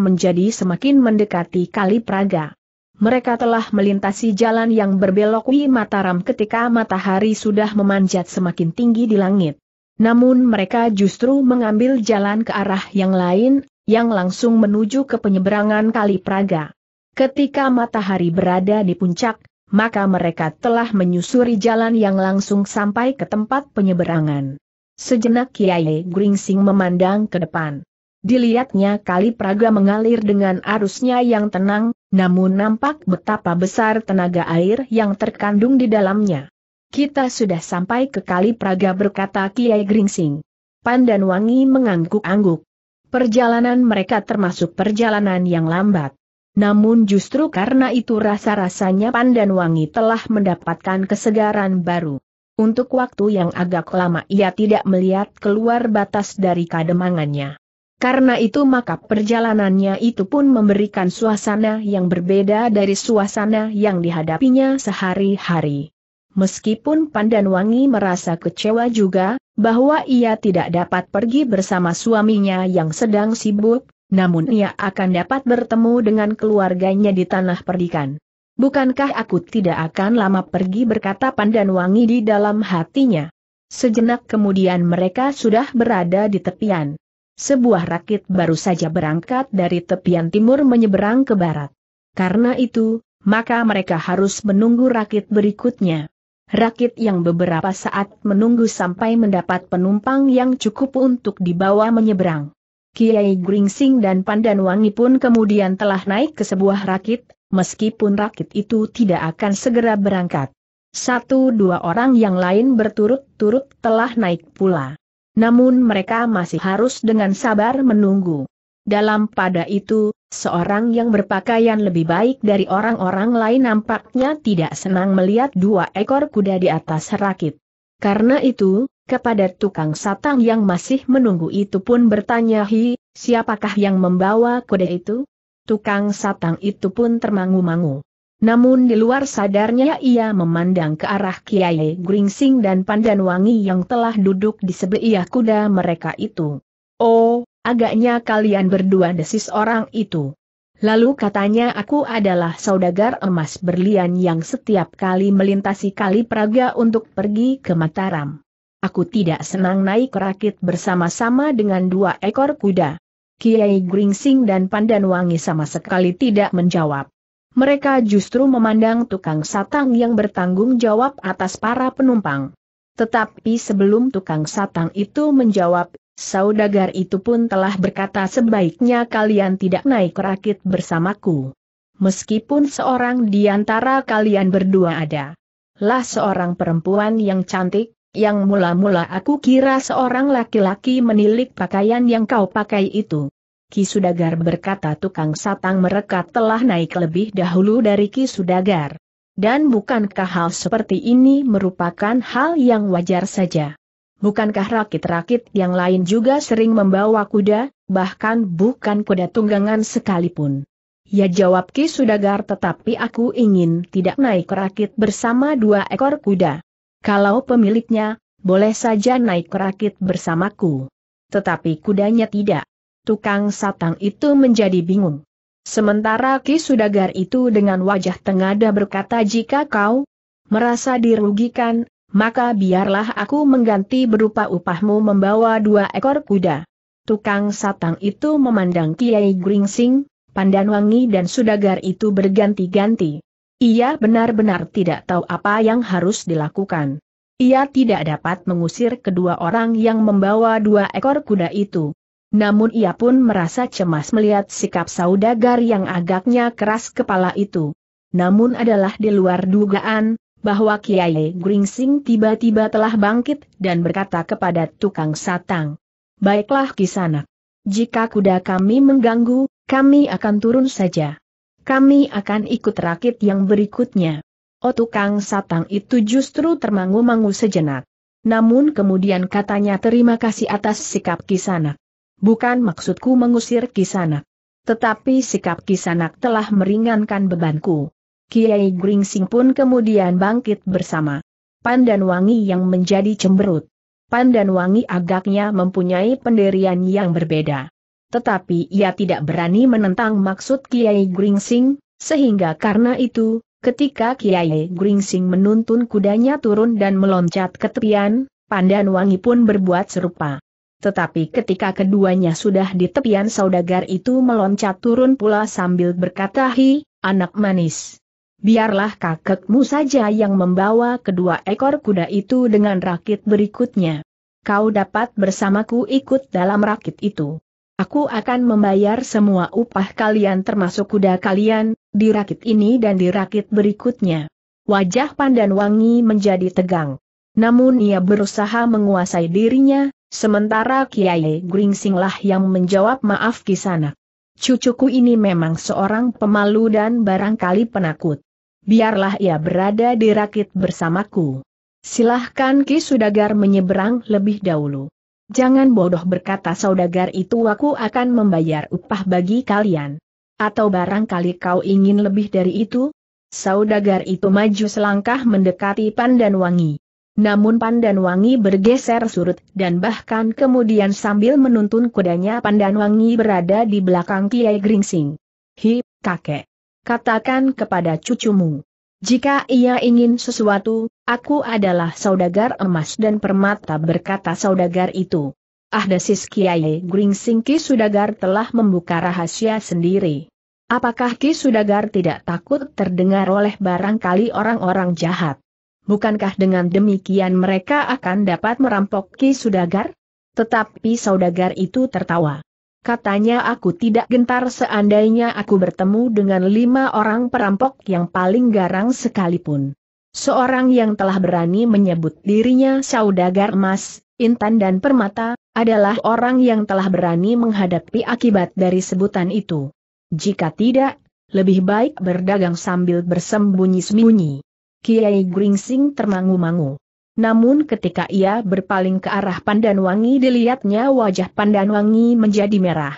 menjadi semakin mendekati Kali Praga mereka telah melintasi jalan yang berbelok di Mataram ketika matahari sudah memanjat semakin tinggi di langit. Namun mereka justru mengambil jalan ke arah yang lain, yang langsung menuju ke penyeberangan Kali Praga. Ketika matahari berada di puncak, maka mereka telah menyusuri jalan yang langsung sampai ke tempat penyeberangan. Sejenak Kiai Gringsing memandang ke depan. Dilihatnya kali Praga mengalir dengan arusnya yang tenang, namun nampak betapa besar tenaga air yang terkandung di dalamnya. Kita sudah sampai ke kali Praga berkata Kiai Gringsing. Pandan Wangi mengangguk-angguk. Perjalanan mereka termasuk perjalanan yang lambat. Namun justru karena itu rasa-rasanya Pandan Wangi telah mendapatkan kesegaran baru. Untuk waktu yang agak lama ia tidak melihat keluar batas dari kademangannya. Karena itu maka perjalanannya itu pun memberikan suasana yang berbeda dari suasana yang dihadapinya sehari-hari. Meskipun Pandan Wangi merasa kecewa juga, bahwa ia tidak dapat pergi bersama suaminya yang sedang sibuk, namun ia akan dapat bertemu dengan keluarganya di tanah perdikan. Bukankah aku tidak akan lama pergi berkata Pandan Wangi di dalam hatinya. Sejenak kemudian mereka sudah berada di tepian. Sebuah rakit baru saja berangkat dari tepian timur menyeberang ke barat. Karena itu, maka mereka harus menunggu rakit berikutnya. Rakit yang beberapa saat menunggu sampai mendapat penumpang yang cukup untuk dibawa menyeberang. Kiai Gringsing dan Pandan Wangi pun kemudian telah naik ke sebuah rakit, meskipun rakit itu tidak akan segera berangkat. Satu dua orang yang lain berturut-turut telah naik pula. Namun mereka masih harus dengan sabar menunggu. Dalam pada itu, seorang yang berpakaian lebih baik dari orang-orang lain nampaknya tidak senang melihat dua ekor kuda di atas rakit. Karena itu, kepada tukang satang yang masih menunggu itu pun bertanya Hi, siapakah yang membawa kuda itu? Tukang satang itu pun termangu-mangu. Namun di luar sadarnya ia memandang ke arah Kiai Gringsing dan Pandanwangi yang telah duduk di sebelah kuda mereka itu. Oh, agaknya kalian berdua desis orang itu. Lalu katanya aku adalah saudagar emas berlian yang setiap kali melintasi kali Praga untuk pergi ke Mataram. Aku tidak senang naik rakit bersama-sama dengan dua ekor kuda. Kiai Gringsing dan Pandanwangi sama sekali tidak menjawab mereka justru memandang tukang satang yang bertanggung jawab atas para penumpang. Tetapi sebelum tukang satang itu menjawab, saudagar itu pun telah berkata sebaiknya kalian tidak naik rakit bersamaku. Meskipun seorang di antara kalian berdua ada lah seorang perempuan yang cantik, yang mula-mula aku kira seorang laki-laki menilik pakaian yang kau pakai itu. Kisudagar berkata tukang satang mereka telah naik lebih dahulu dari Kisudagar. Dan bukankah hal seperti ini merupakan hal yang wajar saja? Bukankah rakit-rakit yang lain juga sering membawa kuda, bahkan bukan kuda tunggangan sekalipun? Ya jawab Kisudagar tetapi aku ingin tidak naik rakit bersama dua ekor kuda. Kalau pemiliknya, boleh saja naik rakit bersamaku. Tetapi kudanya tidak tukang satang itu menjadi bingung. Sementara Ki Sudagar itu dengan wajah tengada berkata jika kau merasa dirugikan, maka biarlah aku mengganti berupa upahmu membawa dua ekor kuda. Tukang satang itu memandang Kiai Gringsing, Pandanwangi dan Sudagar itu berganti-ganti. Ia benar-benar tidak tahu apa yang harus dilakukan. Ia tidak dapat mengusir kedua orang yang membawa dua ekor kuda itu. Namun ia pun merasa cemas melihat sikap saudagar yang agaknya keras kepala itu. Namun adalah di luar dugaan, bahwa Kiai Gringsing tiba-tiba telah bangkit dan berkata kepada tukang satang. Baiklah kisanak. Jika kuda kami mengganggu, kami akan turun saja. Kami akan ikut rakit yang berikutnya. Oh tukang satang itu justru termangu-mangu sejenak. Namun kemudian katanya terima kasih atas sikap kisanak. Bukan maksudku mengusir Kisanak. Tetapi sikap Kisanak telah meringankan bebanku. Kiai Gringsing pun kemudian bangkit bersama. Pandan Wangi yang menjadi cemberut. Pandan Wangi agaknya mempunyai pendirian yang berbeda. Tetapi ia tidak berani menentang maksud Kiai Gringsing, sehingga karena itu, ketika Kiai Gringsing menuntun kudanya turun dan meloncat ke tepian, Pandan Wangi pun berbuat serupa. Tetapi ketika keduanya sudah di tepian saudagar itu meloncat turun pula sambil berkata hi, anak manis. Biarlah kakekmu saja yang membawa kedua ekor kuda itu dengan rakit berikutnya. Kau dapat bersamaku ikut dalam rakit itu. Aku akan membayar semua upah kalian termasuk kuda kalian, di rakit ini dan di rakit berikutnya. Wajah Pandan Wangi menjadi tegang. Namun ia berusaha menguasai dirinya, Sementara Kiai Gringsinglah yang menjawab maaf kisana. Cucuku ini memang seorang pemalu dan barangkali penakut. Biarlah ia berada di rakit bersamaku. Silahkan Ki Sudagar menyeberang lebih dahulu. Jangan bodoh berkata saudagar itu aku akan membayar upah bagi kalian. Atau barangkali kau ingin lebih dari itu? Saudagar itu maju selangkah mendekati Pandan Wangi. Namun Pandan Wangi bergeser surut dan bahkan kemudian sambil menuntun kudanya Pandan Wangi berada di belakang Kiai Gringsing. Hi, kakek. Katakan kepada cucumu. Jika ia ingin sesuatu, aku adalah saudagar emas dan permata berkata saudagar itu. Ah desis Kiai Gringsing Ki Sudagar telah membuka rahasia sendiri. Apakah Ki Sudagar tidak takut terdengar oleh barangkali orang-orang jahat? Bukankah dengan demikian mereka akan dapat merampok Ki Sudagar? Tetapi Saudagar itu tertawa. Katanya aku tidak gentar seandainya aku bertemu dengan lima orang perampok yang paling garang sekalipun. Seorang yang telah berani menyebut dirinya Saudagar Emas, Intan dan Permata, adalah orang yang telah berani menghadapi akibat dari sebutan itu. Jika tidak, lebih baik berdagang sambil bersembunyi-sembunyi. Kiai Gringsing termangu-mangu. Namun ketika ia berpaling ke arah Pandanwangi dilihatnya wajah Pandanwangi menjadi merah.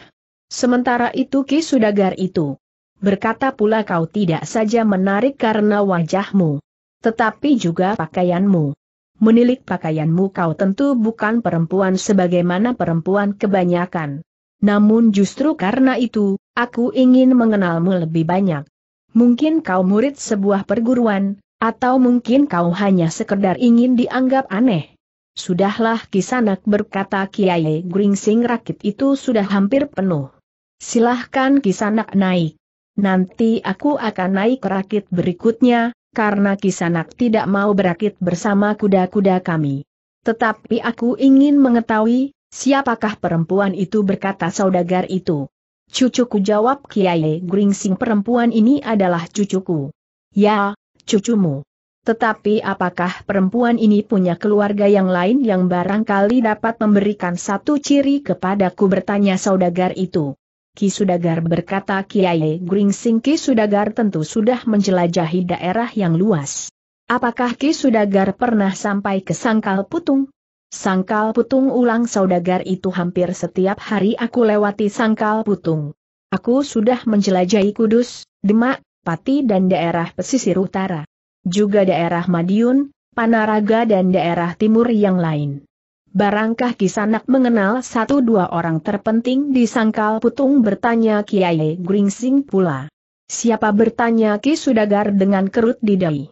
Sementara itu Ki Sudagar itu berkata pula kau tidak saja menarik karena wajahmu, tetapi juga pakaianmu. Menilik pakaianmu kau tentu bukan perempuan sebagaimana perempuan kebanyakan. Namun justru karena itu, aku ingin mengenalmu lebih banyak. Mungkin kau murid sebuah perguruan, atau mungkin kau hanya sekedar ingin dianggap aneh? Sudahlah Kisanak berkata Kiai Gringsing rakit itu sudah hampir penuh. Silahkan Kisanak naik. Nanti aku akan naik rakit berikutnya, karena Kisanak tidak mau berakit bersama kuda-kuda kami. Tetapi aku ingin mengetahui, siapakah perempuan itu berkata saudagar itu. Cucuku jawab Kiai Gringsing perempuan ini adalah cucuku. Ya, cucumu. Tetapi apakah perempuan ini punya keluarga yang lain yang barangkali dapat memberikan satu ciri kepadaku bertanya saudagar itu. Ki Sudagar berkata Kiai Gringsing Ki Sudagar tentu sudah menjelajahi daerah yang luas. Apakah Ki Sudagar pernah sampai ke Sangkal Putung? Sangkal Putung ulang saudagar itu hampir setiap hari aku lewati Sangkal Putung. Aku sudah menjelajahi Kudus, Demak, Pati dan daerah pesisir utara. Juga daerah Madiun, Panaraga dan daerah timur yang lain. Barangkah Kisanak mengenal satu dua orang terpenting di Sangkal Putung bertanya Kiai Gringsing pula. Siapa bertanya Ki Sudagar dengan kerut di dahi.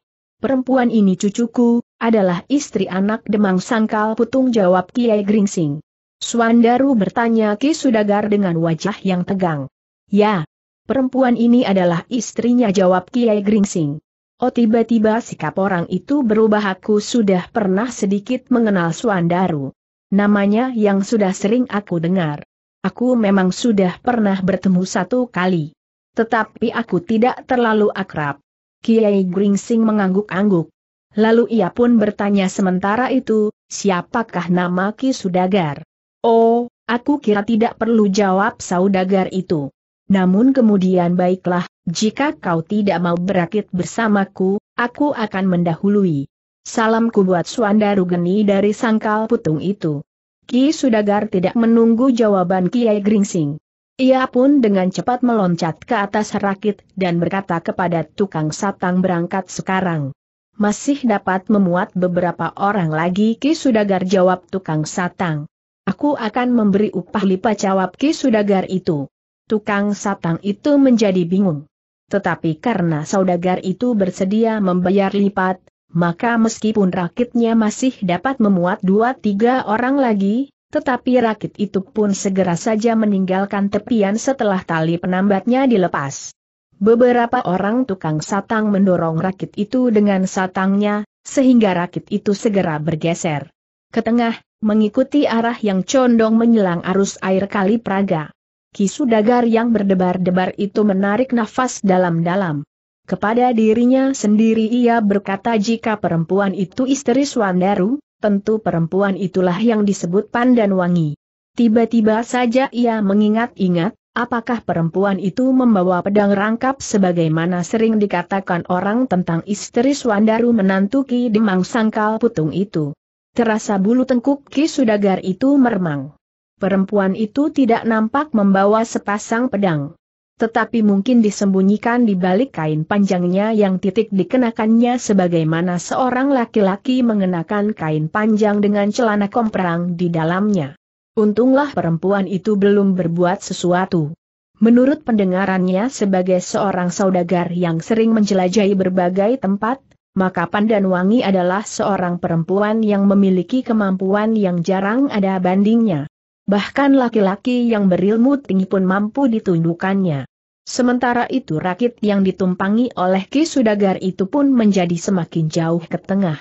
Perempuan ini cucuku, adalah istri anak Demang Sangkal Putung jawab Kiai Gringsing. Suandaru bertanya Ki Sudagar dengan wajah yang tegang. Ya, perempuan ini adalah istrinya jawab Kiai Gringsing. Oh tiba-tiba sikap orang itu berubah aku sudah pernah sedikit mengenal Suandaru. Namanya yang sudah sering aku dengar. Aku memang sudah pernah bertemu satu kali. Tetapi aku tidak terlalu akrab. Kiai Gringsing mengangguk-angguk. Lalu ia pun bertanya sementara itu, siapakah nama Ki Sudagar? Oh, aku kira tidak perlu jawab Saudagar itu. Namun kemudian baiklah, jika kau tidak mau berakit bersamaku, aku akan mendahului. Salamku buat Suandaru Geni dari sangkal putung itu. Ki Sudagar tidak menunggu jawaban Kiai Gringsing. Ia pun dengan cepat meloncat ke atas rakit dan berkata kepada tukang satang berangkat sekarang. Masih dapat memuat beberapa orang lagi Ki Sudagar jawab tukang satang. Aku akan memberi upah lipat jawab Ki Sudagar itu tukang satang itu menjadi bingung. Tetapi karena saudagar itu bersedia membayar lipat, maka meskipun rakitnya masih dapat memuat dua tiga orang lagi, tetapi rakit itu pun segera saja meninggalkan tepian setelah tali penambatnya dilepas. Beberapa orang tukang satang mendorong rakit itu dengan satangnya, sehingga rakit itu segera bergeser. Ketengah, mengikuti arah yang condong menyelang arus air kali Praga. Kisudagar yang berdebar-debar itu menarik nafas dalam-dalam. Kepada dirinya sendiri ia berkata jika perempuan itu istri Swandaru, tentu perempuan itulah yang disebut Pandan Wangi. Tiba-tiba saja ia mengingat-ingat, apakah perempuan itu membawa pedang rangkap sebagaimana sering dikatakan orang tentang istri Swandaru menantuki Ki Demang Sangkal Putung itu. Terasa bulu tengkuk Ki Sudagar itu meremang perempuan itu tidak nampak membawa sepasang pedang. Tetapi mungkin disembunyikan di balik kain panjangnya yang titik dikenakannya sebagaimana seorang laki-laki mengenakan kain panjang dengan celana komperang di dalamnya. Untunglah perempuan itu belum berbuat sesuatu. Menurut pendengarannya sebagai seorang saudagar yang sering menjelajahi berbagai tempat, maka Pandan Wangi adalah seorang perempuan yang memiliki kemampuan yang jarang ada bandingnya. Bahkan laki-laki yang berilmu tinggi pun mampu ditundukannya. Sementara itu rakit yang ditumpangi oleh Ki Sudagar itu pun menjadi semakin jauh ke tengah.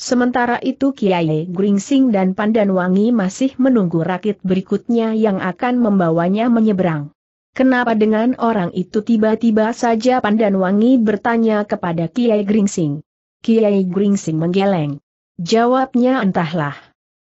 Sementara itu Kiai Gringsing dan Pandanwangi masih menunggu rakit berikutnya yang akan membawanya menyeberang. Kenapa dengan orang itu tiba-tiba saja Pandanwangi bertanya kepada Kiai Gringsing. Kiai Gringsing menggeleng. Jawabnya entahlah.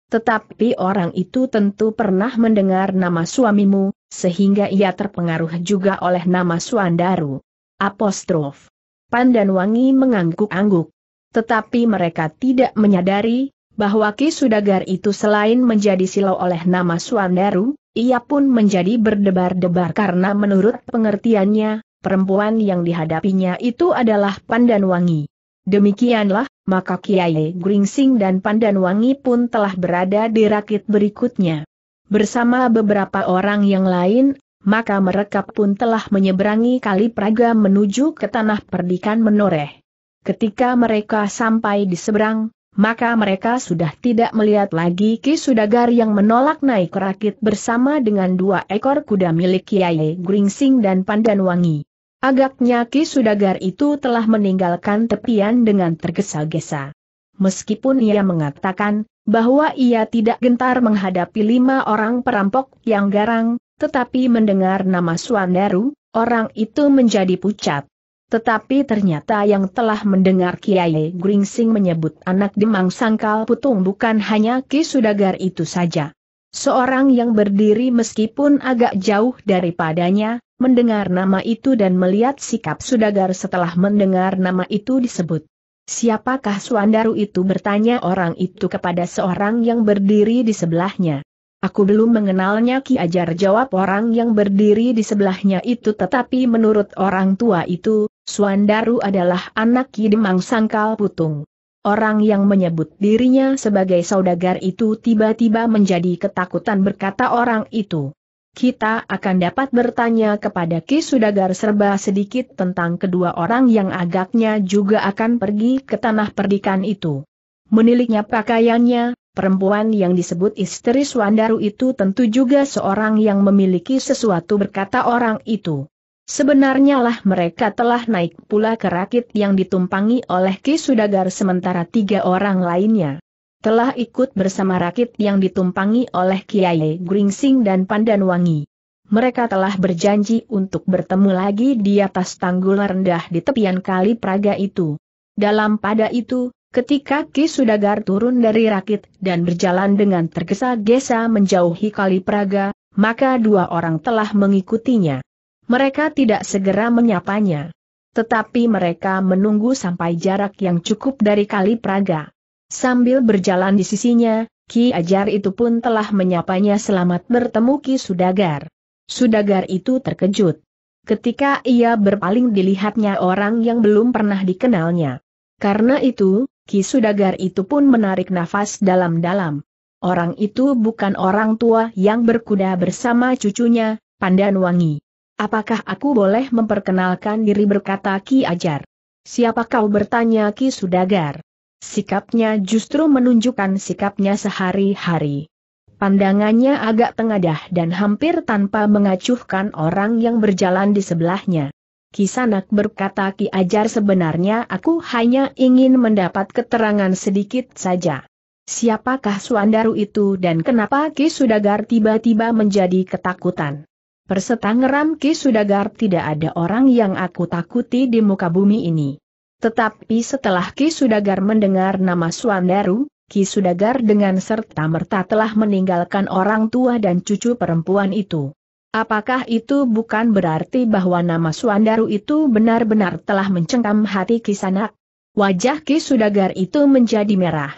Tetapi orang itu tentu pernah mendengar nama suamimu, sehingga ia terpengaruh juga oleh nama Suandaru. Apostrof. Wangi mengangguk-angguk. Tetapi mereka tidak menyadari, bahwa Ki Sudagar itu selain menjadi silau oleh nama Suandaru, ia pun menjadi berdebar-debar karena menurut pengertiannya, perempuan yang dihadapinya itu adalah Pandan Wangi. Demikianlah, maka Kiai Gringsing dan Pandanwangi pun telah berada di rakit berikutnya. Bersama beberapa orang yang lain, maka mereka pun telah menyeberangi kali Praga menuju ke tanah perdikan menoreh. Ketika mereka sampai di seberang, maka mereka sudah tidak melihat lagi Ki Sudagar yang menolak naik rakit bersama dengan dua ekor kuda milik Kiai Gringsing dan Pandanwangi. Agaknya Ki Sudagar itu telah meninggalkan tepian dengan tergesa-gesa. Meskipun ia mengatakan bahwa ia tidak gentar menghadapi lima orang perampok yang garang, tetapi mendengar nama Suandaru, orang itu menjadi pucat. Tetapi ternyata yang telah mendengar Kiai Gringsing menyebut anak Demang Sangkal Putung bukan hanya Ki Sudagar itu saja. Seorang yang berdiri meskipun agak jauh daripadanya, mendengar nama itu dan melihat sikap Sudagar setelah mendengar nama itu disebut. Siapakah Suandaru itu bertanya orang itu kepada seorang yang berdiri di sebelahnya. Aku belum mengenalnya Ki Ajar jawab orang yang berdiri di sebelahnya itu tetapi menurut orang tua itu, Suandaru adalah anak Ki Demang Sangkal Putung. Orang yang menyebut dirinya sebagai saudagar itu tiba-tiba menjadi ketakutan berkata orang itu. Kita akan dapat bertanya kepada Ki Sudagar serba sedikit tentang kedua orang yang agaknya juga akan pergi ke tanah perdikan itu. Meniliknya pakaiannya, perempuan yang disebut istri Swandaru itu tentu juga seorang yang memiliki sesuatu berkata orang itu. Sebenarnya lah mereka telah naik pula ke rakit yang ditumpangi oleh Ki Sudagar sementara tiga orang lainnya. Telah ikut bersama rakit yang ditumpangi oleh Kiai Gringsing dan Pandanwangi. Mereka telah berjanji untuk bertemu lagi di atas tanggul rendah di tepian kali Praga itu. Dalam pada itu, ketika Ki Sudagar turun dari rakit dan berjalan dengan tergesa-gesa menjauhi kali Praga, maka dua orang telah mengikutinya. Mereka tidak segera menyapanya. Tetapi mereka menunggu sampai jarak yang cukup dari kali Praga. Sambil berjalan di sisinya, Ki Ajar itu pun telah menyapanya selamat bertemu Ki Sudagar. Sudagar itu terkejut. Ketika ia berpaling dilihatnya orang yang belum pernah dikenalnya. Karena itu, Ki Sudagar itu pun menarik nafas dalam-dalam. Orang itu bukan orang tua yang berkuda bersama cucunya, Pandan Wangi. Apakah aku boleh memperkenalkan diri berkata Ki Ajar? Siapa kau bertanya Ki Sudagar? Sikapnya justru menunjukkan sikapnya sehari-hari. Pandangannya agak tengadah dan hampir tanpa mengacuhkan orang yang berjalan di sebelahnya. Ki Sanak berkata Ki Ajar sebenarnya aku hanya ingin mendapat keterangan sedikit saja. Siapakah Suandaru itu dan kenapa Ki Sudagar tiba-tiba menjadi ketakutan? Persetangeram Ki Sudagar tidak ada orang yang aku takuti di muka bumi ini. Tetapi setelah Ki Sudagar mendengar nama Suandaru, Ki Sudagar dengan serta-merta telah meninggalkan orang tua dan cucu perempuan itu. Apakah itu bukan berarti bahwa nama Suandaru itu benar-benar telah mencengkam hati Kisanak? Wajah Ki Sudagar itu menjadi merah.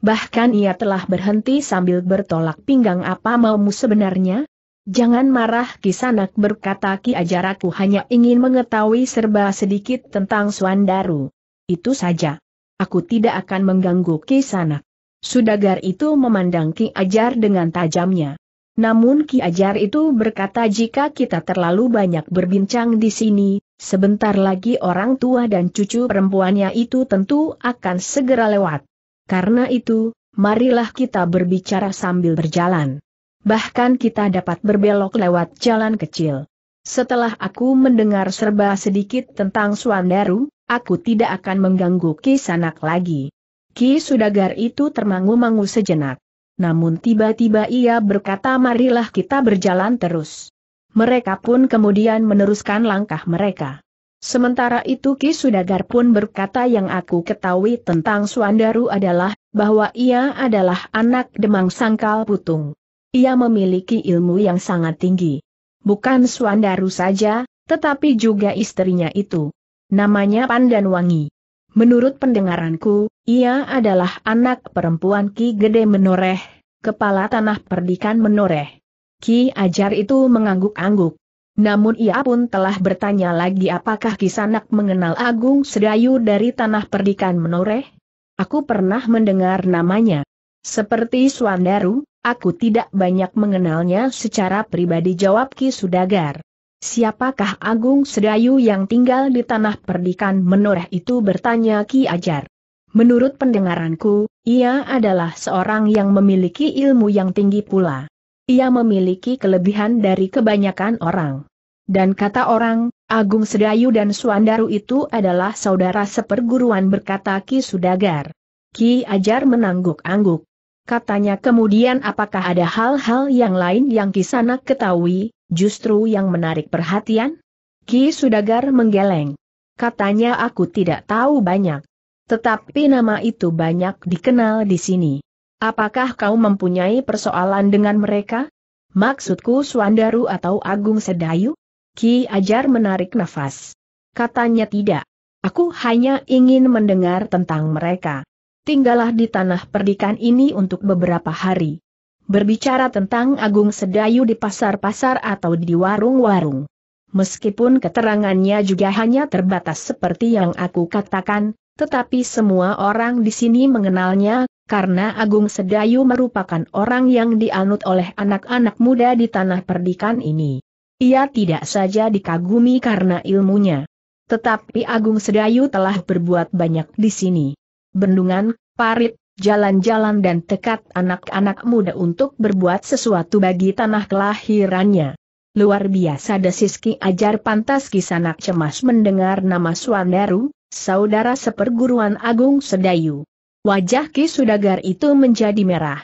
Bahkan ia telah berhenti sambil bertolak pinggang apa maumu sebenarnya, Jangan marah Kisanak berkata Ki Ajar aku hanya ingin mengetahui serba sedikit tentang Suandaru. Itu saja. Aku tidak akan mengganggu Kisanak. Sudagar itu memandang Ki Ajar dengan tajamnya. Namun Ki Ajar itu berkata jika kita terlalu banyak berbincang di sini, sebentar lagi orang tua dan cucu perempuannya itu tentu akan segera lewat. Karena itu, marilah kita berbicara sambil berjalan bahkan kita dapat berbelok lewat jalan kecil. Setelah aku mendengar serba sedikit tentang Suandaru, aku tidak akan mengganggu Ki Sanak lagi. Ki Sudagar itu termangu-mangu sejenak. Namun tiba-tiba ia berkata marilah kita berjalan terus. Mereka pun kemudian meneruskan langkah mereka. Sementara itu Ki Sudagar pun berkata yang aku ketahui tentang Suandaru adalah, bahwa ia adalah anak Demang Sangkal Putung. Ia memiliki ilmu yang sangat tinggi. Bukan Suandaru saja, tetapi juga istrinya itu. Namanya Pandan Wangi. Menurut pendengaranku, ia adalah anak perempuan Ki Gede Menoreh, kepala tanah perdikan Menoreh. Ki Ajar itu mengangguk-angguk. Namun ia pun telah bertanya lagi apakah Kisanak mengenal Agung Sedayu dari tanah perdikan Menoreh? Aku pernah mendengar namanya. Seperti Suandaru, Aku tidak banyak mengenalnya secara pribadi jawab Ki Sudagar. Siapakah Agung Sedayu yang tinggal di tanah perdikan menoreh itu bertanya Ki Ajar. Menurut pendengaranku, ia adalah seorang yang memiliki ilmu yang tinggi pula. Ia memiliki kelebihan dari kebanyakan orang. Dan kata orang, Agung Sedayu dan Suandaru itu adalah saudara seperguruan berkata Ki Sudagar. Ki Ajar menangguk-angguk. Katanya kemudian apakah ada hal-hal yang lain yang Kisana ketahui, justru yang menarik perhatian? Ki Sudagar menggeleng. Katanya aku tidak tahu banyak. Tetapi nama itu banyak dikenal di sini. Apakah kau mempunyai persoalan dengan mereka? Maksudku Suandaru atau Agung Sedayu? Ki Ajar menarik nafas. Katanya tidak. Aku hanya ingin mendengar tentang mereka tinggallah di tanah perdikan ini untuk beberapa hari. Berbicara tentang Agung Sedayu di pasar-pasar atau di warung-warung. Meskipun keterangannya juga hanya terbatas seperti yang aku katakan, tetapi semua orang di sini mengenalnya, karena Agung Sedayu merupakan orang yang dianut oleh anak-anak muda di tanah perdikan ini. Ia tidak saja dikagumi karena ilmunya. Tetapi Agung Sedayu telah berbuat banyak di sini bendungan, parit, jalan-jalan dan tekad anak-anak muda untuk berbuat sesuatu bagi tanah kelahirannya. Luar biasa desiski ajar pantas kisanak cemas mendengar nama Swandaru, saudara seperguruan agung Sedayu. Wajah Ki Sudagar itu menjadi merah.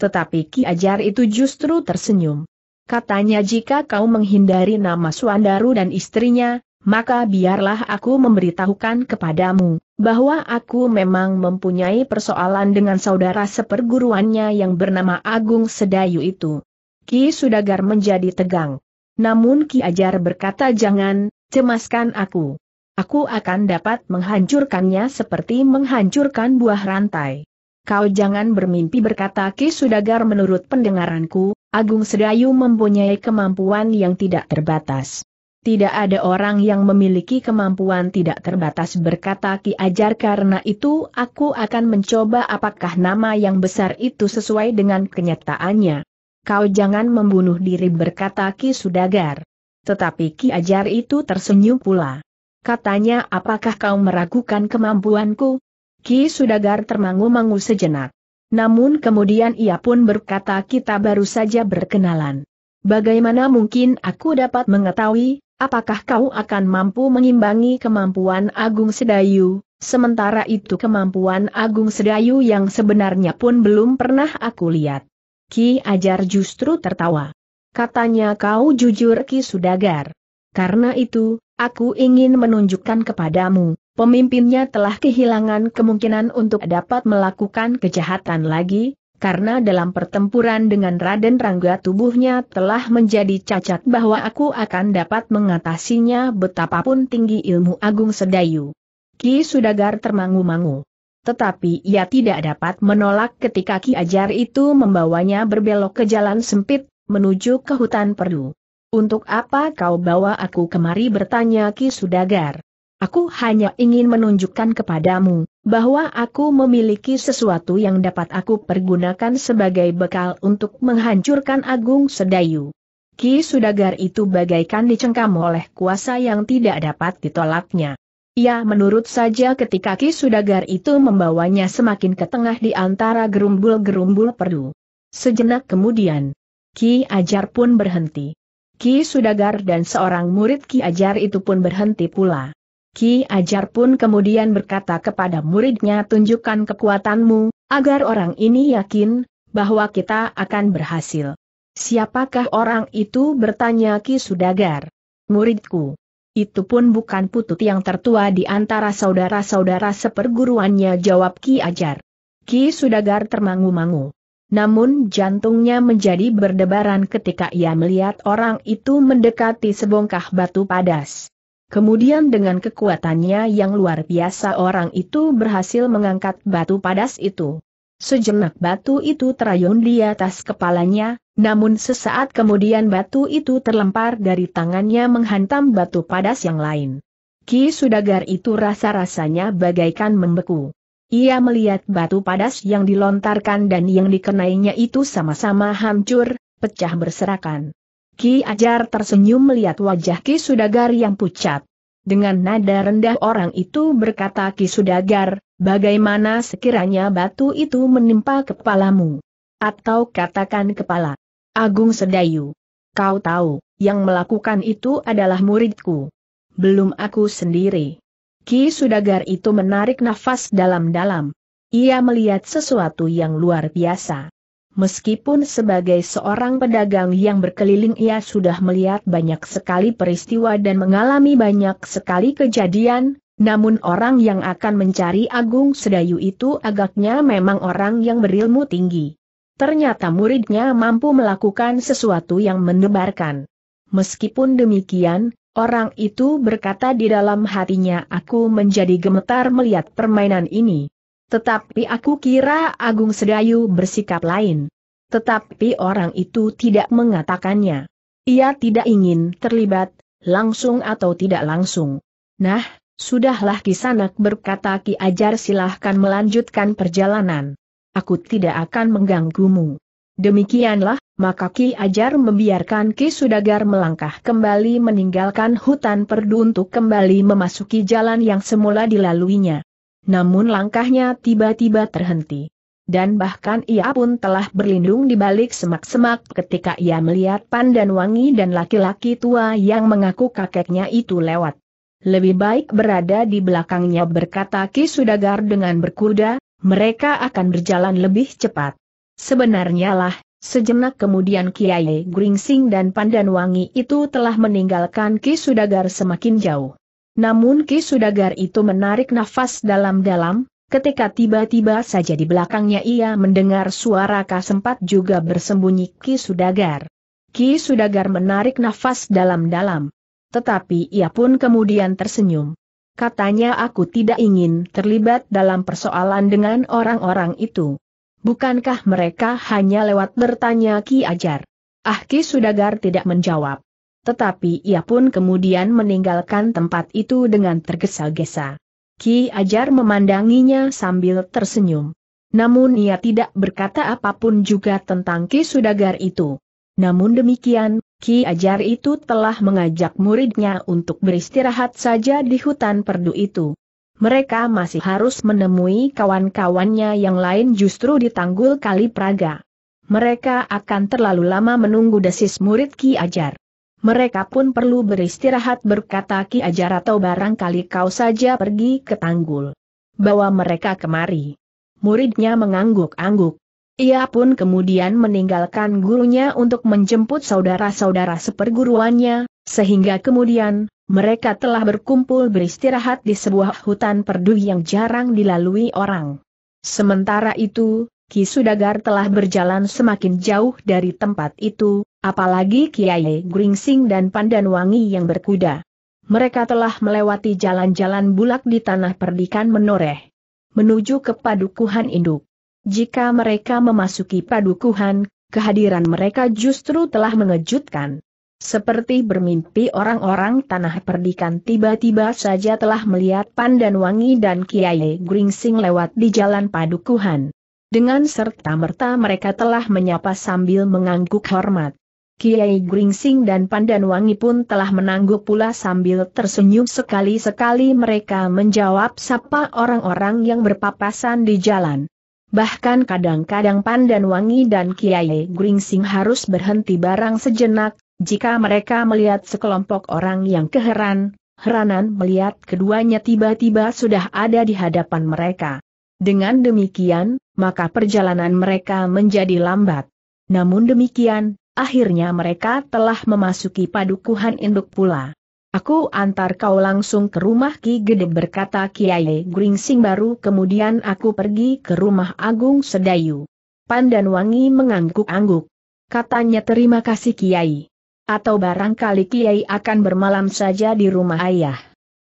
Tetapi Ki Ajar itu justru tersenyum. Katanya jika kau menghindari nama Suandaru dan istrinya, maka biarlah aku memberitahukan kepadamu, bahwa aku memang mempunyai persoalan dengan saudara seperguruannya yang bernama Agung Sedayu itu. Ki Sudagar menjadi tegang. Namun Ki Ajar berkata jangan, cemaskan aku. Aku akan dapat menghancurkannya seperti menghancurkan buah rantai. Kau jangan bermimpi berkata Ki Sudagar menurut pendengaranku, Agung Sedayu mempunyai kemampuan yang tidak terbatas tidak ada orang yang memiliki kemampuan tidak terbatas berkata Ki Ajar karena itu aku akan mencoba apakah nama yang besar itu sesuai dengan kenyataannya. Kau jangan membunuh diri berkata Ki Sudagar. Tetapi Ki Ajar itu tersenyum pula. Katanya apakah kau meragukan kemampuanku? Ki Sudagar termangu-mangu sejenak. Namun kemudian ia pun berkata kita baru saja berkenalan. Bagaimana mungkin aku dapat mengetahui, Apakah kau akan mampu mengimbangi kemampuan Agung Sedayu? Sementara itu kemampuan Agung Sedayu yang sebenarnya pun belum pernah aku lihat. Ki Ajar justru tertawa. Katanya kau jujur Ki Sudagar. Karena itu, aku ingin menunjukkan kepadamu, pemimpinnya telah kehilangan kemungkinan untuk dapat melakukan kejahatan lagi, karena dalam pertempuran dengan Raden Rangga tubuhnya telah menjadi cacat bahwa aku akan dapat mengatasinya betapapun tinggi ilmu agung sedayu. Ki Sudagar termangu-mangu. Tetapi ia tidak dapat menolak ketika Ki Ajar itu membawanya berbelok ke jalan sempit, menuju ke hutan perdu. Untuk apa kau bawa aku kemari bertanya Ki Sudagar? Aku hanya ingin menunjukkan kepadamu, bahwa aku memiliki sesuatu yang dapat aku pergunakan sebagai bekal untuk menghancurkan Agung Sedayu. Ki Sudagar itu bagaikan dicengkam oleh kuasa yang tidak dapat ditolaknya. Ya menurut saja ketika Ki Sudagar itu membawanya semakin ke tengah di antara gerumbul-gerumbul perdu. Sejenak kemudian, Ki Ajar pun berhenti. Ki Sudagar dan seorang murid Ki Ajar itu pun berhenti pula. Ki Ajar pun kemudian berkata kepada muridnya tunjukkan kekuatanmu, agar orang ini yakin, bahwa kita akan berhasil. Siapakah orang itu bertanya Ki Sudagar? Muridku. Itu pun bukan putut yang tertua di antara saudara-saudara seperguruannya jawab Ki Ajar. Ki Sudagar termangu-mangu. Namun jantungnya menjadi berdebaran ketika ia melihat orang itu mendekati sebongkah batu padas. Kemudian dengan kekuatannya yang luar biasa orang itu berhasil mengangkat batu padas itu. Sejenak batu itu terayun di atas kepalanya, namun sesaat kemudian batu itu terlempar dari tangannya menghantam batu padas yang lain. Ki Sudagar itu rasa-rasanya bagaikan membeku. Ia melihat batu padas yang dilontarkan dan yang dikenainya itu sama-sama hancur, pecah berserakan. Ki Ajar tersenyum melihat wajah Ki Sudagar yang pucat. Dengan nada rendah orang itu berkata Ki Sudagar, bagaimana sekiranya batu itu menimpa kepalamu? Atau katakan kepala. Agung Sedayu. Kau tahu, yang melakukan itu adalah muridku. Belum aku sendiri. Ki Sudagar itu menarik nafas dalam-dalam. Ia melihat sesuatu yang luar biasa. Meskipun sebagai seorang pedagang yang berkeliling ia sudah melihat banyak sekali peristiwa dan mengalami banyak sekali kejadian, namun orang yang akan mencari Agung Sedayu itu agaknya memang orang yang berilmu tinggi. Ternyata muridnya mampu melakukan sesuatu yang menebarkan. Meskipun demikian, orang itu berkata di dalam hatinya aku menjadi gemetar melihat permainan ini. Tetapi aku kira Agung Sedayu bersikap lain. Tetapi orang itu tidak mengatakannya. Ia tidak ingin terlibat, langsung atau tidak langsung. Nah, sudahlah Kisanak berkata Ki Ajar silahkan melanjutkan perjalanan. Aku tidak akan mengganggumu. Demikianlah, maka Ki Ajar membiarkan Ki Sudagar melangkah kembali meninggalkan hutan perdu untuk kembali memasuki jalan yang semula dilaluinya namun langkahnya tiba-tiba terhenti. Dan bahkan ia pun telah berlindung di balik semak-semak ketika ia melihat Pandan Wangi dan laki-laki tua yang mengaku kakeknya itu lewat. Lebih baik berada di belakangnya berkata Ki Sudagar dengan berkuda, mereka akan berjalan lebih cepat. Sebenarnya lah, sejenak kemudian Kiai Gringsing dan Pandan Wangi itu telah meninggalkan Ki Sudagar semakin jauh. Namun Ki Sudagar itu menarik nafas dalam-dalam, ketika tiba-tiba saja di belakangnya ia mendengar suara sempat juga bersembunyi Ki Sudagar. Ki Sudagar menarik nafas dalam-dalam. Tetapi ia pun kemudian tersenyum. Katanya aku tidak ingin terlibat dalam persoalan dengan orang-orang itu. Bukankah mereka hanya lewat bertanya Ki Ajar? Ah Ki Sudagar tidak menjawab tetapi ia pun kemudian meninggalkan tempat itu dengan tergesa-gesa. Ki Ajar memandanginya sambil tersenyum. Namun ia tidak berkata apapun juga tentang Ki Sudagar itu. Namun demikian, Ki Ajar itu telah mengajak muridnya untuk beristirahat saja di hutan perdu itu. Mereka masih harus menemui kawan-kawannya yang lain justru di tanggul kali Praga. Mereka akan terlalu lama menunggu desis murid Ki Ajar. Mereka pun perlu beristirahat berkata Ki Ajar atau barangkali kau saja pergi ke tanggul. Bawa mereka kemari. Muridnya mengangguk-angguk. Ia pun kemudian meninggalkan gurunya untuk menjemput saudara-saudara seperguruannya, sehingga kemudian, mereka telah berkumpul beristirahat di sebuah hutan perdu yang jarang dilalui orang. Sementara itu, Ki Sudagar telah berjalan semakin jauh dari tempat itu, apalagi Kiai Gringsing dan Pandanwangi yang berkuda. Mereka telah melewati jalan-jalan bulak di tanah perdikan menoreh. Menuju ke padukuhan induk. Jika mereka memasuki padukuhan, kehadiran mereka justru telah mengejutkan. Seperti bermimpi orang-orang tanah perdikan tiba-tiba saja telah melihat Pandanwangi dan Kiai Gringsing lewat di jalan padukuhan. Dengan serta-merta mereka telah menyapa sambil mengangguk hormat. Kiai Gringsing dan Pandanwangi pun telah menangguk pula sambil tersenyum sekali-sekali mereka menjawab sapa orang-orang yang berpapasan di jalan. Bahkan kadang-kadang Pandanwangi dan Kiai Gringsing harus berhenti barang sejenak, jika mereka melihat sekelompok orang yang keheran, heranan melihat keduanya tiba-tiba sudah ada di hadapan mereka. Dengan demikian, maka perjalanan mereka menjadi lambat. Namun demikian, akhirnya mereka telah memasuki padukuhan induk pula. Aku antar kau langsung ke rumah Ki Gede berkata Kiai Gringsing baru kemudian aku pergi ke rumah Agung Sedayu. Wangi mengangguk-angguk. Katanya terima kasih Kiai. Atau barangkali Kiai akan bermalam saja di rumah ayah.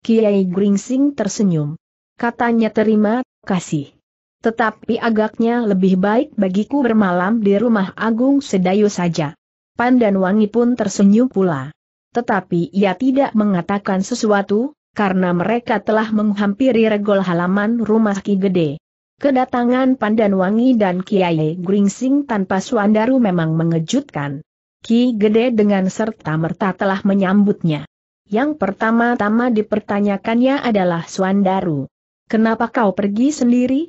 Kiai Gringsing tersenyum. Katanya terima kasih. Tetapi agaknya lebih baik bagiku bermalam di rumah Agung Sedayu saja. Pandan Wangi pun tersenyum pula. Tetapi ia tidak mengatakan sesuatu, karena mereka telah menghampiri regol halaman rumah Ki Gede. Kedatangan Pandan Wangi dan Kiai Gringsing tanpa Suandaru memang mengejutkan. Ki Gede dengan serta-merta telah menyambutnya. Yang pertama-tama dipertanyakannya adalah Suandaru. Kenapa kau pergi sendiri?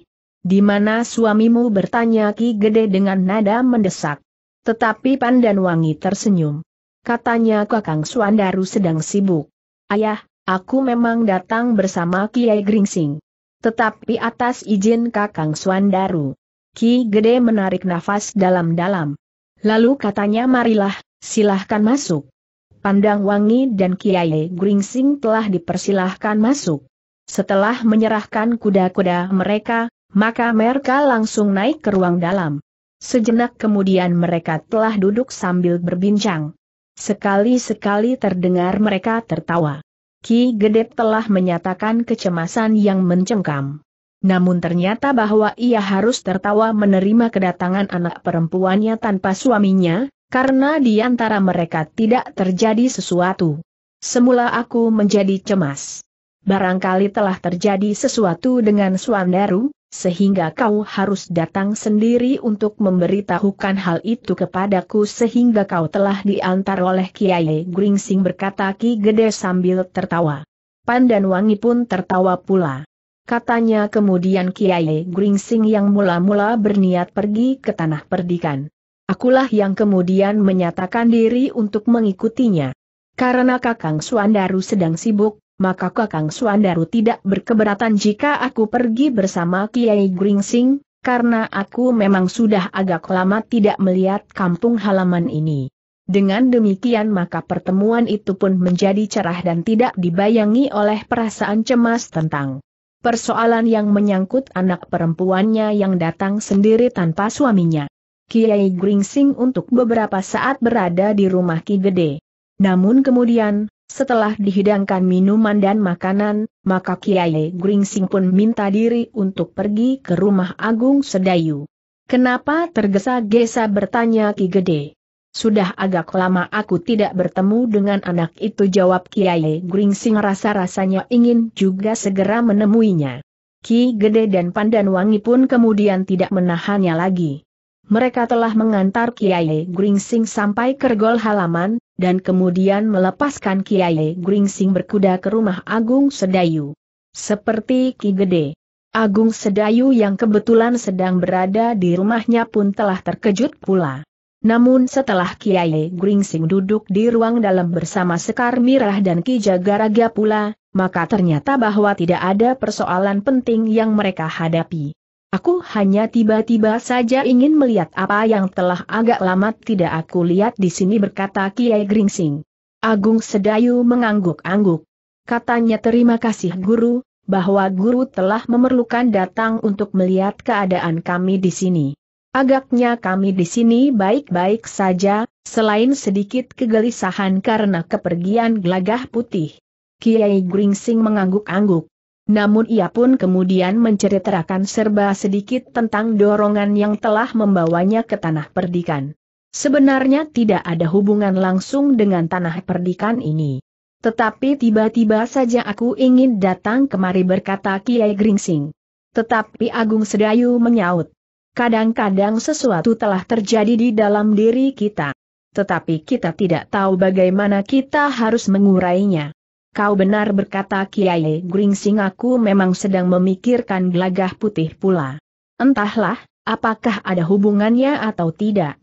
Di mana suamimu bertanya Ki Gede dengan nada mendesak. Tetapi Pandan Wangi tersenyum. Katanya Kakang Suandaru sedang sibuk. Ayah, aku memang datang bersama Kiai Gringsing. Tetapi atas izin Kakang Suandaru. Ki Gede menarik nafas dalam-dalam. Lalu katanya marilah, silahkan masuk. Pandang Wangi dan Kiai Gringsing telah dipersilahkan masuk. Setelah menyerahkan kuda-kuda mereka, maka mereka langsung naik ke ruang dalam. Sejenak kemudian mereka telah duduk sambil berbincang. Sekali-sekali terdengar mereka tertawa. Ki Gede telah menyatakan kecemasan yang mencengkam. Namun ternyata bahwa ia harus tertawa menerima kedatangan anak perempuannya tanpa suaminya, karena di antara mereka tidak terjadi sesuatu. Semula aku menjadi cemas. Barangkali telah terjadi sesuatu dengan Suandaru, sehingga kau harus datang sendiri untuk memberitahukan hal itu kepadaku sehingga kau telah diantar oleh Kiai Gringsing berkata Ki Gede sambil tertawa. Pandan Wangi pun tertawa pula. Katanya kemudian Kiai Gringsing yang mula-mula berniat pergi ke tanah perdikan. Akulah yang kemudian menyatakan diri untuk mengikutinya. Karena Kakang Suandaru sedang sibuk, maka Kakang Suandaru tidak berkeberatan jika aku pergi bersama Kiai Gringsing, karena aku memang sudah agak lama tidak melihat kampung halaman ini. Dengan demikian maka pertemuan itu pun menjadi cerah dan tidak dibayangi oleh perasaan cemas tentang persoalan yang menyangkut anak perempuannya yang datang sendiri tanpa suaminya. Kiai Gringsing untuk beberapa saat berada di rumah Ki Gede. Namun kemudian, setelah dihidangkan minuman dan makanan, maka Kiai Gringsing pun minta diri untuk pergi ke rumah Agung Sedayu. Kenapa tergesa-gesa bertanya Ki Gede? Sudah agak lama aku tidak bertemu dengan anak itu jawab Kiai Gringsing rasa-rasanya ingin juga segera menemuinya. Ki Gede dan Pandan Wangi pun kemudian tidak menahannya lagi. Mereka telah mengantar Kiai Gringsing sampai ke regol halaman, dan kemudian melepaskan Kiai Gringsing berkuda ke rumah Agung Sedayu. Seperti Ki Gede. Agung Sedayu yang kebetulan sedang berada di rumahnya pun telah terkejut pula. Namun setelah Kiai Gringsing duduk di ruang dalam bersama Sekar Mirah dan Ki Jagaraga pula, maka ternyata bahwa tidak ada persoalan penting yang mereka hadapi. Aku hanya tiba-tiba saja ingin melihat apa yang telah agak lama tidak aku lihat di sini berkata Kiai Gringsing. Agung Sedayu mengangguk-angguk. Katanya terima kasih guru, bahwa guru telah memerlukan datang untuk melihat keadaan kami di sini. Agaknya kami di sini baik-baik saja, selain sedikit kegelisahan karena kepergian gelagah putih. Kiai Gringsing mengangguk-angguk. Namun ia pun kemudian menceritakan serba sedikit tentang dorongan yang telah membawanya ke tanah perdikan. Sebenarnya tidak ada hubungan langsung dengan tanah perdikan ini. Tetapi tiba-tiba saja aku ingin datang kemari berkata Kiai Gringsing. Tetapi Agung Sedayu menyaut. Kadang-kadang sesuatu telah terjadi di dalam diri kita. Tetapi kita tidak tahu bagaimana kita harus mengurainya. Kau benar berkata Kiai Gringsing aku memang sedang memikirkan gelagah putih pula. Entahlah, apakah ada hubungannya atau tidak.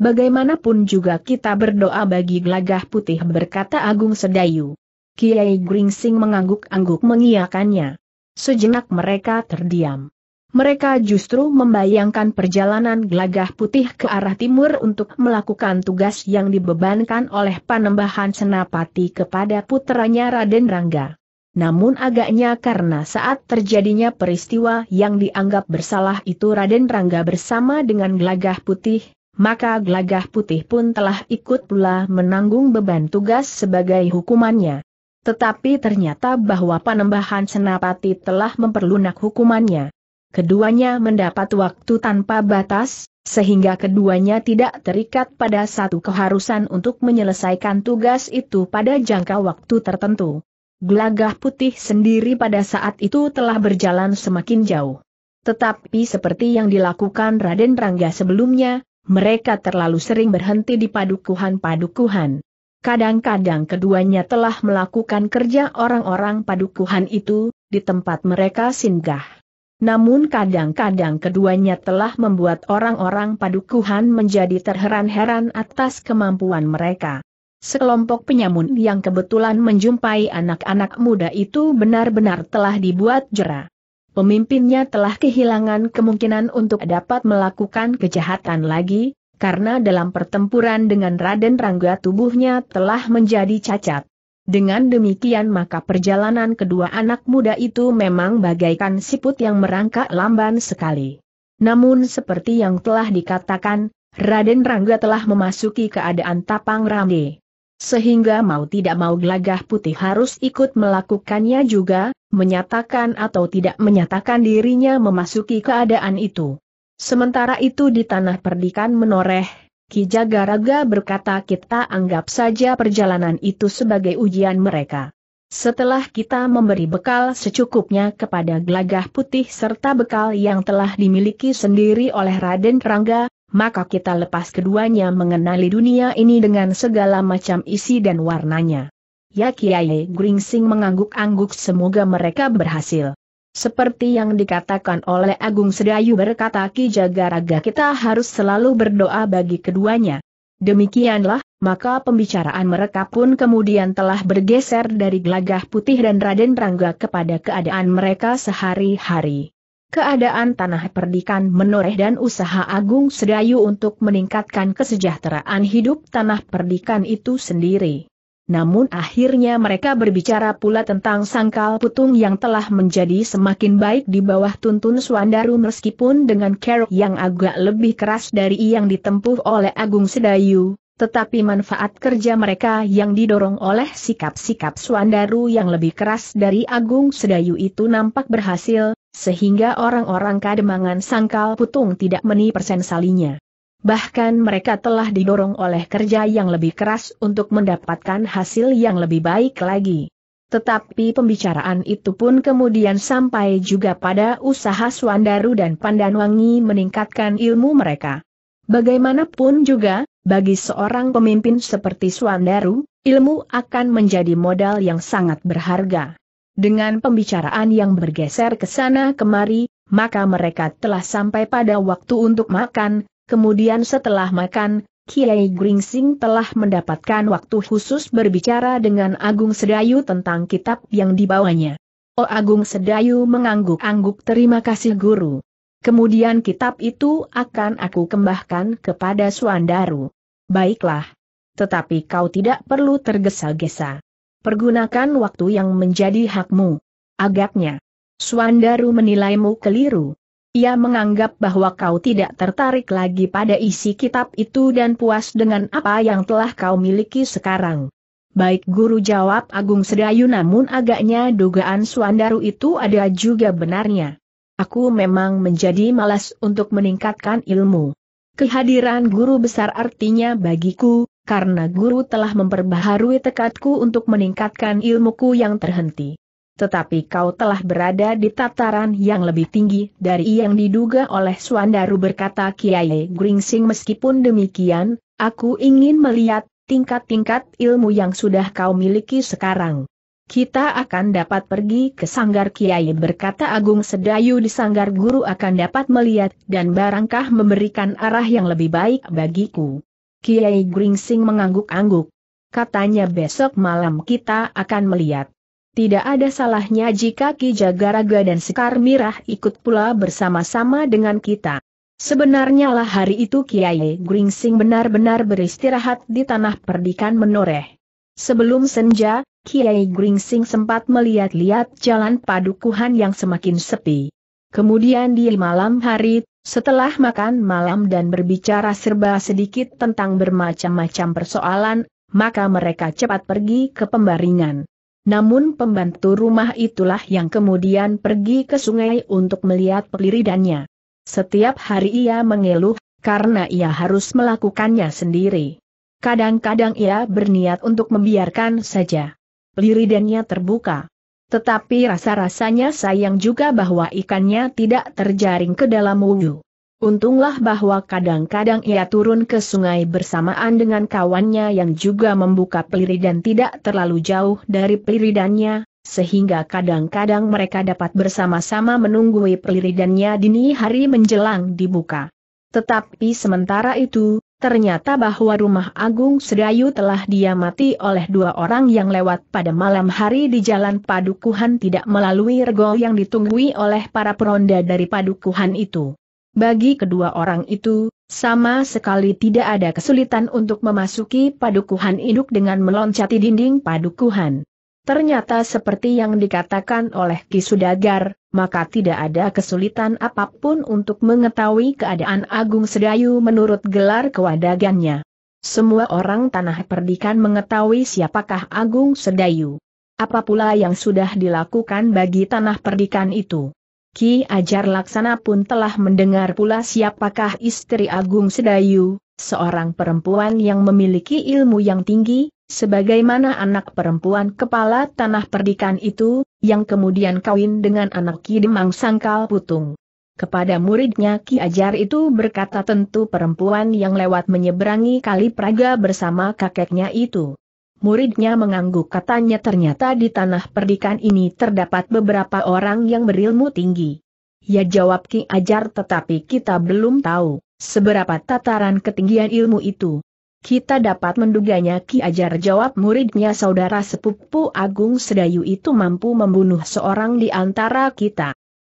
Bagaimanapun juga kita berdoa bagi gelagah putih berkata Agung Sedayu. Kiai Gringsing mengangguk-angguk mengiakannya. Sejenak mereka terdiam. Mereka justru membayangkan perjalanan Glagah putih ke arah timur untuk melakukan tugas yang dibebankan oleh panembahan Senapati kepada putranya Raden Rangga. Namun agaknya karena saat terjadinya peristiwa yang dianggap bersalah itu Raden Rangga bersama dengan Glagah putih, maka Glagah putih pun telah ikut pula menanggung beban tugas sebagai hukumannya. Tetapi ternyata bahwa panembahan Senapati telah memperlunak hukumannya keduanya mendapat waktu tanpa batas, sehingga keduanya tidak terikat pada satu keharusan untuk menyelesaikan tugas itu pada jangka waktu tertentu. Gelagah putih sendiri pada saat itu telah berjalan semakin jauh. Tetapi seperti yang dilakukan Raden Rangga sebelumnya, mereka terlalu sering berhenti di padukuhan-padukuhan. Kadang-kadang keduanya telah melakukan kerja orang-orang padukuhan itu, di tempat mereka singgah. Namun kadang-kadang keduanya telah membuat orang-orang padukuhan menjadi terheran-heran atas kemampuan mereka. Sekelompok penyamun yang kebetulan menjumpai anak-anak muda itu benar-benar telah dibuat jera. Pemimpinnya telah kehilangan kemungkinan untuk dapat melakukan kejahatan lagi, karena dalam pertempuran dengan Raden Rangga tubuhnya telah menjadi cacat. Dengan demikian maka perjalanan kedua anak muda itu memang bagaikan siput yang merangkak lamban sekali. Namun seperti yang telah dikatakan, Raden Rangga telah memasuki keadaan tapang rame. Sehingga mau tidak mau gelagah putih harus ikut melakukannya juga, menyatakan atau tidak menyatakan dirinya memasuki keadaan itu. Sementara itu di tanah perdikan menoreh, Ki Jagaraga berkata kita anggap saja perjalanan itu sebagai ujian mereka. Setelah kita memberi bekal secukupnya kepada gelagah putih serta bekal yang telah dimiliki sendiri oleh Raden Rangga, maka kita lepas keduanya mengenali dunia ini dengan segala macam isi dan warnanya. Ya Kiai Gringsing mengangguk-angguk semoga mereka berhasil. Seperti yang dikatakan oleh Agung Sedayu berkata Ki Jaga Raga kita harus selalu berdoa bagi keduanya. Demikianlah, maka pembicaraan mereka pun kemudian telah bergeser dari gelagah putih dan Raden Rangga kepada keadaan mereka sehari-hari. Keadaan tanah perdikan menoreh dan usaha Agung Sedayu untuk meningkatkan kesejahteraan hidup tanah perdikan itu sendiri. Namun akhirnya mereka berbicara pula tentang sangkal putung yang telah menjadi semakin baik di bawah tuntun Swandaru meskipun dengan kerok yang agak lebih keras dari yang ditempuh oleh Agung Sedayu, tetapi manfaat kerja mereka yang didorong oleh sikap-sikap Swandaru yang lebih keras dari Agung Sedayu itu nampak berhasil, sehingga orang-orang kademangan sangkal putung tidak meni persen salinya. Bahkan mereka telah didorong oleh kerja yang lebih keras untuk mendapatkan hasil yang lebih baik lagi. Tetapi pembicaraan itu pun kemudian sampai juga pada usaha Swandaru dan Pandanwangi meningkatkan ilmu mereka. Bagaimanapun juga, bagi seorang pemimpin seperti Swandaru, ilmu akan menjadi modal yang sangat berharga. Dengan pembicaraan yang bergeser ke sana kemari, maka mereka telah sampai pada waktu untuk makan, Kemudian setelah makan, Kiai Gringsing telah mendapatkan waktu khusus berbicara dengan Agung Sedayu tentang kitab yang dibawanya. Oh Agung Sedayu mengangguk-angguk terima kasih guru. Kemudian kitab itu akan aku kembahkan kepada Suandaru. Baiklah. Tetapi kau tidak perlu tergesa-gesa. Pergunakan waktu yang menjadi hakmu. Agaknya. Suandaru menilaimu keliru. Ia menganggap bahwa kau tidak tertarik lagi pada isi kitab itu dan puas dengan apa yang telah kau miliki sekarang. Baik guru jawab Agung Sedayu namun agaknya dugaan Suandaru itu ada juga benarnya. Aku memang menjadi malas untuk meningkatkan ilmu. Kehadiran guru besar artinya bagiku, karena guru telah memperbaharui tekadku untuk meningkatkan ilmuku yang terhenti tetapi kau telah berada di tataran yang lebih tinggi dari yang diduga oleh Suandaru berkata Kiai Gringsing meskipun demikian, aku ingin melihat tingkat-tingkat ilmu yang sudah kau miliki sekarang. Kita akan dapat pergi ke sanggar Kiai berkata Agung Sedayu di sanggar guru akan dapat melihat dan barangkah memberikan arah yang lebih baik bagiku. Kiai Gringsing mengangguk-angguk. Katanya besok malam kita akan melihat. Tidak ada salahnya jika Ki Jagaraga dan Sekar Mirah ikut pula bersama-sama dengan kita. Sebenarnya lah hari itu Kiai Gringsing benar-benar beristirahat di tanah perdikan menoreh. Sebelum senja, Kiai Gringsing sempat melihat-lihat jalan padukuhan yang semakin sepi. Kemudian di malam hari, setelah makan malam dan berbicara serba sedikit tentang bermacam-macam persoalan, maka mereka cepat pergi ke pembaringan namun pembantu rumah itulah yang kemudian pergi ke sungai untuk melihat peliridannya. Setiap hari ia mengeluh, karena ia harus melakukannya sendiri. Kadang-kadang ia berniat untuk membiarkan saja. Peliridannya terbuka. Tetapi rasa-rasanya sayang juga bahwa ikannya tidak terjaring ke dalam wujud. Untunglah bahwa kadang-kadang ia turun ke sungai bersamaan dengan kawannya yang juga membuka peliridan tidak terlalu jauh dari peliridannya, sehingga kadang-kadang mereka dapat bersama-sama menunggui peliridannya dini hari menjelang dibuka. Tetapi sementara itu, ternyata bahwa rumah Agung Sedayu telah diamati oleh dua orang yang lewat pada malam hari di Jalan Padukuhan tidak melalui rego yang ditunggui oleh para peronda dari Padukuhan itu. Bagi kedua orang itu, sama sekali tidak ada kesulitan untuk memasuki padukuhan induk dengan meloncati dinding padukuhan. Ternyata seperti yang dikatakan oleh Kisudagar, maka tidak ada kesulitan apapun untuk mengetahui keadaan Agung Sedayu menurut gelar kewadagannya. Semua orang tanah perdikan mengetahui siapakah Agung Sedayu. Apa pula yang sudah dilakukan bagi tanah perdikan itu? Ki Ajar Laksana pun telah mendengar pula siapakah istri Agung Sedayu, seorang perempuan yang memiliki ilmu yang tinggi, sebagaimana anak perempuan kepala tanah perdikan itu, yang kemudian kawin dengan anak Ki Demang Sangkal Putung. Kepada muridnya Ki Ajar itu berkata tentu perempuan yang lewat menyeberangi kali Praga bersama kakeknya itu. Muridnya mengangguk katanya ternyata di tanah perdikan ini terdapat beberapa orang yang berilmu tinggi. Ya jawab Ki Ajar tetapi kita belum tahu seberapa tataran ketinggian ilmu itu. Kita dapat menduganya Ki Ajar jawab muridnya saudara sepupu Agung Sedayu itu mampu membunuh seorang di antara kita.